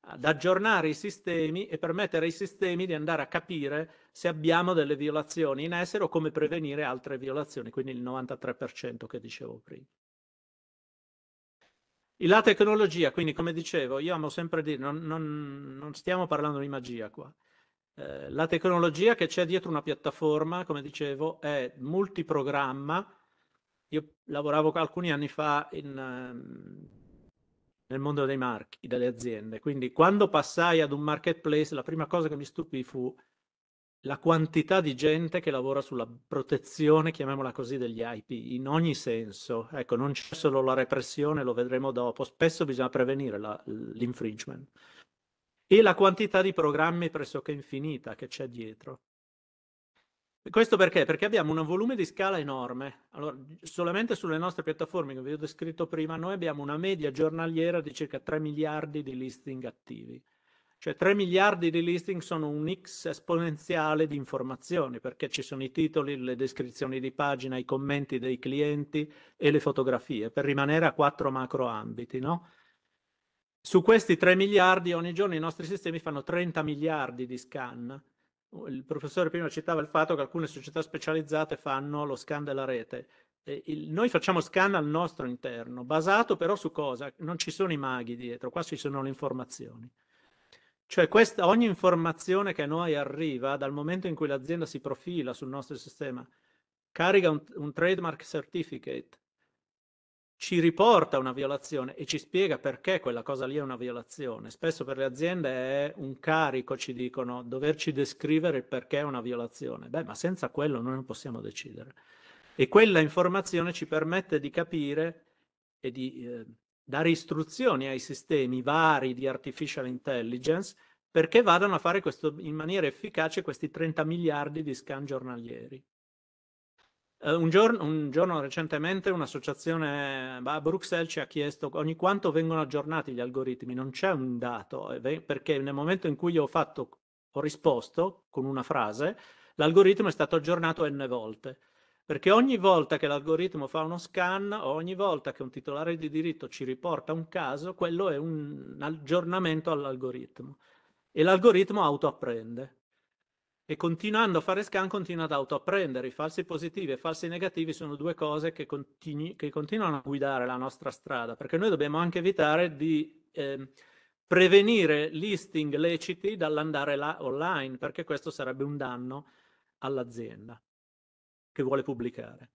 ad aggiornare i sistemi e permettere ai sistemi di andare a capire se abbiamo delle violazioni in essere o come prevenire altre violazioni, quindi il 93% che dicevo prima. La tecnologia, quindi come dicevo, io amo sempre dire, non, non, non stiamo parlando di magia qua. Eh, la tecnologia che c'è dietro una piattaforma, come dicevo, è multiprogramma. Io lavoravo alcuni anni fa in, ehm, nel mondo dei marchi, delle aziende, quindi quando passai ad un marketplace, la prima cosa che mi stupì fu la quantità di gente che lavora sulla protezione, chiamiamola così, degli IP, in ogni senso. Ecco, non c'è solo la repressione, lo vedremo dopo, spesso bisogna prevenire la, l'infringement. E la quantità di programmi pressoché infinita che c'è dietro. Questo perché? Perché abbiamo un volume di scala enorme. Allora, solamente sulle nostre piattaforme che vi ho descritto prima, noi abbiamo una media giornaliera di circa 3 miliardi di listing attivi. Cioè 3 miliardi di listing sono un x esponenziale di informazioni, perché ci sono i titoli, le descrizioni di pagina, i commenti dei clienti e le fotografie, per rimanere a quattro macro ambiti, no? Su questi 3 miliardi ogni giorno i nostri sistemi fanno 30 miliardi di scan. Il professore prima citava il fatto che alcune società specializzate fanno lo scan della rete. Il, noi facciamo scan al nostro interno, basato però su cosa? Non ci sono i maghi dietro, qua ci sono le informazioni. Cioè questa, ogni informazione che a noi arriva dal momento in cui l'azienda si profila sul nostro sistema, carica un, un, trademark certificate, ci riporta una violazione e ci spiega perché quella cosa lì è una violazione. Spesso per le aziende è un carico, ci dicono, doverci descrivere il perché è una violazione. Beh, ma senza quello noi non possiamo decidere. E quella informazione ci permette di capire e di... Eh, dare istruzioni ai sistemi vari di artificial intelligence perché vadano a fare questo, in maniera efficace questi 30 miliardi di scan giornalieri. Uh, un, giorno, un, giorno, recentemente un'associazione eh, a Bruxelles ci ha chiesto ogni quanto vengono aggiornati gli algoritmi, non c'è un dato, eh, perché nel momento in cui io ho, fatto, ho risposto con una frase, l'algoritmo è stato aggiornato n volte. Perché ogni volta che l'algoritmo fa uno scan, ogni volta che un titolare di diritto ci riporta un caso, quello è un aggiornamento all'algoritmo. E l'algoritmo autoapprende. E continuando a fare scan continua ad autoapprendere. I falsi positivi e i falsi negativi sono due cose che, continu che continuano a guidare la nostra strada, perché noi dobbiamo anche evitare di... Eh, prevenire listing leciti dall'andare online, perché questo sarebbe un danno all'azienda che vuole pubblicare.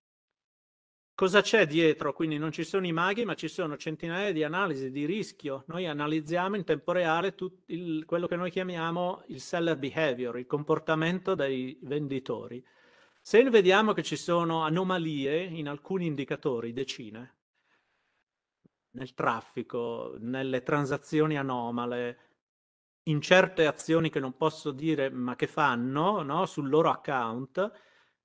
Cosa c'è dietro? Quindi non ci sono i maghi, ma ci sono centinaia di analisi di rischio. Noi analizziamo in tempo reale tutto il, quello che noi chiamiamo il seller behavior, il comportamento dei venditori. Se vediamo che ci sono anomalie in alcuni indicatori, decine, nel traffico, nelle transazioni anomale, in certe azioni che non posso dire ma che fanno no? sul loro account,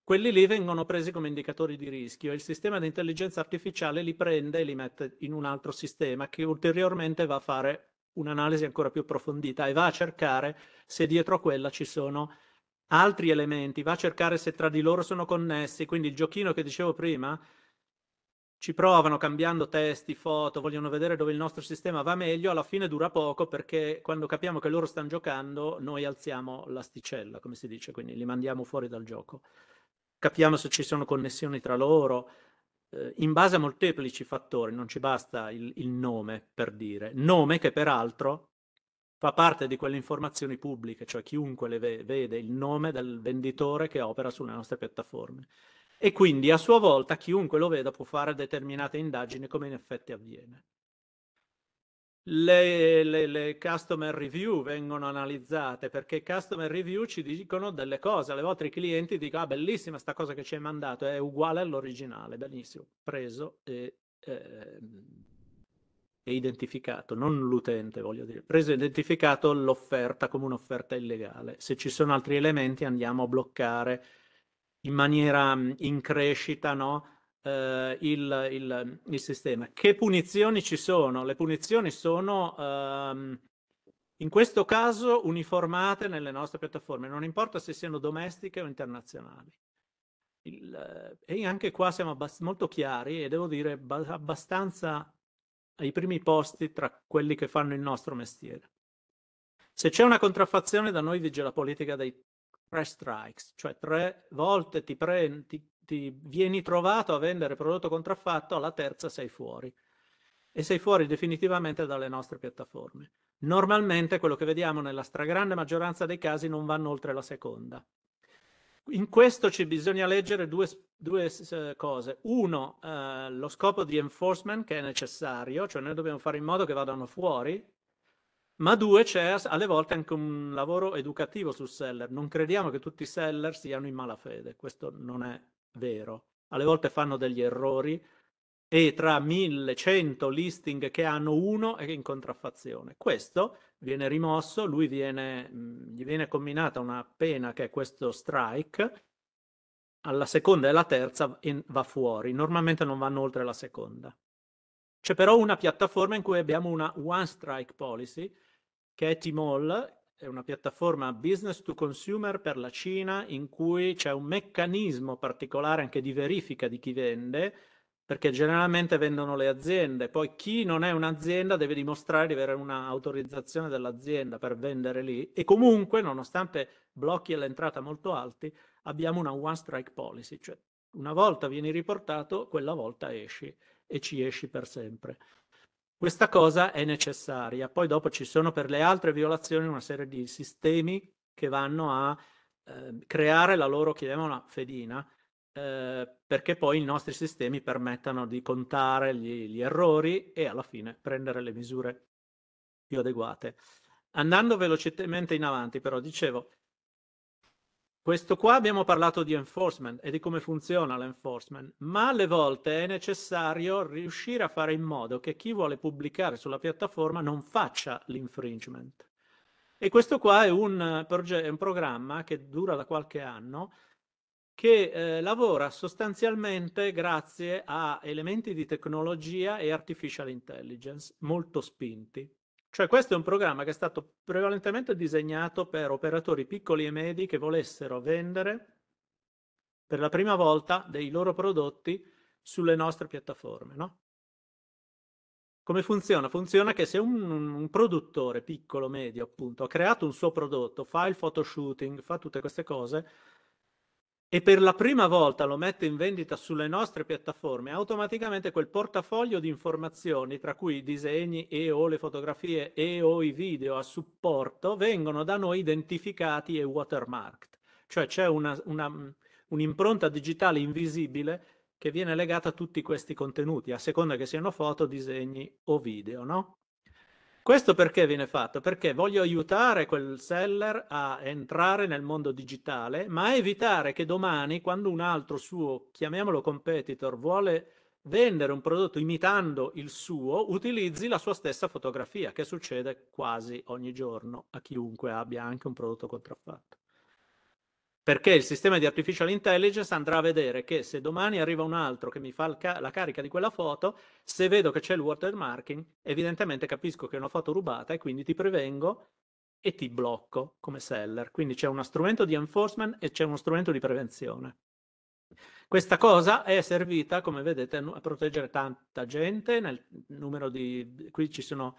quelli lì vengono presi come indicatori di rischio e il sistema di intelligenza artificiale li prende e li mette in un altro sistema che ulteriormente va a fare un'analisi ancora più approfondita e va a cercare se dietro a quella ci sono altri elementi, va a cercare se tra di loro sono connessi, quindi il giochino che dicevo prima ci provano cambiando testi, foto, vogliono vedere dove il nostro sistema va meglio, alla fine dura poco perché quando capiamo che loro stanno giocando noi alziamo l'asticella, come si dice, quindi li mandiamo fuori dal gioco capiamo se ci sono connessioni tra loro, eh, in base a molteplici fattori, non ci basta il, il nome per dire. Nome che peraltro fa parte di quelle informazioni pubbliche, cioè chiunque le ve- vede, il nome del venditore che opera sulle nostre piattaforme. E quindi a sua volta chiunque lo veda può fare determinate indagini come in effetti avviene le, le, le, customer review vengono analizzate perché customer review ci dicono delle cose. Alle volte i clienti dicono: Ah, bellissima questa cosa che ci hai mandato, è uguale all'originale. Benissimo, preso e, eh, e identificato, non l'utente, voglio dire, preso e identificato l'offerta come un'offerta illegale. Se ci sono altri elementi, andiamo a bloccare in maniera in crescita, no? eh, il, il, il, sistema. Che punizioni ci sono? Le punizioni sono ehm, in questo caso uniformate nelle nostre piattaforme, non importa se siano domestiche o internazionali. Il, eh, e anche qua siamo molto chiari e devo dire abbastanza ai primi posti tra quelli che fanno il nostro mestiere. Se c'è una contraffazione da noi vige la politica dei tre strikes, cioè tre volte ti, pre- ti ti vieni trovato a vendere prodotto contraffatto, alla terza sei fuori e sei fuori definitivamente dalle nostre piattaforme. Normalmente quello che vediamo nella stragrande maggioranza dei casi non vanno oltre la seconda. In questo ci bisogna leggere due, due cose. Uno, eh, lo scopo di enforcement che è necessario, cioè noi dobbiamo fare in modo che vadano fuori, ma due, c'è alle volte anche un lavoro educativo sul seller. Non crediamo che tutti i seller siano in malafede, questo non è vero. Alle volte fanno degli errori e tra 1100 listing che hanno uno è in contraffazione. Questo viene rimosso, lui viene, mhmm, gli viene combinata una pena che è questo strike, alla seconda e alla terza va fuori, normalmente non vanno oltre la seconda. C'è però una piattaforma in cui abbiamo una one strike policy che è Tmall, è una piattaforma business to consumer per la Cina in cui c'è un meccanismo particolare anche di verifica di chi vende, perché generalmente vendono le aziende, poi chi non è un'azienda deve dimostrare di avere un'autorizzazione dell'azienda per vendere lì e comunque, nonostante blocchi all'entrata molto alti, abbiamo una one strike policy, cioè una volta vieni riportato, quella volta esci e ci esci per sempre. Questa cosa è necessaria. Poi dopo ci sono per le altre violazioni una serie di sistemi che vanno a eh, creare la loro, chiamiamola fedina, eh, perché poi i nostri sistemi permettano di contare gli, gli errori e alla fine prendere le misure più adeguate. Andando velocemente in avanti, però, dicevo, questo qua abbiamo parlato di enforcement e di come funziona l'enforcement, ma alle volte è necessario riuscire a fare in modo che chi vuole pubblicare sulla piattaforma non faccia l'infringement. E questo qua è un, eh, proge- un programma che dura da qualche anno, che eh, lavora sostanzialmente grazie a elementi di tecnologia e artificial intelligence molto spinti. Cioè questo è un programma che è stato prevalentemente disegnato per operatori piccoli e medi che volessero vendere per la prima volta dei loro prodotti sulle nostre piattaforme. No? Come funziona? Funziona che se un, un, produttore piccolo, medio, appunto, ha creato un suo prodotto, fa il photoshooting, fa tutte queste cose, e per la prima volta lo mette in vendita sulle nostre piattaforme, automaticamente quel portafoglio di informazioni, tra cui i disegni e o le fotografie e o i video a supporto, vengono da noi identificati e watermarked. Cioè c'è un'impronta digitale invisibile che viene legata a tutti questi contenuti, a seconda che siano foto, disegni o video, no? Questo perché viene fatto? Perché voglio aiutare quel seller a entrare nel mondo digitale, ma evitare che domani, quando un altro suo, chiamiamolo competitor, vuole vendere un prodotto imitando il suo, utilizzi la sua stessa fotografia, che succede quasi ogni giorno a chiunque abbia anche un prodotto contraffatto perché il sistema di artificial intelligence andrà a vedere che se domani arriva un altro che mi fa ca- la carica di quella foto, se vedo che c'è il watermarking, evidentemente capisco che è una foto rubata e quindi ti prevengo e ti blocco come seller. Quindi c'è uno strumento di enforcement e c'è uno strumento di prevenzione. Questa cosa è servita, come vedete, a proteggere tanta gente, nel numero di... qui ci sono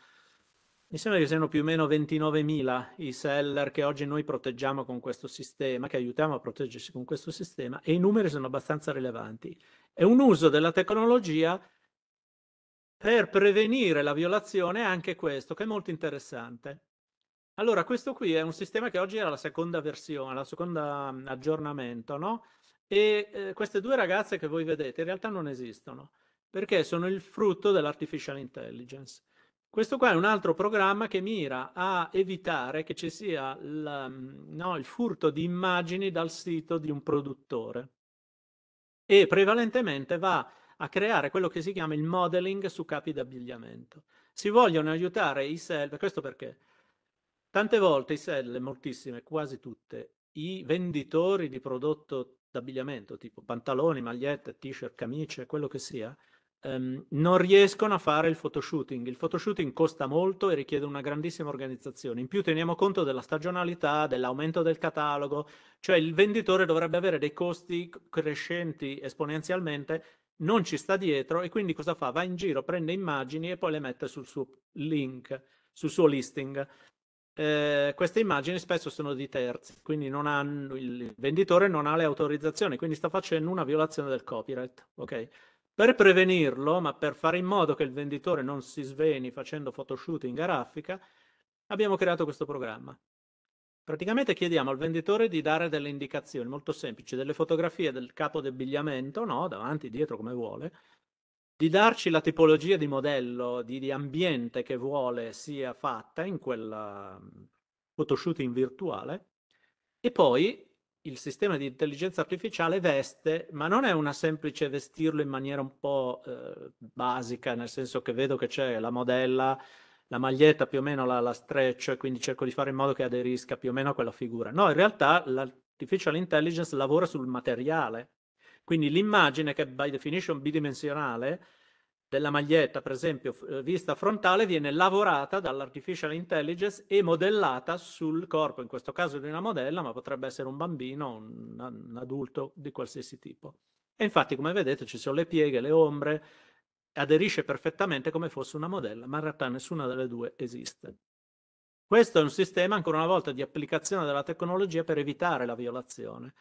mi sembra che siano più o meno 29.000 i seller che oggi noi proteggiamo con questo sistema, che aiutiamo a proteggersi con questo sistema e i numeri sono abbastanza rilevanti. È un uso della tecnologia per prevenire la violazione anche questo, che è molto interessante. Allora, questo qui è un sistema che oggi era la seconda versione, la seconda mm, aggiornamento, no? E eh, queste due ragazze che voi vedete in realtà non esistono, perché sono il frutto dell'artificial intelligence. Questo qua è un altro programma che mira a evitare che ci sia la, mm, no, il furto di immagini dal sito di un produttore e prevalentemente va a creare quello che si chiama il modeling su capi d'abbigliamento. Si vogliono aiutare i seller, questo perché tante volte i seller, moltissime, quasi tutte, i venditori di prodotto d'abbigliamento, tipo pantaloni, magliette, t-shirt, camicie, quello che sia, Um, non riescono a fare il photoshooting. Il photoshooting costa molto e richiede una grandissima organizzazione. In più teniamo conto della stagionalità, dell'aumento del catalogo, cioè il venditore dovrebbe avere dei costi crescenti esponenzialmente, non ci sta dietro e quindi cosa fa? Va in giro, prende immagini e poi le mette sul suo link, sul suo listing. Eh, queste immagini spesso sono di terzi, quindi hanno, il venditore non ha le autorizzazioni, quindi sta facendo una violazione del copyright. Okay? Per prevenirlo, ma per fare in modo che il venditore non si sveni facendo photoshooting a raffica, abbiamo creato questo programma. Praticamente chiediamo al venditore di dare delle indicazioni molto semplici, delle fotografie del capo d'abbigliamento, no? davanti, dietro, come vuole, di darci la tipologia di modello, di, di ambiente che vuole sia fatta in quel photoshooting virtuale e poi il sistema di intelligenza artificiale veste, ma non è una semplice vestirlo in maniera un po' eh, basica, nel senso che vedo che c'è la modella, la maglietta più o meno la, la e quindi cerco di fare in modo che aderisca più o meno a quella figura. No, in realtà l'artificial intelligence lavora sul materiale, quindi l'immagine che by definition bidimensionale della maglietta, per esempio, eh, vista frontale, viene lavorata dall'artificial intelligence e modellata sul corpo, in questo caso di una modella, ma potrebbe essere un bambino, un, un adulto di qualsiasi tipo. E infatti, come vedete, ci sono le pieghe, le ombre, aderisce perfettamente come fosse una modella, ma in realtà nessuna delle due esiste. Questo è un sistema, ancora una volta, di applicazione della tecnologia per evitare la violazione.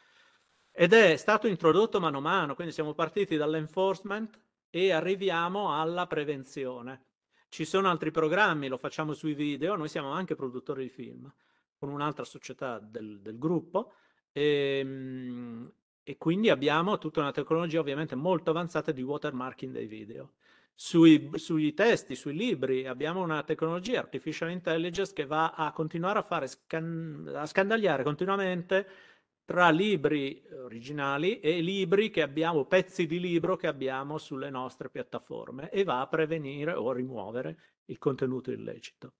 Ed è stato introdotto mano a mano, quindi siamo partiti dall'enforcement, e arriviamo alla prevenzione. Ci sono altri programmi, lo facciamo sui video, noi siamo anche produttori di film con un'altra società del, del gruppo e, ehm, e, quindi abbiamo tutta una tecnologia ovviamente molto avanzata di watermarking dei video. Sui, sui testi, sui libri abbiamo una tecnologia artificial intelligence che va a continuare a, fare scan- a scandagliare continuamente tra libri eh, originali e libri che abbiamo, pezzi di libro che abbiamo sulle nostre piattaforme e va a prevenire o a rimuovere il contenuto illecito.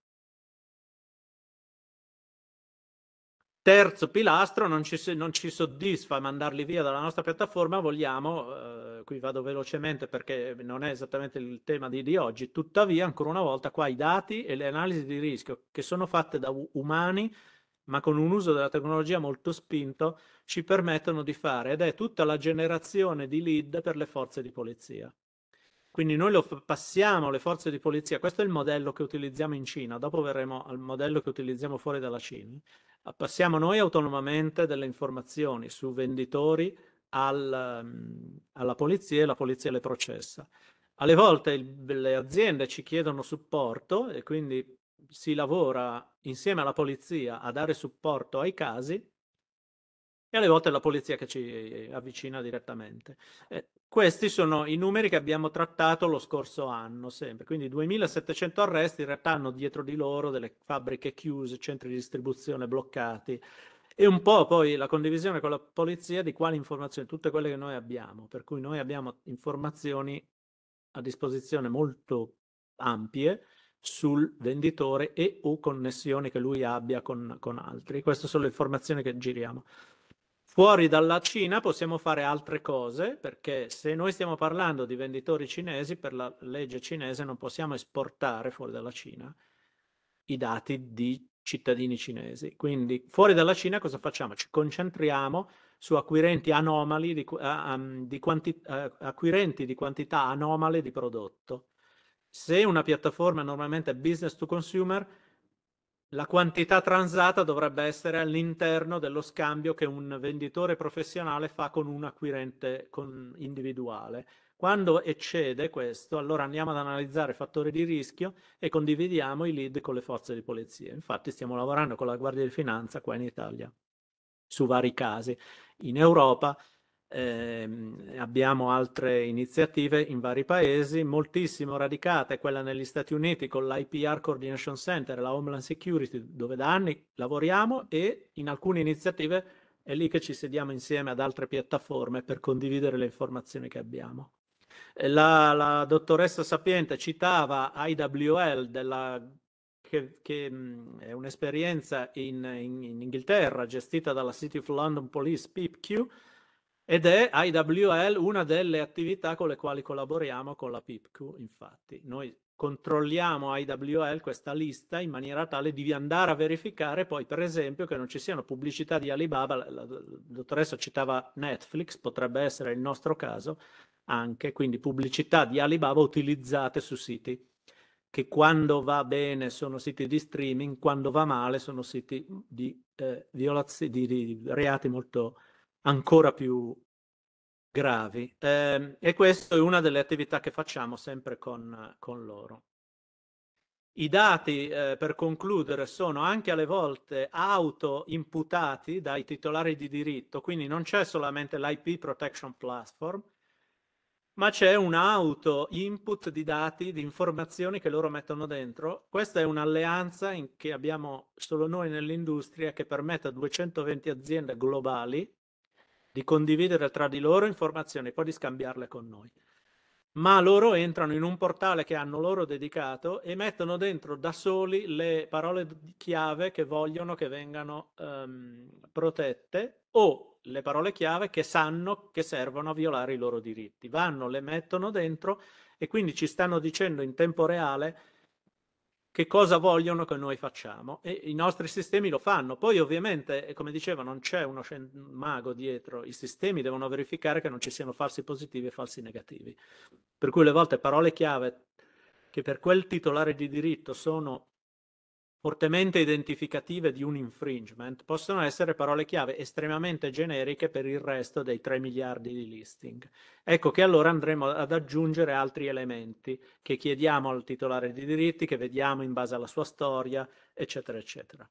Terzo pilastro, non ci, non ci soddisfa mandarli via dalla nostra piattaforma, vogliamo, eh, qui vado velocemente perché non è esattamente il tema di, di oggi, tuttavia ancora una volta qua i dati e le analisi di rischio che sono fatte da umani ma con un uso della tecnologia molto spinto, ci permettono di fare ed è tutta la generazione di lead per le forze di polizia. Quindi noi lo passiamo alle forze di polizia, questo è il modello che utilizziamo in Cina, dopo verremo al modello che utilizziamo fuori dalla Cina, ah, passiamo noi autonomamente delle informazioni su venditori al, mm, alla polizia e la polizia le processa. Alle volte il, le aziende ci chiedono supporto e quindi si lavora insieme alla polizia a dare supporto ai casi e alle volte è la polizia che ci avvicina direttamente. Eh, questi sono i numeri che abbiamo trattato lo scorso anno, sempre. Quindi 2700 arresti, in realtà hanno dietro di loro delle fabbriche chiuse, centri di distribuzione bloccati e un po' poi la condivisione con la polizia di quali informazioni, tutte quelle che noi abbiamo, per cui noi abbiamo informazioni a disposizione molto ampie sul venditore e o connessioni che lui abbia con, con altri. Queste sono le informazioni che giriamo. Fuori dalla Cina possiamo fare altre cose perché se noi stiamo parlando di venditori cinesi, per la legge cinese non possiamo esportare fuori dalla Cina i dati di cittadini cinesi. Quindi fuori dalla Cina cosa facciamo? Ci concentriamo su acquirenti anomali di, uh, um, di quanti, uh, acquirenti di quantità anomale di prodotto se una piattaforma normalmente è business to consumer, la quantità transata dovrebbe essere all'interno dello scambio che un venditore professionale fa con un acquirente con individuale. Quando eccede questo, allora andiamo ad analizzare fattori di rischio e condividiamo i lead con le forze di polizia. Infatti stiamo lavorando con la Guardia di Finanza qua in Italia su vari casi. In Europa eh, abbiamo altre iniziative in vari paesi, moltissimo radicate, quella negli Stati Uniti con l'IPR Coordination Center, la Homeland Security, dove da anni lavoriamo e in alcune iniziative è lì che ci sediamo insieme ad altre piattaforme per condividere le informazioni che abbiamo. La, la dottoressa Sapiente citava IWL della che, che è un'esperienza in, in, in Inghilterra gestita dalla City of London Police, PIPQ, ed è IWL una delle attività con le quali collaboriamo con la PIPQ, infatti. Noi controlliamo IWL questa lista in maniera tale di andare a verificare poi, per esempio, che non ci siano pubblicità di Alibaba. La, la, la dottoressa citava Netflix, potrebbe essere il nostro caso anche, quindi pubblicità di Alibaba utilizzate su siti che quando va bene sono siti di streaming, quando va male sono siti di, eh, violaz- di, di reati molto ancora più gravi. Eh, e questa è una delle attività che facciamo sempre con, con loro. I dati, eh, per concludere, sono anche alle volte auto-imputati dai titolari di diritto, quindi non c'è solamente l'IP Protection Platform, ma c'è un auto input di dati, di informazioni che loro mettono dentro. Questa è un'alleanza che abbiamo solo noi nell'industria che permette a 220 aziende globali di condividere tra di loro informazioni e poi di scambiarle con noi. Ma loro entrano in un portale che hanno loro dedicato e mettono dentro da soli le parole chiave che vogliono che vengano um, protette o le parole chiave che sanno che servono a violare i loro diritti. Vanno, le mettono dentro e quindi ci stanno dicendo in tempo reale che cosa vogliono che noi facciamo e i nostri sistemi lo fanno. Poi ovviamente, eh, come dicevo, non c'è uno scien- mago dietro, i sistemi devono verificare che non ci siano falsi positivi e falsi negativi. Per cui le volte parole chiave che per quel titolare di diritto sono fortemente identificative di un infringement possono essere parole chiave estremamente generiche per il resto dei 3 miliardi di listing. Ecco che allora andremo ad aggiungere altri elementi che chiediamo al titolare di diritti, che vediamo in base alla sua storia, eccetera, eccetera.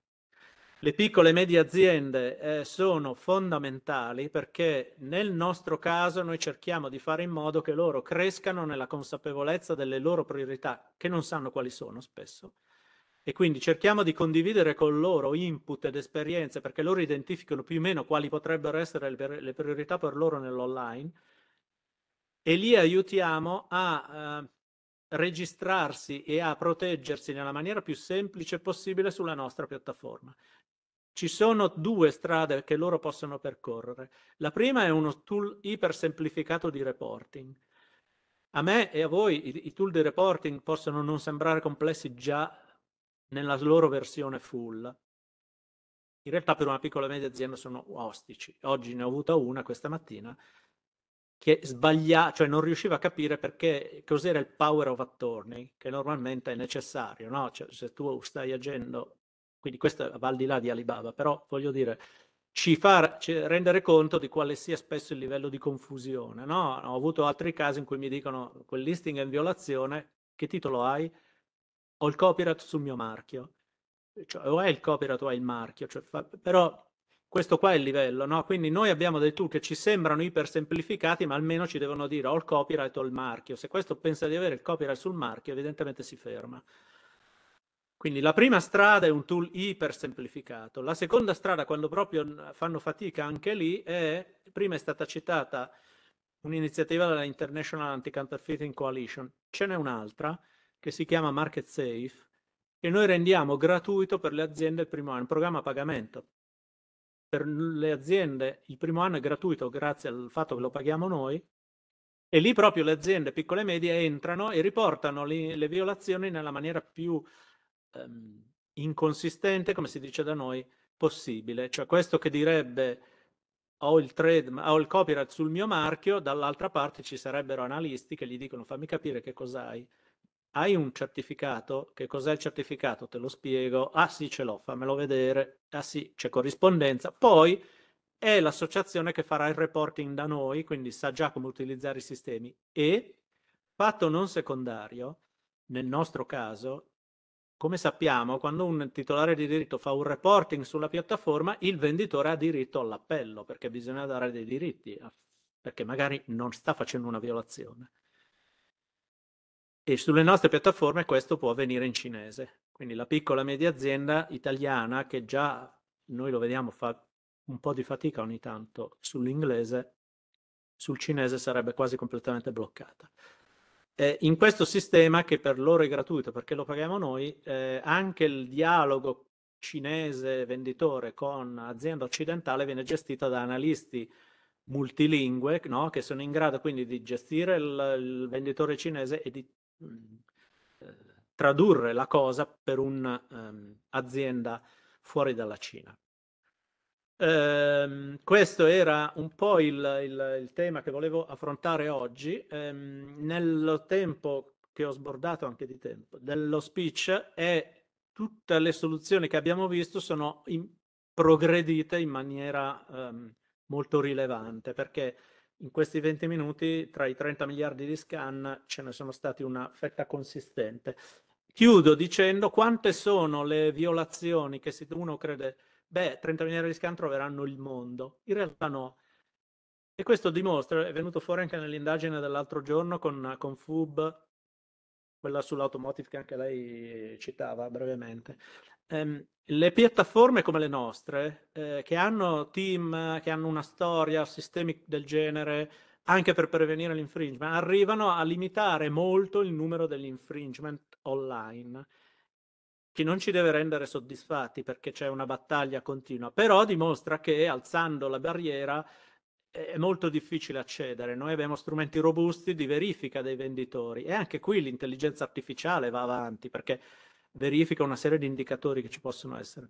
Le piccole e medie aziende eh, sono fondamentali perché nel nostro caso noi cerchiamo di fare in modo che loro crescano nella consapevolezza delle loro priorità, che non sanno quali sono spesso, e quindi cerchiamo di condividere con loro input ed esperienze perché loro identificano più o meno quali potrebbero essere le priorità per loro nell'online e li aiutiamo a eh, registrarsi e a proteggersi nella maniera più semplice possibile sulla nostra piattaforma. Ci sono due strade che loro possono percorrere. La prima è uno tool iper semplificato di reporting. A me e a voi i, i tool di reporting possono non sembrare complessi già nella loro versione full, in realtà per una piccola e media azienda sono ostici. Oggi ne ho avuta una questa mattina che sbaglia, cioè non riusciva a capire perché cos'era il power of attorney che normalmente è necessario, no? Cioè, se tu stai agendo, quindi questo va al di là di Alibaba, però voglio dire, ci fa rendere conto di quale sia spesso il livello di confusione, no? Ho avuto altri casi in cui mi dicono quel listing è in violazione, che titolo hai? ho il copyright sul mio marchio, cioè, o è il copyright o è il marchio, cioè, fa... però questo qua è il livello, no? Quindi noi abbiamo dei tool che ci sembrano iper semplificati, ma almeno ci devono dire ho il copyright o il marchio. Se questo pensa di avere il copyright sul marchio, evidentemente si ferma. Quindi la prima strada è un tool iper semplificato, La seconda strada, quando proprio fanno fatica anche lì, è, prima è stata citata un'iniziativa della International Anti-Counterfeiting Coalition, ce n'è un'altra, che si chiama Market Safe, che noi rendiamo gratuito per le aziende il primo anno, un programma a pagamento. Per le aziende il primo anno è gratuito grazie al fatto che lo paghiamo noi e lì proprio le aziende piccole e medie entrano e riportano le, le violazioni nella maniera più ehm, inconsistente, come si dice da noi, possibile. Cioè questo che direbbe ho il, trade, ho il copyright sul mio marchio, dall'altra parte ci sarebbero analisti che gli dicono fammi capire che cos'hai hai un certificato, che cos'è il certificato? Te lo spiego, ah sì ce l'ho, fammelo vedere, ah sì c'è corrispondenza, poi è l'associazione che farà il reporting da noi, quindi sa già come utilizzare i sistemi e fatto non secondario, nel nostro caso, come sappiamo, quando un titolare di diritto fa un reporting sulla piattaforma, il venditore ha diritto all'appello perché bisogna dare dei diritti, perché magari non sta facendo una violazione e sulle nostre piattaforme questo può avvenire in cinese. Quindi la piccola e media azienda italiana che già noi lo vediamo fa un po' di fatica ogni tanto sull'inglese, sul cinese sarebbe quasi completamente bloccata. Eh, in questo sistema che per loro è gratuito perché lo paghiamo noi, eh, anche il dialogo cinese venditore con azienda occidentale viene gestito da analisti multilingue no? che sono in grado quindi di gestire il, il venditore cinese e di Mm. tradurre la cosa per un'azienda ehm, fuori dalla Cina. Um, questo era un po' il, il, il, tema che volevo affrontare oggi. Um, ehm, nel tempo che ho sbordato anche di tempo dello speech e tutte le soluzioni che abbiamo visto sono in, progredite in maniera molto rilevante perché in questi 20 minuti tra i 30 miliardi di scan ce ne sono stati una fetta consistente. Chiudo dicendo quante sono le violazioni che se uno crede, beh, 30 miliardi di scan troveranno il mondo. In realtà no. E questo dimostra, è venuto fuori anche nell'indagine dell'altro giorno con, con FUB, quella sull'automotive che anche lei citava brevemente ehm, le piattaforme come le nostre, eh, che hanno team, che hanno una storia, sistemi del genere, anche per prevenire l'infringement, arrivano a limitare molto il numero degli infringement online, che non ci deve rendere soddisfatti perché c'è una battaglia continua, però dimostra che alzando la barriera è molto difficile accedere. Noi abbiamo strumenti robusti di verifica dei venditori e anche qui l'intelligenza artificiale va avanti perché verifica una serie di indicatori che ci possono essere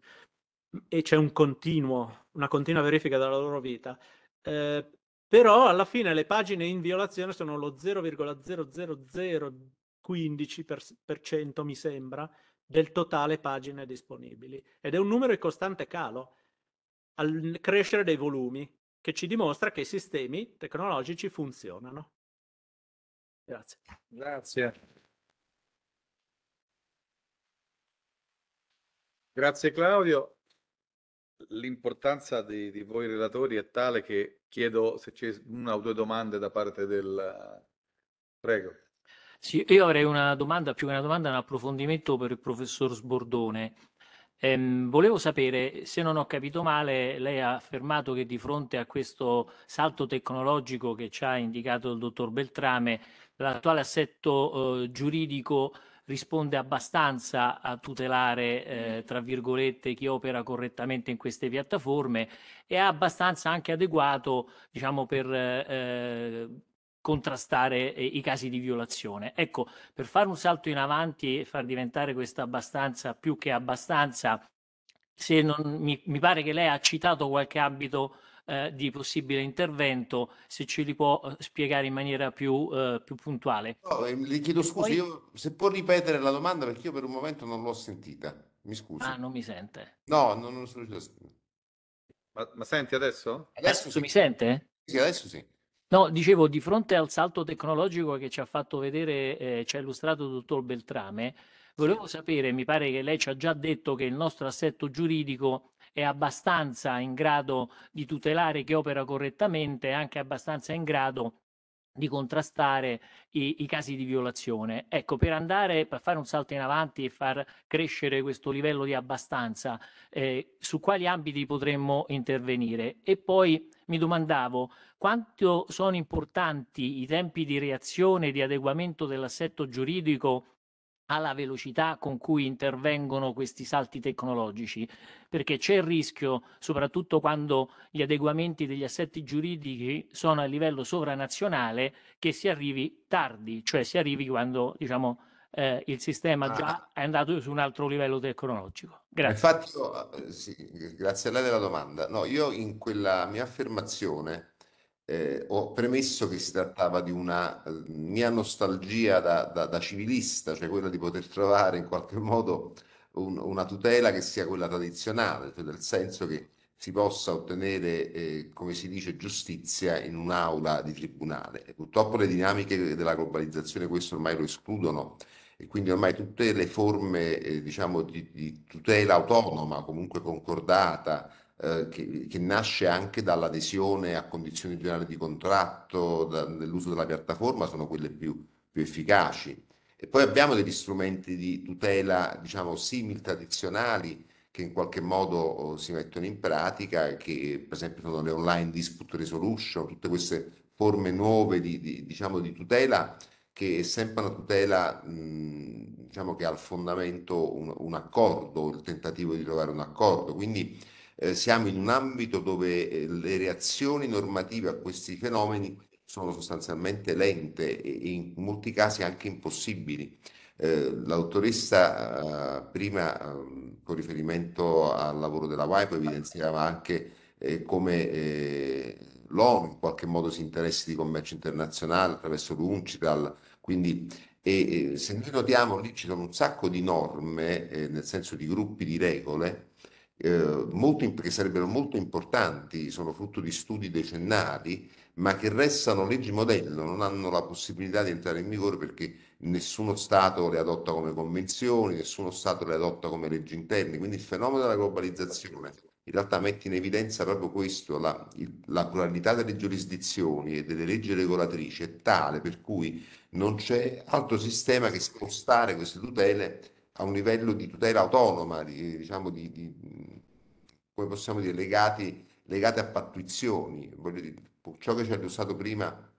e c'è un continuo, una continua verifica della loro vita. Eh, però alla fine le pagine in violazione sono lo 0,00015% mi sembra del totale pagine disponibili ed è un numero in costante calo al crescere dei volumi che ci dimostra che i sistemi tecnologici funzionano. Grazie. Grazie. Grazie Claudio. L'importanza di, di, voi relatori è tale che chiedo se c'è una o due domande da parte del... Prego. Sì, io avrei una domanda, più che una domanda, un approfondimento per il professor Sbordone. Ehm, volevo sapere, se non ho capito male, lei ha affermato che di fronte a questo salto tecnologico che ci ha indicato il dottor Beltrame, l'attuale assetto eh, giuridico risponde abbastanza a tutelare, eh, tra virgolette, chi opera correttamente in queste piattaforme e è abbastanza anche adeguato, diciamo, per eh, contrastare eh, i casi di violazione. Ecco, per fare un salto in avanti e far diventare questa abbastanza più che abbastanza, se non, mi, mi pare che lei ha citato qualche ambito eh, di possibile intervento, se ce li può eh, spiegare in maniera più, eh, più puntuale. No, eh, le chiedo scusa, io, se può ripetere la domanda perché io per un momento non l'ho sentita, mi scuso. Ah, non mi sente? No, non, non sono riuscito ma, ma, senti adesso? Adesso, adesso ah, sì. mi sente? Sì, adesso sì. No, dicevo, di fronte al salto tecnologico che ci ha fatto vedere, eh, ci ha illustrato il dottor Beltrame, volevo sapere, mi pare che lei ci ha già detto che il nostro assetto giuridico è abbastanza in grado di tutelare chi opera correttamente, è anche abbastanza in grado di contrastare i, i, casi di violazione. Ecco, per andare, per fare un salto in avanti e far crescere questo livello di abbastanza, eh, su quali ambiti potremmo intervenire? E poi mi domandavo quanto sono importanti i tempi di reazione e di adeguamento dell'assetto giuridico alla velocità con cui intervengono questi salti tecnologici, perché c'è il rischio, soprattutto quando gli adeguamenti degli assetti giuridici sono a livello sovranazionale, che si arrivi tardi, cioè si arrivi quando diciamo, eh, il sistema ah. già ah. è andato su un altro livello tecnologico. Grazie. Infatti, io, eh, sì, grazie a lei della domanda. No, io in quella mia affermazione eh, ho premesso che si trattava di una eh, mia nostalgia da, da, da, civilista, cioè quella di poter trovare in qualche modo un, una tutela che sia quella tradizionale, cioè nel senso che si possa ottenere, eh, come si dice, giustizia in un'aula di tribunale. E purtroppo le dinamiche della globalizzazione questo ormai lo escludono e quindi ormai tutte le forme eh, diciamo, di, di tutela autonoma, comunque concordata, eh, che, che, nasce anche dall'adesione a condizioni generali di contratto, da, dell'uso della piattaforma, sono quelle più, più efficaci. E poi abbiamo degli strumenti di tutela, diciamo, simil tradizionali che in qualche modo oh, si mettono in pratica, che per esempio sono le online dispute resolution, tutte queste forme nuove di, di, diciamo, di tutela che è sempre una tutela mh, diciamo che ha al fondamento un, un, accordo, il tentativo di trovare un accordo. Quindi eh, siamo in un ambito dove eh, le reazioni normative a questi fenomeni sono sostanzialmente lente e in molti casi anche impossibili. Eh, la dottoressa eh, prima, ehm, con riferimento al lavoro della WIPO, evidenziava anche eh, come eh, l'ONU in qualche modo si interessi di commercio internazionale attraverso l'UNCITAL, quindi e, se noi notiamo lì ci sono un sacco di norme, nel senso di gruppi di regole, eh, molto, che sarebbero molto importanti, sono frutto di studi decennali, ma che restano leggi modello, non hanno la possibilità di entrare in vigore perché nessuno Stato le adotta come convenzioni, nessuno Stato le adotta come leggi interne. Quindi il fenomeno della globalizzazione in realtà mette in evidenza proprio questo, la, la, pluralità delle giurisdizioni e delle leggi regolatrici è tale per cui non c'è altro sistema che spostare queste tutele a un livello di tutela autonoma, di, diciamo di, di come possiamo dire, legati, legati a pattuizioni. Dire, ciò che ci ha illustrato prima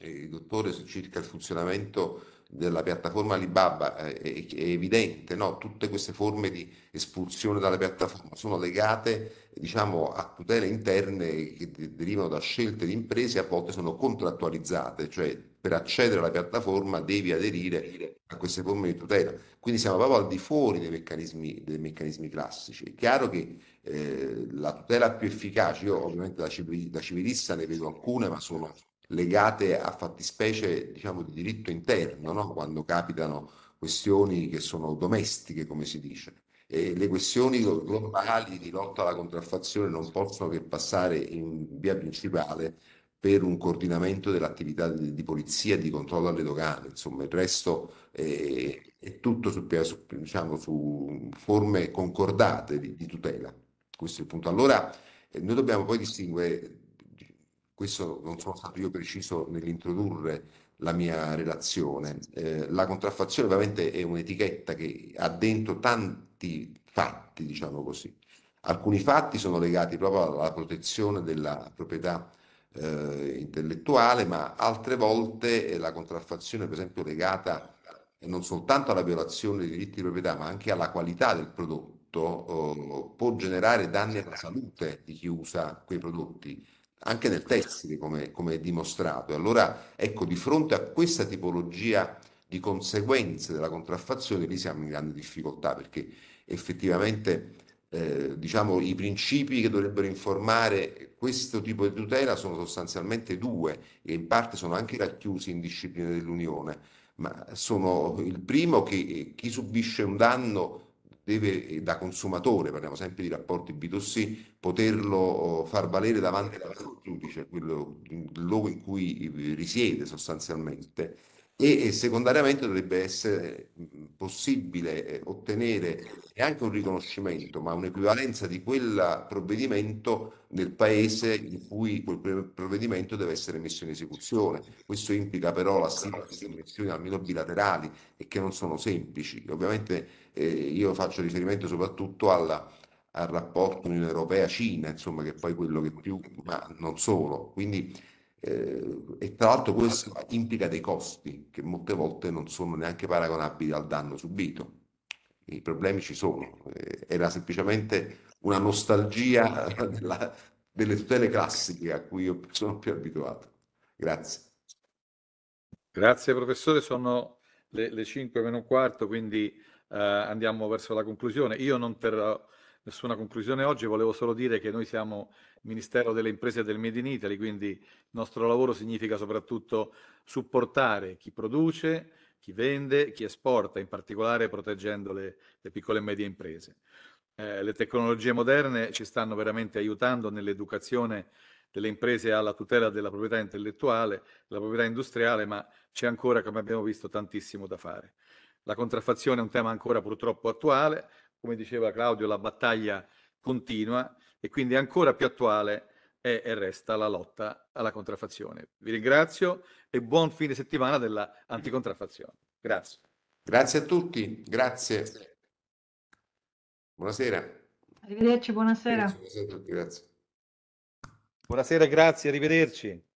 eh, il dottore circa il funzionamento della piattaforma Alibaba eh, è, è, evidente, no? tutte queste forme di espulsione dalla piattaforma sono legate diciamo, a tutele interne che derivano da scelte di imprese, a volte sono contrattualizzate, cioè per accedere alla piattaforma devi aderire a queste forme di tutela. Quindi siamo proprio al di fuori dei meccanismi, dei meccanismi classici. È chiaro che eh, la tutela più efficace, io ovviamente da, civil, da civilista ne vedo alcune, ma sono legate a fattispecie diciamo, di diritto interno, no? quando capitano questioni che sono domestiche, come si dice. E le questioni globali di lotta alla contraffazione non possono che passare in via principale per un coordinamento dell'attività di, di, polizia, di controllo alle dogane, insomma il resto eh, è, tutto su, diciamo, su forme concordate di, di, tutela. Questo è il punto. Allora eh, noi dobbiamo poi distinguere, questo non sono stato io preciso nell'introdurre la mia relazione, eh, la contraffazione ovviamente è un'etichetta che ha dentro tanti fatti, diciamo così. Alcuni fatti sono legati proprio alla protezione della proprietà eh, intellettuale, ma altre volte eh, la contraffazione, per esempio, legata eh, non soltanto alla violazione dei diritti di proprietà, ma anche alla qualità del prodotto, eh, può generare danni alla salute di chi usa quei prodotti, anche nel tessile, come, come è dimostrato. E allora, ecco, di fronte a questa tipologia di conseguenze della contraffazione, lì siamo in grande difficoltà perché effettivamente eh, diciamo, i principi che dovrebbero informare questo tipo di tutela sono sostanzialmente due e in parte sono anche racchiusi in discipline dell'Unione, ma sono il primo che eh, chi subisce un danno deve eh, da consumatore, parliamo sempre di rapporti B2C, poterlo oh, far valere davanti al giudice, quello, il luogo in cui risiede sostanzialmente e, secondariamente dovrebbe essere possibile eh, ottenere neanche un riconoscimento, ma un'equivalenza di quel provvedimento nel paese in cui quel provvedimento deve essere messo in esecuzione. Questo implica però la stipula di convenzioni almeno bilaterali e che non sono semplici. Ovviamente eh, io faccio riferimento soprattutto alla, al rapporto Unione Europea-Cina, insomma, che è poi quello che più, ma non solo. Quindi eh, e tra l'altro questo implica dei costi che molte volte non sono neanche paragonabili al danno subito. I problemi ci sono, eh, era semplicemente una nostalgia della, delle tutele classiche a cui io sono più abituato. Grazie. Grazie professore, sono le, le 5 meno un quarto, quindi eh, andiamo verso la conclusione. Io non terrò nessuna conclusione oggi, volevo solo dire che noi siamo Ministero delle Imprese e del Made in Italy, quindi il nostro lavoro significa soprattutto supportare chi produce, chi vende, chi esporta, in particolare proteggendo le, le piccole e medie imprese. Eh, le tecnologie moderne ci stanno veramente aiutando nell'educazione delle imprese alla tutela della proprietà intellettuale, della proprietà industriale, ma c'è ancora, come abbiamo visto, tantissimo da fare. La contraffazione è un tema ancora purtroppo attuale, come diceva Claudio, la battaglia continua, e quindi ancora più attuale è e resta la lotta alla contraffazione. Vi ringrazio e buon fine settimana della anticontraffazione. Grazie. Grazie a tutti, grazie. Buonasera. Arrivederci, buonasera. Buonasera a tutti, grazie. Buonasera, grazie, arrivederci.